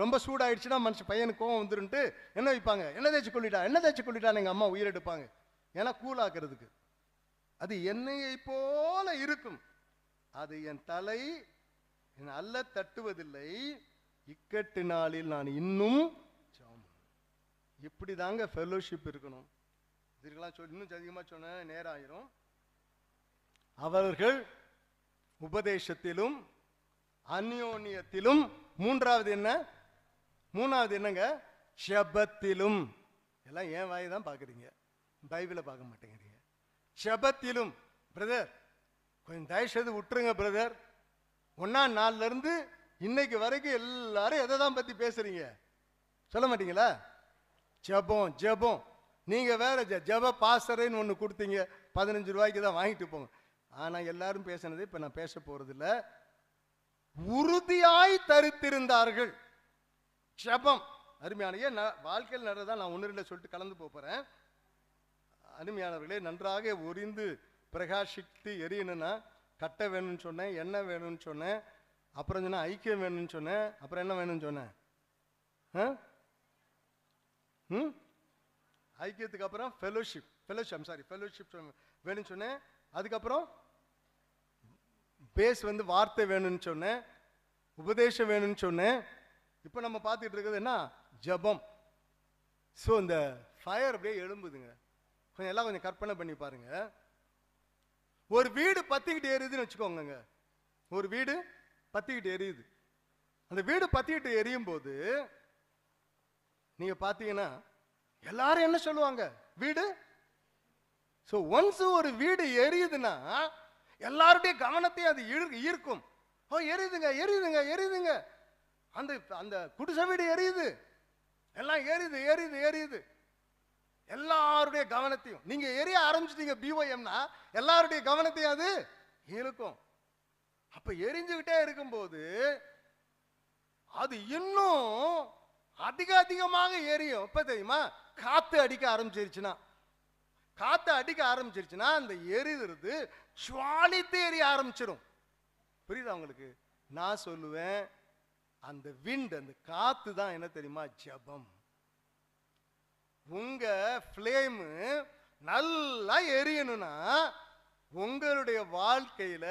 ரொம்ப சூடாயிடுச்சுன்னா மனுஷன் பையனுக்கு கோவம் வந்துருன்ட்டு என்ன வைப்பாங்க என்ன தேய்ச்சி கொள்ளிட்டா என்ன தேய்ச்சி கொள்ளிட்டான்னு எங்கள் அம்மா உயிரெடுப்பாங்க ஏன்னா கூலாக்குறதுக்கு அது எண்ணெயை போல இருக்கும் அது என் தலை என் அல்ல தட்டுவதில்லை இக்கட்டு நாளில் நான் இன்னும் இப்படி தாங்க ஃபெல்லோஷிப் இருக்கணும் இதற்கெல்லாம் சொல்லி இன்னும் அதிகமாக சொன்ன நேரம் ஆயிரும் அவர்கள் உபதேசத்திலும் அந்யோன்யத்திலும் மூன்றாவது என்ன மூணாவது என்னங்க ஷபத்திலும் எல்லாம் ஏன் வாய் தான் பார்க்குறீங்க பைபிளை பார்க்க மாட்டேங்கிறீங்க ஷபத்திலும் பிரதர் கொஞ்சம் தயசது விட்டுருங்க பிரதர் ஒன்றா நாள்லேருந்து இன்னைக்கு வரைக்கும் எல்லாரும் எதை தான் பற்றி பேசுகிறீங்க சொல்ல மாட்டீங்களா ஜபம் ஜபம் நீங்கள் வேற ஜ ஜப பாசரைன்னு ஒன்று கொடுத்தீங்க பதினஞ்சு ரூபாய்க்கு தான் வாங்கிட்டு போங்க ஆனால் எல்லாரும் பேசினது இப்போ நான் பேச போகிறதில்ல உறுதியாய் தரித்திருந்தார்கள் ஜபம் அருமையானே நான் வாழ்க்கையில் நடதான் நான் ஒன்று இல்லை சொல்லிட்டு கலந்து போகிறேன் அருமையானவர்களே நன்றாக ஒரிந்து பிரகாஷித்து எரியணும்னா கட்டை வேணும்னு சொன்னேன் எண்ணெய் வேணும்னு சொன்னேன் அப்புறம் சொன்னேன் ஐக்கியம் வேணும்னு சொன்னேன் அப்புறம் என்ன வேணும்னு சொன்னேன் ஆ ம் hmm? ஐக்கியத்துக்கு அப்புறம் ஃபெலோஷிப் ஃபெலோஷிப் சாரி ஃபெலோஷிப் வேணும்னு சொன்னேன் அதுக்கப்புறம் பேஸ் வந்து வார்த்தை வேணும்னு சொன்னேன் உபதேசம் வேணும்னு சொன்னேன் இப்போ நம்ம பார்த்துட்டு இருக்கிறது என்ன ஜபம் ஸோ இந்த ஃபயர் அப்படியே எழும்புதுங்க கொஞ்சம் எல்லாம் கொஞ்சம் கற்பனை பண்ணி பாருங்க ஒரு வீடு பத்திக்கிட்டு எரியுதுன்னு வச்சுக்கோங்க ஒரு வீடு பத்திக்கிட்டு எரியுது அந்த வீடு பத்திக்கிட்டு எரியும் போது நீங்க பாத்தீங்கன்னா எல்லாரும் என்ன சொல்லுவாங்க வீடு ஸோ ஒன்ஸ் ஒரு வீடு எரியுதுன்னா எல்லாருடைய கவனத்தையும் அது ஈர்க்கும் ஓ எரியுதுங்க எரியுதுங்க எரியுதுங்க அந்த அந்த குடிசை வீடு எரியுது எல்லாம் எரியுது எரியுது எரியுது எல்லாருடைய கவனத்தையும் நீங்க எரிய ஆரம்பிச்சிட்டீங்க பிஓஎம்னா எல்லாருடைய கவனத்தையும் அது இருக்கும் அப்ப எரிஞ்சுக்கிட்டே இருக்கும்போது அது இன்னும் அதிக அதிகமாக எரியும் எப்போ தெரியுமா காற்று அடிக்க ஆரம்பிச்சிருச்சுன்னா காற்று அடிக்க ஆரம்பிச்சிருச்சுன்னா அந்த எரிகிறது சுவாலித்து எரிய ஆரம்பிச்சிடும் புரியுதா உங்களுக்கு நான் சொல்லுவேன் அந்த விண்ட் அந்த காற்று தான் என்ன தெரியுமா ஜபம் உங்க ஃப்ளேமு நல்லா எரியணும்னா உங்களுடைய வாழ்க்கையில்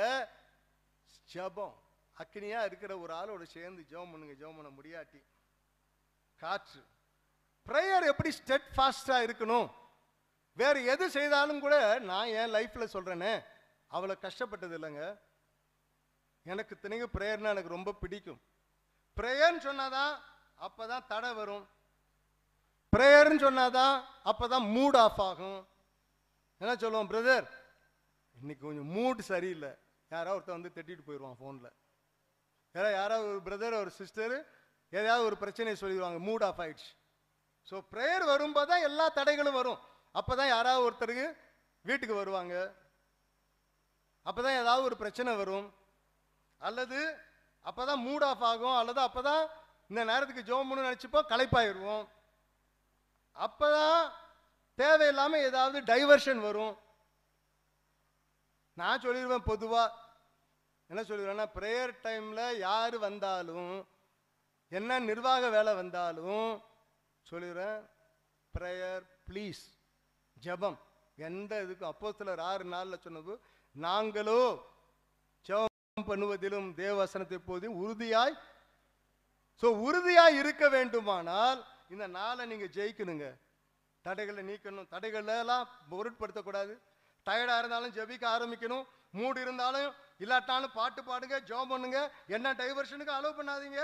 ஜபம் அக்னியாக இருக்கிற ஒரு ஆளோட சேர்ந்து ஜபம் பண்ணுங்க ஜபம் பண்ண முடியாட்டி காற்று ப்ரேயர் எப்படி ஸ்டெட் ஃபாஸ்ட்டாக இருக்கணும் வேறு எது செய்தாலும் கூட நான் என் லைஃப்பில் சொல்கிறேனே அவ்வளோ கஷ்டப்பட்டது இல்லைங்க எனக்கு தினைக்கு ப்ரேயர்னால் எனக்கு ரொம்ப பிடிக்கும் ப்ரேயர்னு சொன்னால் தான் அப்போ தான் தடை வரும் ப்ரேயர்னு சொன்னால் தான் அப்போ தான் மூட் ஆஃப் ஆகும் என்ன சொல்லுவோம் பிரதர் இன்னைக்கு கொஞ்சம் மூட் சரியில்லை யாராவது ஒருத்தர் வந்து தட்டிட்டு போயிடுவான் ஃபோனில் யாராவது யாராவது ஒரு பிரதர் ஒரு சிஸ்டரு ஏதாவது ஒரு பிரச்சனையை சொல்லிடுவாங்க மூட் ஆஃப் ஆயிடுச்சு ஸோ ப்ரேயர் வரும்போது தான் எல்லா தடைகளும் வரும் அப்போ தான் யாராவது ஒருத்தருக்கு வீட்டுக்கு வருவாங்க அப்போ தான் ஏதாவது ஒரு பிரச்சனை வரும் அல்லது அப்போ தான் மூட் ஆஃப் ஆகும் அல்லது அப்போ தான் இந்த நேரத்துக்கு ஜோம் பண்ணு நினச்சிப்போம் களைப்பாயிடுவோம் அப்போ தான் தேவையில்லாமல் ஏதாவது டைவர்ஷன் வரும் நான் சொல்லிடுவேன் பொதுவாக என்ன சொல்லிடுவேன்னா ப்ரேயர் டைமில் யார் வந்தாலும் என்ன நிர்வாக வேலை வந்தாலும் சொல்லிடுறேன் ப்ரேயர் ப்ளீஸ் ஜபம் எந்த இதுக்கு அப்போ சில ஆறு நாளில் சொன்னது நாங்களோ ஜபம் பண்ணுவதிலும் தேவசனத்தை போதும் உறுதியாய் ஸோ உறுதியாக இருக்க வேண்டுமானால் இந்த நாளை நீங்கள் ஜெயிக்கணுங்க தடைகளை நீக்கணும் தடைகளெல்லாம் பொருட்படுத்தக்கூடாது டயர்டாக இருந்தாலும் ஜெபிக்க ஆரம்பிக்கணும் மூடு இருந்தாலும் இல்லாட்டாலும் பாட்டு பாடுங்க ஜோம் பண்ணுங்க என்ன டைவர்ஷனுக்கு அலோவ் பண்ணாதீங்க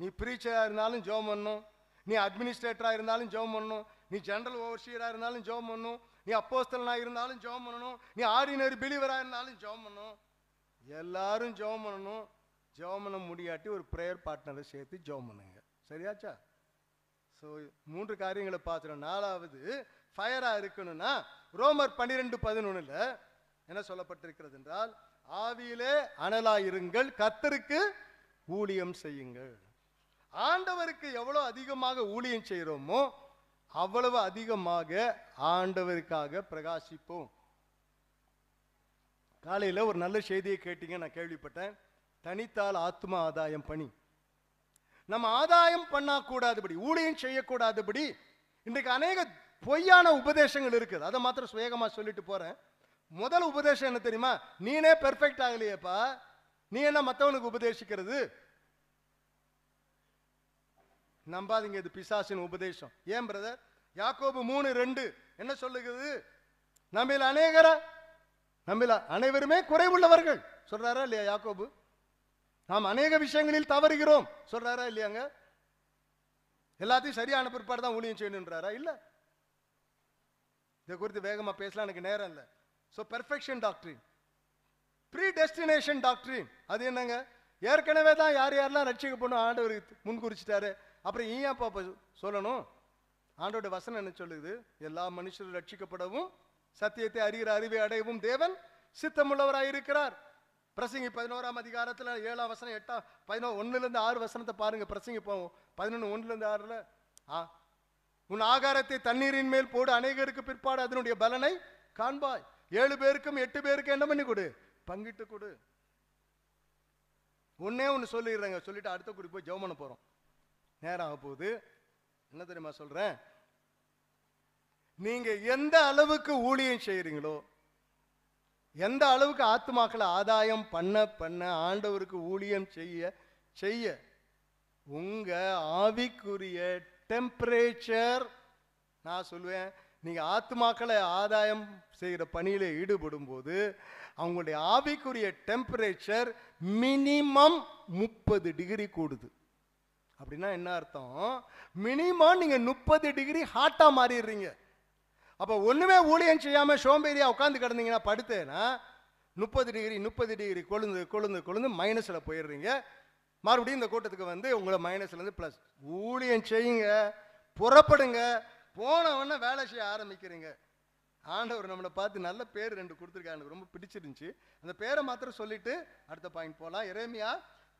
நீ பிரீச்சராக இருந்தாலும் ஜோம் பண்ணும் நீ அட்மினிஸ்ட்ரேட்டராக இருந்தாலும் ஜோம் பண்ணும் நீ ஜென்ரல் ஓவர்சியராக இருந்தாலும் ஜோம் பண்ணணும் நீ அப்போஸ்தலனாக இருந்தாலும் ஜோம் பண்ணணும் நீ ஆர்டினரி பிலீவராக இருந்தாலும் ஜோம் பண்ணணும் எல்லாரும் ஜோம் பண்ணணும் ஜோம் பண்ண முடியாட்டி ஒரு ப்ரேயர் பார்ட்னரை சேர்த்து ஜோம் பண்ணுங்க சரியாச்சா ஸோ மூன்று காரியங்களை பார்த்துடும் நாலாவது ஃபயராக இருக்கணும்னா ரோமர் பன்னிரெண்டு பதினொன்றில் என்ன சொல்லப்பட்டிருக்கிறது என்றால் ஆவியிலே அனலாயிருங்கள் கத்தருக்கு ஊழியம் செய்யுங்கள் ஆண்டவருக்கு எவ்வளோ அதிகமாக ஊழியம் செய்கிறோமோ அவ்வளவு அதிகமாக ஆண்டவருக்காக பிரகாசிப்போம் காலையில் ஒரு நல்ல செய்தியை கேட்டீங்க நான் கேள்விப்பட்டேன் தனித்தால் ஆத்மா ஆதாயம் பணி நம்ம ஆதாயம் பண்ணக்கூடாதபடி ஊழியம் செய்யக்கூடாதபடி இன்றைக்கு அநேக பொய்யான உபதேசங்கள் இருக்குது அதை மாத்திரம் சுவேகமாக சொல்லிட்டு போகிறேன் முதல் உபதேசம் என்ன தெரியுமா நீனே பெர்ஃபெக்ட் ஆகலையேப்பா நீ என்ன மற்றவனுக்கு உபதேசிக்கிறது நம்பாதீங்க இது பிசாசின் உபதேசம் ஏன் பிரதர் யாக்கோபு மூணு ரெண்டு என்ன சொல்லுகிறது நம்மில் அநேகர நம்மில் அனைவருமே குறைவுள்ளவர்கள் சொல்றாரா இல்லையா யாக்கோபு நாம் அநேக விஷயங்களில் தவறுகிறோம் சொல்றாரா இல்லையாங்க எல்லாத்தையும் சரியான பிற்பாடு தான் ஊழியம் செய்யணுன்றாரா இல்லை இதை குறித்து வேகமாக பேசலாம் எனக்கு நேரம் இல்லை so perfection doctrine predestination doctrine அது என்னங்க ஏற்கனவே தான் யார் யாரெல்லாம் ரட்சிக்கப்படணும் ஆண்டவர் முன்குறிச்சிட்டாரு அப்புறம் ஏன் அப்பா சொல்லணும் ஆண்டோட வசனம் என்ன சொல்லுது எல்லா மனுஷரும் ரட்சிக்கப்படவும் சத்தியத்தை அறிகிற அறிவை அடையவும் தேவன் சித்தமுள்ளவராக இருக்கிறார் பிரசங்கி பதினோராம் அதிகாரத்தில் ஏழாம் வசனம் எட்டாம் பதினோ ஒன்றுலேருந்து ஆறு வசனத்தை பாருங்கள் பிரசங்கி போவோம் பதினொன்று ஒன்றுலேருந்து ஆறில் ஆ உன் ஆகாரத்தை தண்ணீரின் மேல் போடு அநேகருக்கு பிற்பாடு அதனுடைய பலனை காண்பாய் ஏழு பேருக்கும் எட்டு பேருக்கும் என்ன பண்ணி கொடு பங்கிட்டு கொடு ஒன்னே ஒன்று சொல்லிடுறேங்க சொல்லிட்டு அடுத்த குடி போய் ஜெவமனம் போகிறோம் நேரம் ஆக போகுது என்ன தெரியுமா சொல்றேன் நீங்க எந்த அளவுக்கு ஊழியம் செய்யறீங்களோ எந்த அளவுக்கு ஆத்மாக்களை ஆதாயம் பண்ண பண்ண ஆண்டவருக்கு ஊழியம் செய்ய செய்ய உங்க ஆவிக்குரிய டெம்பரேச்சர் நான் சொல்லுவேன் நீங்க ஆத்மாக்களை ஆதாயம் செய்கிற பணியில ஈடுபடும் போது அவங்களுடைய ஆவிக்குரிய டெம்பரேச்சர் மினிமம் முப்பது டிகிரி கூடுது அப்படின்னா என்ன அர்த்தம் மினிமம் நீங்கள் முப்பது டிகிரி ஹாட்டாக மாறிடுறீங்க அப்போ ஒன்றுமே ஊழியம் செய்யாமல் சோம்பேறியாக உட்காந்து கிடந்தீங்கன்னா படுத்தேன்னா முப்பது டிகிரி முப்பது டிகிரி கொழுந்து கொழுந்து கொழுந்து மைனஸில் போயிடுறீங்க மறுபடியும் இந்த கூட்டத்துக்கு வந்து உங்களை மைனஸ்லேருந்து ப்ளஸ் ஊழியம் செய்யுங்க புறப்படுங்க போனவொன்னே வேலை செய்ய ஆரம்பிக்கிறீங்க ஆண்டவர் நம்மளை பார்த்து நல்ல பேர் ரெண்டு கொடுத்துருக்காங்க எனக்கு ரொம்ப பிடிச்சிருந்துச்சு அந்த பேரை மாத்திரம் சொல்லிட்டு அடுத்த பாயிண்ட் போகலாம் இறைமையா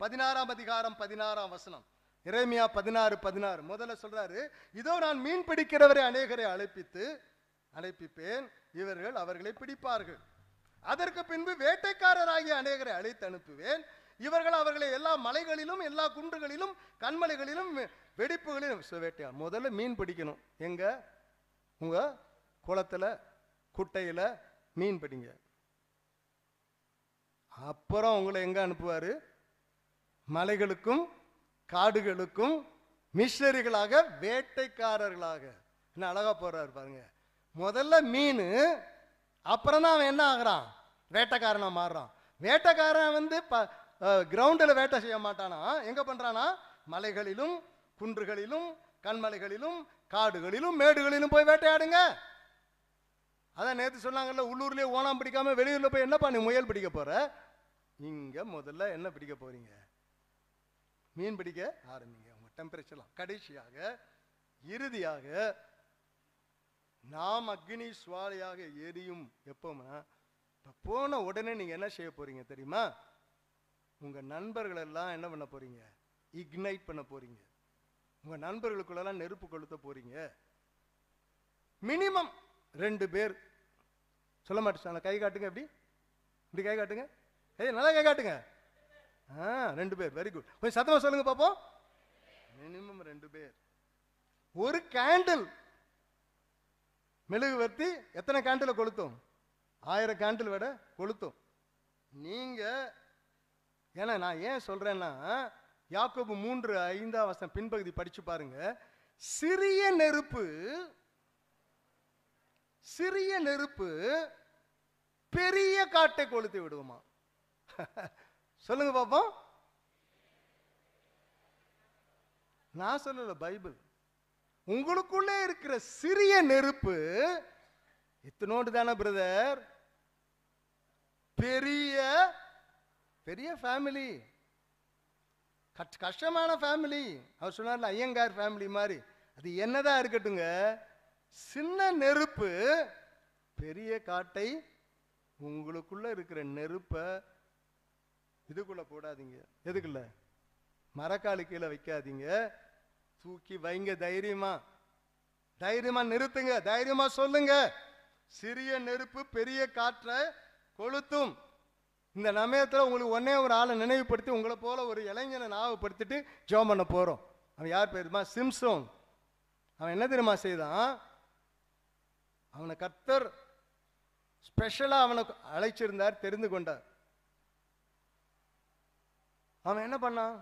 பதினாறாம் அதிகாரம் பதினாறாம் வசனம் இறைமையா பதினாறு பதினாறு முதல்ல சொல்றாரு இதோ நான் மீன் பிடிக்கிறவரை அநேகரை அழைப்பித்து அழைப்பிப்பேன் இவர்கள் அவர்களை பிடிப்பார்கள் அதற்கு பின்பு வேட்டைக்காரராகிய அநேகரை அழைத்து அனுப்புவேன் இவர்கள் அவர்களை எல்லா மலைகளிலும் எல்லா குன்றுகளிலும் கண்மலைகளிலும் வெடிப்புகளிலும் வேட்டையா முதல்ல மீன் பிடிக்கணும் எங்க உங்க குளத்துல குட்டையில மீன் பிடிங்க அப்புறம் உங்களை எங்க அனுப்புவாரு மலைகளுக்கும் காடுகளுக்கும் மிஷினரிகளாக வேட்டைக்காரர்களாக என்ன அழகா போறாரு பாருங்க முதல்ல மீன் அப்புறம் தான் அவன் என்ன ஆகுறான் வேட்டைக்காரனா மாறுறான் வேட்டைக்காரன் வந்து ப கிரவுண்டில் வேட்டை செய்ய மாட்டானா எங்க பண்றானா மலைகளிலும் குன்றுகளிலும் கண்மலைகளிலும் காடுகளிலும் மேடுகளிலும் போய் வேட்டையாடுங்க அதான் நேற்று சொன்னாங்கல்ல உள்ளூர்லேயே ஓனாம் பிடிக்காம வெளியூரில் போய் என்ன பண்ணி முயல் பிடிக்க போற இங்க முதல்ல என்ன பிடிக்க போறீங்க மீன் பிடிக்க ஆரம்பிங்க உங்கள் டெம்பரேச்சர்லாம் கடைசியாக இறுதியாக நாம் அக்னி சுவாலியாக எரியும் எப்போம்னா இப்போ போன உடனே நீங்கள் என்ன செய்ய போகிறீங்க தெரியுமா உங்கள் நண்பர்கள் எல்லாம் என்ன பண்ண போகிறீங்க இக்னைட் பண்ண போகிறீங்க உங்கள் நண்பர்களுக்குள்ளெல்லாம் நெருப்பு கொளுத்த போகிறீங்க மினிமம் ரெண்டு பேர் சொல்ல மாட்டேன் கை காட்டுங்க எப்படி இப்படி கை காட்டுங்க ஏய் நல்லா கை காட்டுங்க ஆ ரெண்டு பேர் வெரி குட் கொஞ்சம் சத்தமாக சொல்லுங்க பார்ப்போம் மினிமம் ரெண்டு பேர் ஒரு கேண்டில் மெழுகுவர்த்தி எத்தனை கேண்டில கொளுத்தும் ஆயிரம் கேண்டில் விட கொளுத்தும் நீங்க ஏன்னா நான் ஏன் சொல்றேன்னா யாக்கோபு மூன்று ஐந்தாம் வசனம் பின்பகுதி படிச்சு பாருங்க சிறிய நெருப்பு சிறிய நெருப்பு பெரிய காட்டை கொளுத்தி விடுவோமா *laughs* சொல்லுங்க பார்ப்போம் நான் சொல்லல பைபிள் உங்களுக்குள்ளே இருக்கிற சிறிய நெருப்பு இத்தனோடு தானே பிரதர் பெரிய பெரிய ஃபேமிலி கஷ்டமான ஃபேமிலி அவர் சொன்னார் ஐயங்கார் ஃபேமிலி மாதிரி அது என்னதான் இருக்கட்டுங்க சின்ன நெருப்பு பெரிய காட்டை உங்களுக்குள்ள இருக்கிற நெருப்பை இதுக்குள்ளே போடாதீங்க எதுக்குள்ள மரக்காலு கீழே வைக்காதீங்க தூக்கி வைங்க தைரியமா தைரியமா நிறுத்துங்க தைரியமா சொல்லுங்க சிறிய நெருப்பு பெரிய காற்றை கொளுத்தும் இந்த நமயத்தில் உங்களுக்கு ஒன்னே ஒரு ஆளை நினைவுபடுத்தி உங்களை போல ஒரு இளைஞனை ஞாபகப்படுத்திட்டு ஜோம் பண்ண போகிறோம் அவன் யார் பேருமா சிம்சோன் அவன் என்ன தெரியுமா செய்தான் அவனை கர்த்தர் ஸ்பெஷலாக அவனை அழைச்சிருந்தார் தெரிந்து கொண்டார் அவன் என்ன பண்ணான்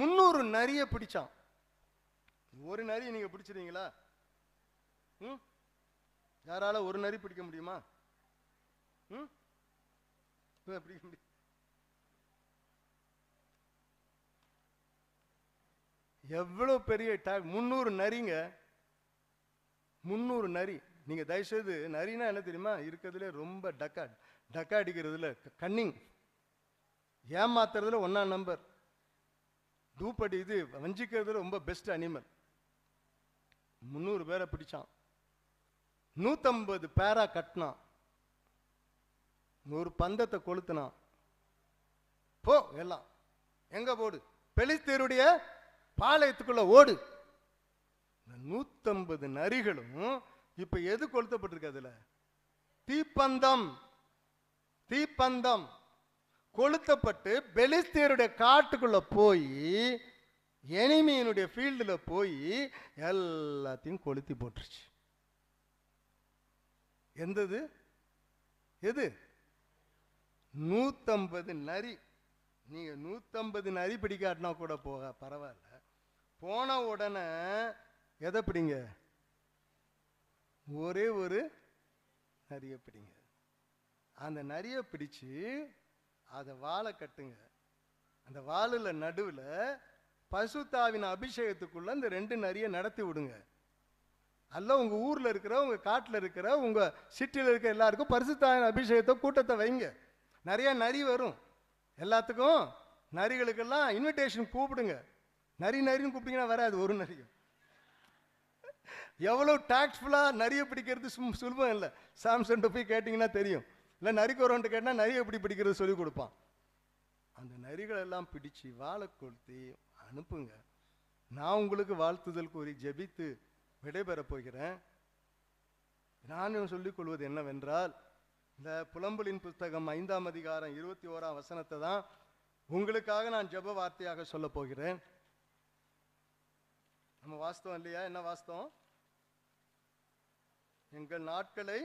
முன்னூறு நரிய பிடிச்சான் ஒரு நரி நீங்க பிடிச்சிருங்களா ம் யாரால ஒரு நரி பிடிக்க முடியுமா பிடிக்க முடியும் எவ்வளவு பெரிய டேக் முந்நூறு நரிங்க முன்னூறு நரி நீங்க தயவுசெய்து நரினா என்ன தெரியுமா இருக்கிறதுலே ரொம்ப டக்காட் டக்கா அடிக்கிறதுல கன்னிங் ஏமாத்துறதுல ஒன்னா நம்பர் டூப்படி இது வஞ்சிக்கிறதுல ரொம்ப பெஸ்ட் அனிமல் முந்நூறு பேரை பிடிச்சான் நூற்றம்பது பேரா கட்டினான் நூறு பந்தத்தை கொளுத்துனான் போ எல்லாம் எங்கே போடு பெலிஸ்தீருடைய பாளையத்துக்குள்ள ஓடு நூத்தம்பது நூற்றம்பது நரிகளும் இப்போ எது கொளுத்தப்பட்டிருக்கு அதில் தீப்பந்தம் தீப்பந்தம் கொளுத்தப்பட்டு பெலிஸ்தீருடைய காட்டுக்குள்ளே போய் எனிமியினுடைய ஃபீல்டில் போய் எல்லாத்தையும் கொளுத்தி போட்டுருச்சு எந்தது எது நூற்றம்பது நரி நீங்கள் நூற்றம்பது நரி பிடிக்காட்டினா கூட போக பரவாயில்ல போன உடனே எதை பிடிங்க ஒரே ஒரு நரியை பிடிங்க அந்த நரியை பிடிச்சு அதை வாழை கட்டுங்க அந்த வாழில் நடுவில் பசுத்தாவின் அபிஷேகத்துக்குள்ளே அந்த ரெண்டு நரியை நடத்தி விடுங்க அல்ல உங்கள் ஊரில் இருக்கிற உங்கள் காட்டில் இருக்கிற உங்கள் சிட்டியில் இருக்கிற எல்லாருக்கும் பரிசுத்தாவின் அபிஷேகத்தை கூட்டத்தை வைங்க நிறையா நரி வரும் எல்லாத்துக்கும் நரிகளுக்கெல்லாம் இன்விடேஷன் கூப்பிடுங்க நரி நரின்னு கூப்பிட்டீங்கன்னா வராது ஒரு நரியும் எவ்வளோ டாக்ட்ஃபுல்லாக நரியை பிடிக்கிறது சும் சுலபம் இல்லை சாம்சங் போய் கேட்டிங்கன்னா தெரியும் இல்லை நரிக்குறவன்ட்டு கேட்டால் நரி எப்படி பிடிக்கிறது சொல்லி கொடுப்பான் அந்த நரிகளெல்லாம் பிடிச்சு வாழை கொளுத்தி அனுப்புங்க நான் உங்களுக்கு வாழ்த்துதல் கூறி ஜபித்து விடைபெறப் போகிறேன் நான் சொல்லிக் கொள்வது என்னவென்றால் இந்த புலம்பலின் புஸ்தகம் ஐந்தாம் அதிகாரம் இருபத்தி ஓராம் வசனத்தை தான் உங்களுக்காக நான் ஜப வார்த்தையாக சொல்ல போகிறேன் நம்ம வாஸ்தவம் இல்லையா என்ன வாஸ்தவம் எங்கள் நாட்களை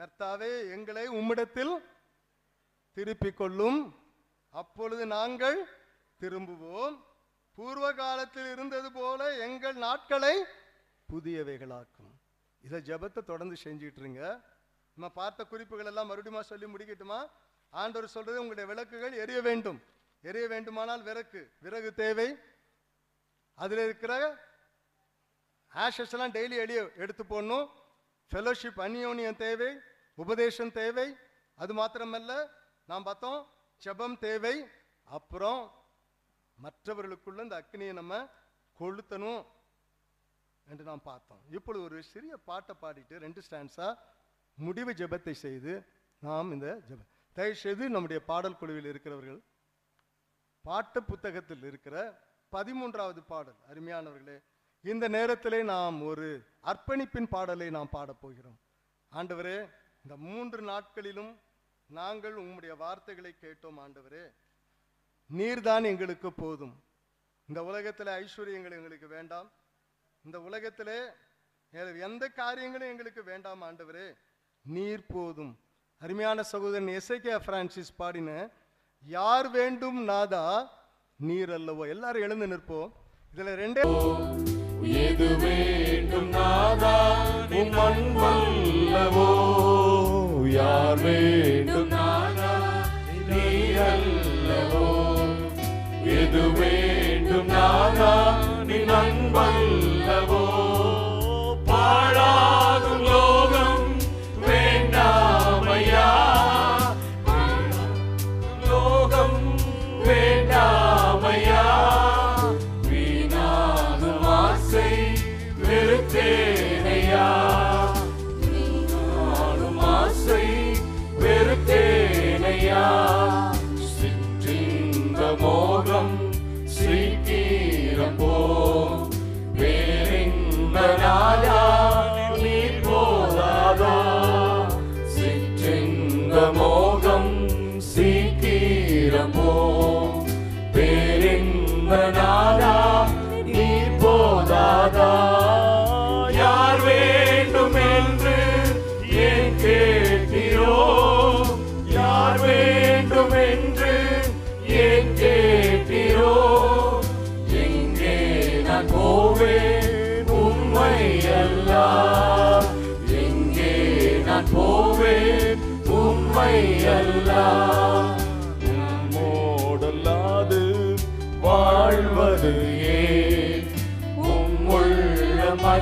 கர்த்தாவே எங்களை உம்மிடத்தில் திருப்பிக் கொள்ளும் அப்பொழுது நாங்கள் திரும்புவோம் பூர்வ காலத்தில் இருந்தது போல எங்கள் நாட்களை புதியவைகளாக்கும் இதை ஜபத்தை தொடர்ந்து செஞ்சுட்டு இருங்க நம்ம பார்த்த குறிப்புகள் எல்லாம் மறுபடியுமா சொல்லி முடிக்கட்டுமா ஆண்டவர் சொல்றது உங்களுடைய விளக்குகள் எரிய வேண்டும் எரிய வேண்டுமானால் விறகு விறகு தேவை அதில் இருக்கிற ஆஷஸ் எல்லாம் டெய்லி எளிய எடுத்து போடணும் ஃபெலோஷிப் அந்யோன்யம் தேவை உபதேசம் தேவை அது மாத்திரமல்ல நாம் பார்த்தோம் செபம் தேவை அப்புறம் மற்றவர்களுக்குள்ள இந்த அக்னியை நம்ம கொளுத்தணும் என்று நாம் பார்த்தோம் இப்பொழுது ஒரு சிறிய பாட்டை பாடிட்டு ரெண்டு ஸ்டாண்ட்ஸா முடிவு ஜபத்தை செய்து நாம் இந்த ஜப தயவுசெய்து நம்முடைய பாடல் குழுவில் இருக்கிறவர்கள் பாட்டு புத்தகத்தில் இருக்கிற பதிமூன்றாவது பாடல் அருமையானவர்களே இந்த நேரத்திலே நாம் ஒரு அர்ப்பணிப்பின் பாடலை நாம் பாடப்போகிறோம் ஆண்டவரே இந்த மூன்று நாட்களிலும் நாங்கள் உங்களுடைய வார்த்தைகளை கேட்டோம் ஆண்டவரே நீர்தான் எங்களுக்கு போதும் இந்த உலகத்தில் ஐஸ்வர்யங்கள் எங்களுக்கு வேண்டாம் இந்த உலகத்திலே எந்த காரியங்களும் எங்களுக்கு வேண்டாம் ஆண்டவரே நீர் போதும் அருமையான சகோதரன் எஸ்ஐகே பிரான்சிஸ் பாடின யார் வேண்டும் நாதா நீர் அல்லவோ எல்லாரும் எழுந்து நிற்போம் இதில் ரெண்டே எது வேண்டும் நாதா உம் அன்பல்லவோ யார் வேண்டும்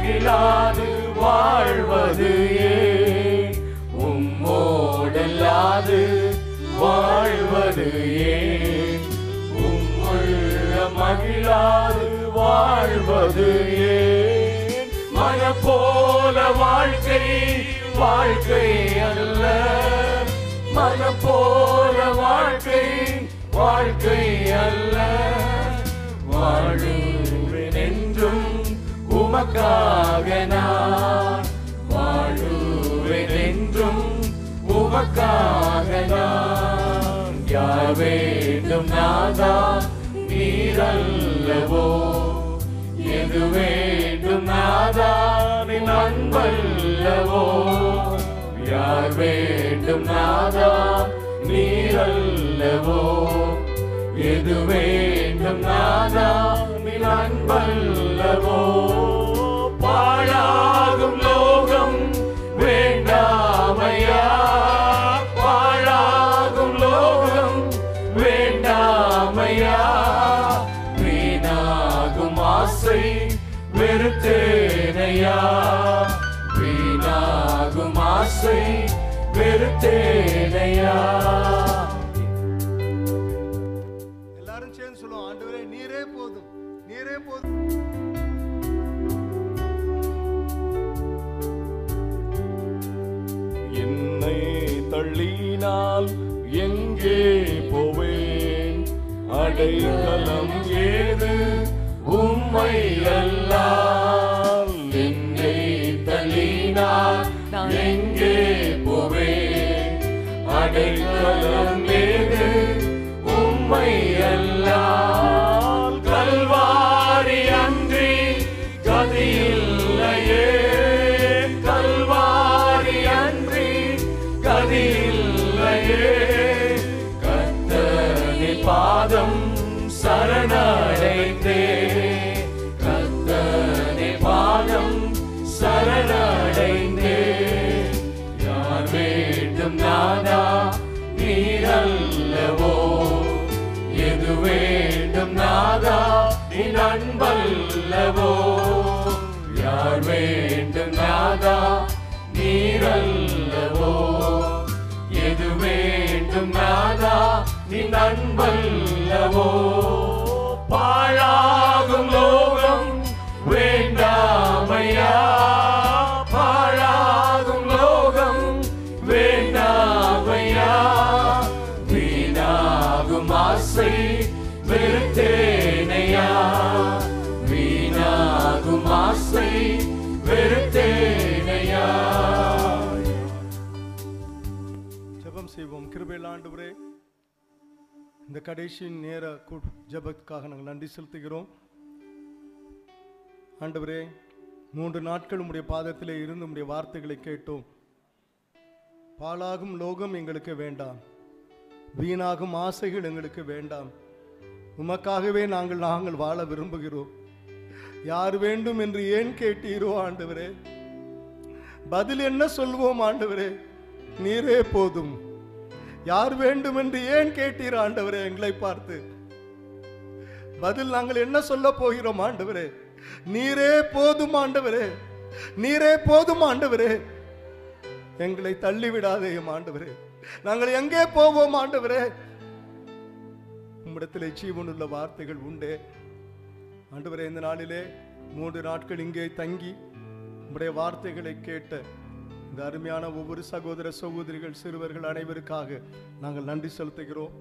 அகிலாது வாழ்வது ஏ உம்மோடல்லாது வாழ்வது ஏ உம்முள்ள மகிழாது வாழ்வது ஏ மன வாழ்க்கை வாழ்க்கை அல்ல மனப்போல வாழ்க்கை வாழ்க்கை அல்ல வாழும் உமக்காக நான் வாழுவேன் என்றும் உமக்காக நான் யார் வேண்டும் நாதா நீரல்லவோ எது வேண்டும் நாதா அன்பல்லவோ யார் வேண்டும் நாதா நீரல்லவோ எது வேண்டும் நாதா அன்பல்லவோ பாழாகும் லோகம் வேண்டாமையா பாழாகும் லோகம் வேண்டாமையா வீணாகும் ஆசை வெறுத்தேனையா வீணாகும் ஆசை வெறுத்தேனையா பின்னால் எங்கே போவேன் அடைக்கலம் ஏது உம்மை அல்லவோ யார் வேண்டும் நாதா நீரல்லவோ எது வேண்டும் நாதா நீ நண்பல்லவோ ஆண்டவரே இந்த கடைசி நேர ஜபத்துக்காக நாங்கள் நன்றி செலுத்துகிறோம் ஆண்டவரே மூன்று நாட்கள் உடைய பாதத்தில் இருந்து உடைய வார்த்தைகளை கேட்டோம் பாலாகும் லோகம் எங்களுக்கு வேண்டாம் வீணாகும் ஆசைகள் எங்களுக்கு வேண்டாம் உமக்காகவே நாங்கள் நாங்கள் வாழ விரும்புகிறோம் யார் வேண்டும் என்று ஏன் கேட்டீரோ ஆண்டவரே பதில் என்ன சொல்வோம் ஆண்டவரே நீரே போதும் யார் வேண்டும் என்று ஏன் கேட்டீர் ஆண்டவரே எங்களை பார்த்து பதில் நாங்கள் என்ன சொல்ல போகிறோம் ஆண்டவரே நீரே போதும் ஆண்டவரே நீரே போதும் ஆண்டவரே எங்களை தள்ளிவிடாதே ஆண்டவரே நாங்கள் எங்கே போவோம் ஆண்டவரே உம்மிடத்திலே உள்ள வார்த்தைகள் உண்டு ஆண்டவரே இந்த நாளிலே மூன்று நாட்கள் இங்கே தங்கி உங்களுடைய வார்த்தைகளை கேட்ட இந்த அருமையான ஒவ்வொரு சகோதர சகோதரிகள் சிறுவர்கள் அனைவருக்காக நாங்கள் நன்றி செலுத்துகிறோம்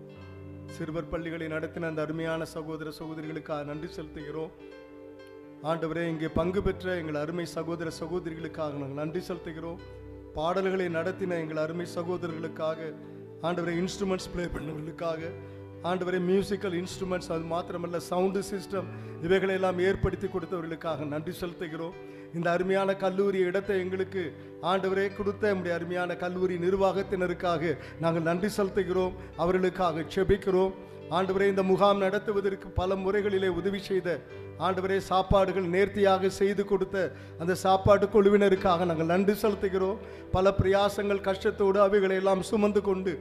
சிறுவர் பள்ளிகளை நடத்தின அந்த அருமையான சகோதர சகோதரிகளுக்காக நன்றி செலுத்துகிறோம் ஆண்டவரே இங்கே பங்கு பெற்ற எங்கள் அருமை சகோதர சகோதரிகளுக்காக நாங்கள் நன்றி செலுத்துகிறோம் பாடல்களை நடத்தின எங்கள் அருமை சகோதரர்களுக்காக ஆண்டவரை இன்ஸ்ட்ருமெண்ட்ஸ் ப்ளே பண்ணவர்களுக்காக ஆண்டவரை மியூசிக்கல் இன்ஸ்ட்ருமெண்ட்ஸ் அது மாத்திரமல்ல சவுண்டு சிஸ்டம் இவைகளெல்லாம் ஏற்படுத்தி கொடுத்தவர்களுக்காக நன்றி செலுத்துகிறோம் இந்த அருமையான கல்லூரி இடத்தை எங்களுக்கு ஆண்டவரே கொடுத்த நம்முடைய அருமையான கல்லூரி நிர்வாகத்தினருக்காக நாங்கள் நன்றி செலுத்துகிறோம் அவர்களுக்காக செபிக்கிறோம் ஆண்டவரே இந்த முகாம் நடத்துவதற்கு பல முறைகளிலே உதவி செய்த ஆண்டவரே சாப்பாடுகள் நேர்த்தியாக செய்து கொடுத்த அந்த சாப்பாடு குழுவினருக்காக நாங்கள் நன்றி செலுத்துகிறோம் பல பிரயாசங்கள் கஷ்டத்தோடு அவைகளை எல்லாம் சுமந்து கொண்டு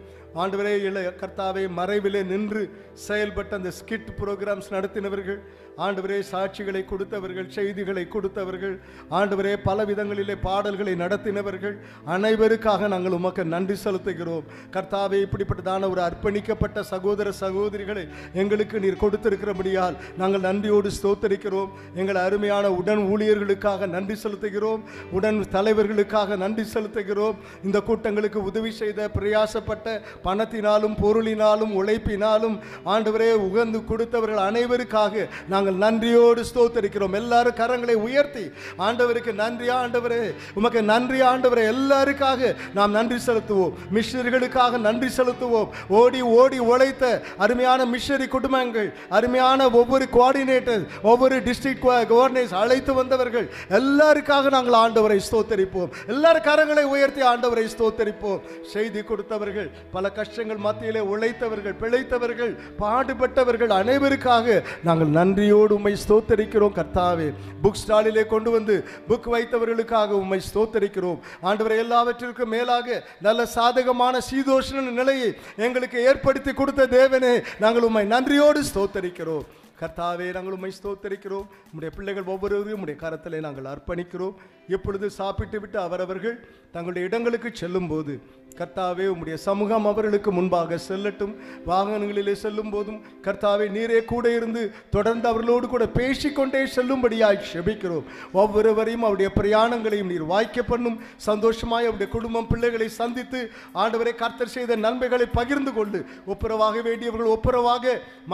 ஆண்டவரே இளைய கர்த்தாவை மறைவிலே நின்று செயல்பட்ட அந்த ஸ்கிட் ப்ரோக்ராம்ஸ் நடத்தினவர்கள் ஆண்டவரே சாட்சிகளை கொடுத்தவர்கள் செய்திகளை கொடுத்தவர்கள் ஆண்டவரே பல விதங்களிலே பாடல்களை நடத்தினவர்கள் அனைவருக்காக நாங்கள் உமக்கு நன்றி செலுத்துகிறோம் கர்த்தாவை இப்படிப்பட்டதான ஒரு அர்ப்பணிக்கப்பட்ட சகோதர சகோதரிகளை எங்களுக்கு நீர் கொடுத்திருக்கிறபடியால் நாங்கள் நன்றியோடு ஸ்தோத்த ஸ்தோத்தரிக்கிறோம் எங்கள் அருமையான உடன் ஊழியர்களுக்காக நன்றி செலுத்துகிறோம் உடன் தலைவர்களுக்காக நன்றி செலுத்துகிறோம் இந்த கூட்டங்களுக்கு உதவி செய்த பிரயாசப்பட்ட பணத்தினாலும் பொருளினாலும் உழைப்பினாலும் ஆண்டவரே உகந்து கொடுத்தவர்கள் அனைவருக்காக நாங்கள் நன்றியோடு ஸ்தோத்தரிக்கிறோம் எல்லாரும் கரங்களை உயர்த்தி ஆண்டவருக்கு நன்றி ஆண்டவரே உமக்கு நன்றி ஆண்டவரே எல்லாருக்காக நாம் நன்றி செலுத்துவோம் மிஷினர்களுக்காக நன்றி செலுத்துவோம் ஓடி ஓடி உழைத்த அருமையான மிஷினரி குடும்பங்கள் அருமையான ஒவ்வொரு கோஆர்டினேட்டர் ஒவ்வொரு டிஸ்ட்ரிக்ட் கவர்னர்ஸ் அழைத்து வந்தவர்கள் எல்லாருக்காக நாங்கள் ஆண்டவரை ஸ்தோத்தரிப்போம் எல்லார் கரங்களை உயர்த்தி ஆண்டவரை ஸ்தோத்தரிப்போம் செய்தி கொடுத்தவர்கள் பல கஷ்டங்கள் மத்தியிலே உழைத்தவர்கள் பிழைத்தவர்கள் பாடுபட்டவர்கள் அனைவருக்காக நாங்கள் நன்றியோடு உண்மை ஸ்தோத்தரிக்கிறோம் கர்த்தாவே புக் ஸ்டாலிலே கொண்டு வந்து புக் வைத்தவர்களுக்காக உண்மை ஸ்தோத்தரிக்கிறோம் ஆண்டவரை எல்லாவற்றிற்கும் மேலாக நல்ல சாதகமான சீதோஷன நிலையை எங்களுக்கு ஏற்படுத்தி கொடுத்த தேவனே நாங்கள் உண்மை நன்றியோடு ஸ்தோத்தரிக்கிறோம் கர்த்தாவே நாங்கள் உண்மை ஸ்தோத்தரிக்கிறோம் நம்முடைய பிள்ளைகள் ஒவ்வொருவரையும் உடைய கரத்தில் நாங்கள் அர்ப்பணிக்கிறோம் எப்பொழுது சாப்பிட்டு விட்டு அவரவர்கள் தங்களுடைய இடங்களுக்கு செல்லும்போது கர்த்தாவே உம்முடைய சமூகம் அவர்களுக்கு முன்பாக செல்லட்டும் வாகனங்களிலே செல்லும் போதும் கர்த்தாவே நீரே கூட இருந்து தொடர்ந்து அவர்களோடு கூட பேசிக்கொண்டே செல்லும்படியாய் செபிக்கிறோம் ஒவ்வொருவரையும் அவருடைய பிரயாணங்களையும் நீர் வாய்க்க பண்ணும் சந்தோஷமாய் அவருடைய குடும்பம் பிள்ளைகளை சந்தித்து ஆண்டவரை கர்த்தர் செய்த நன்மைகளை பகிர்ந்து கொண்டு ஒப்புரவாக வேண்டியவர்கள் ஒப்புரவாக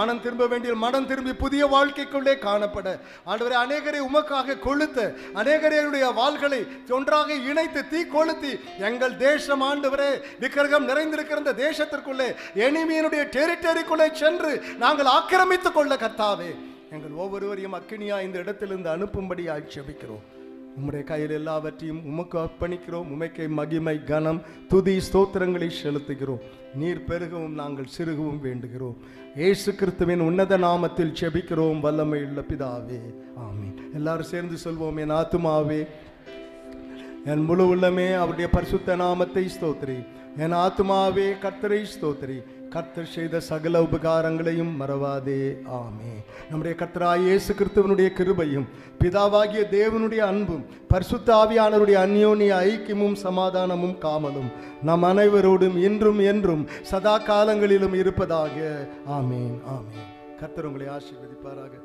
மனம் திரும்ப வேண்டிய மனம் திரும்பி புதிய வாழ்க்கைக்குள்ளே காணப்பட ஆண்டவரை அநேகரை உமக்காக கொளுத்த அநேகரையுடைய வாள்களை ஒன்றாக இணைத்து தீ கொளுத்தி எங்கள் தேசம் ஆண்டவரே விக்கிரகம் நிறைந்திருக்கிற இந்த தேசத்திற்குள்ளே எனிமியினுடைய டெரிட்டரிக்குள்ளே சென்று நாங்கள் ஆக்கிரமித்துக் கொள்ள கத்தாவே எங்கள் ஒவ்வொருவரையும் அக்கினியா இந்த இடத்திலிருந்து அனுப்பும்படி ஆட்சேபிக்கிறோம் உம்முடைய கையில் எல்லாவற்றையும் உமக்கு அர்ப்பணிக்கிறோம் உமைக்கை மகிமை கனம் துதி ஸ்தோத்திரங்களை செலுத்துகிறோம் நீர் பெருகவும் நாங்கள் சிறுகவும் வேண்டுகிறோம் ஏசு கிறிஸ்துவின் உன்னத நாமத்தில் செபிக்கிறோம் வல்லமை உள்ள பிதாவே ஆமீன் எல்லாரும் சேர்ந்து சொல்வோம் என் ஆத்துமாவே என் முழு உள்ளமே அவருடைய பரிசுத்த நாமத்தை ஸ்தோத்ரி என் ஆத்மாவே கர்த்தரை ஸ்தோத்ரி கர்த்தர் செய்த சகல உபகாரங்களையும் மறவாதே ஆமே நம்முடைய கர்த்தராய் இயேசு கிறிஸ்துவனுடைய கிருபையும் பிதாவாகிய தேவனுடைய அன்பும் ஆவியானவருடைய அந்யோனிய ஐக்கியமும் சமாதானமும் காமலும் நம் அனைவரோடும் இன்றும் என்றும் சதா காலங்களிலும் இருப்பதாக ஆமே ஆமேன் கர்த்தர் உங்களை ஆசீர்வதிப்பாராக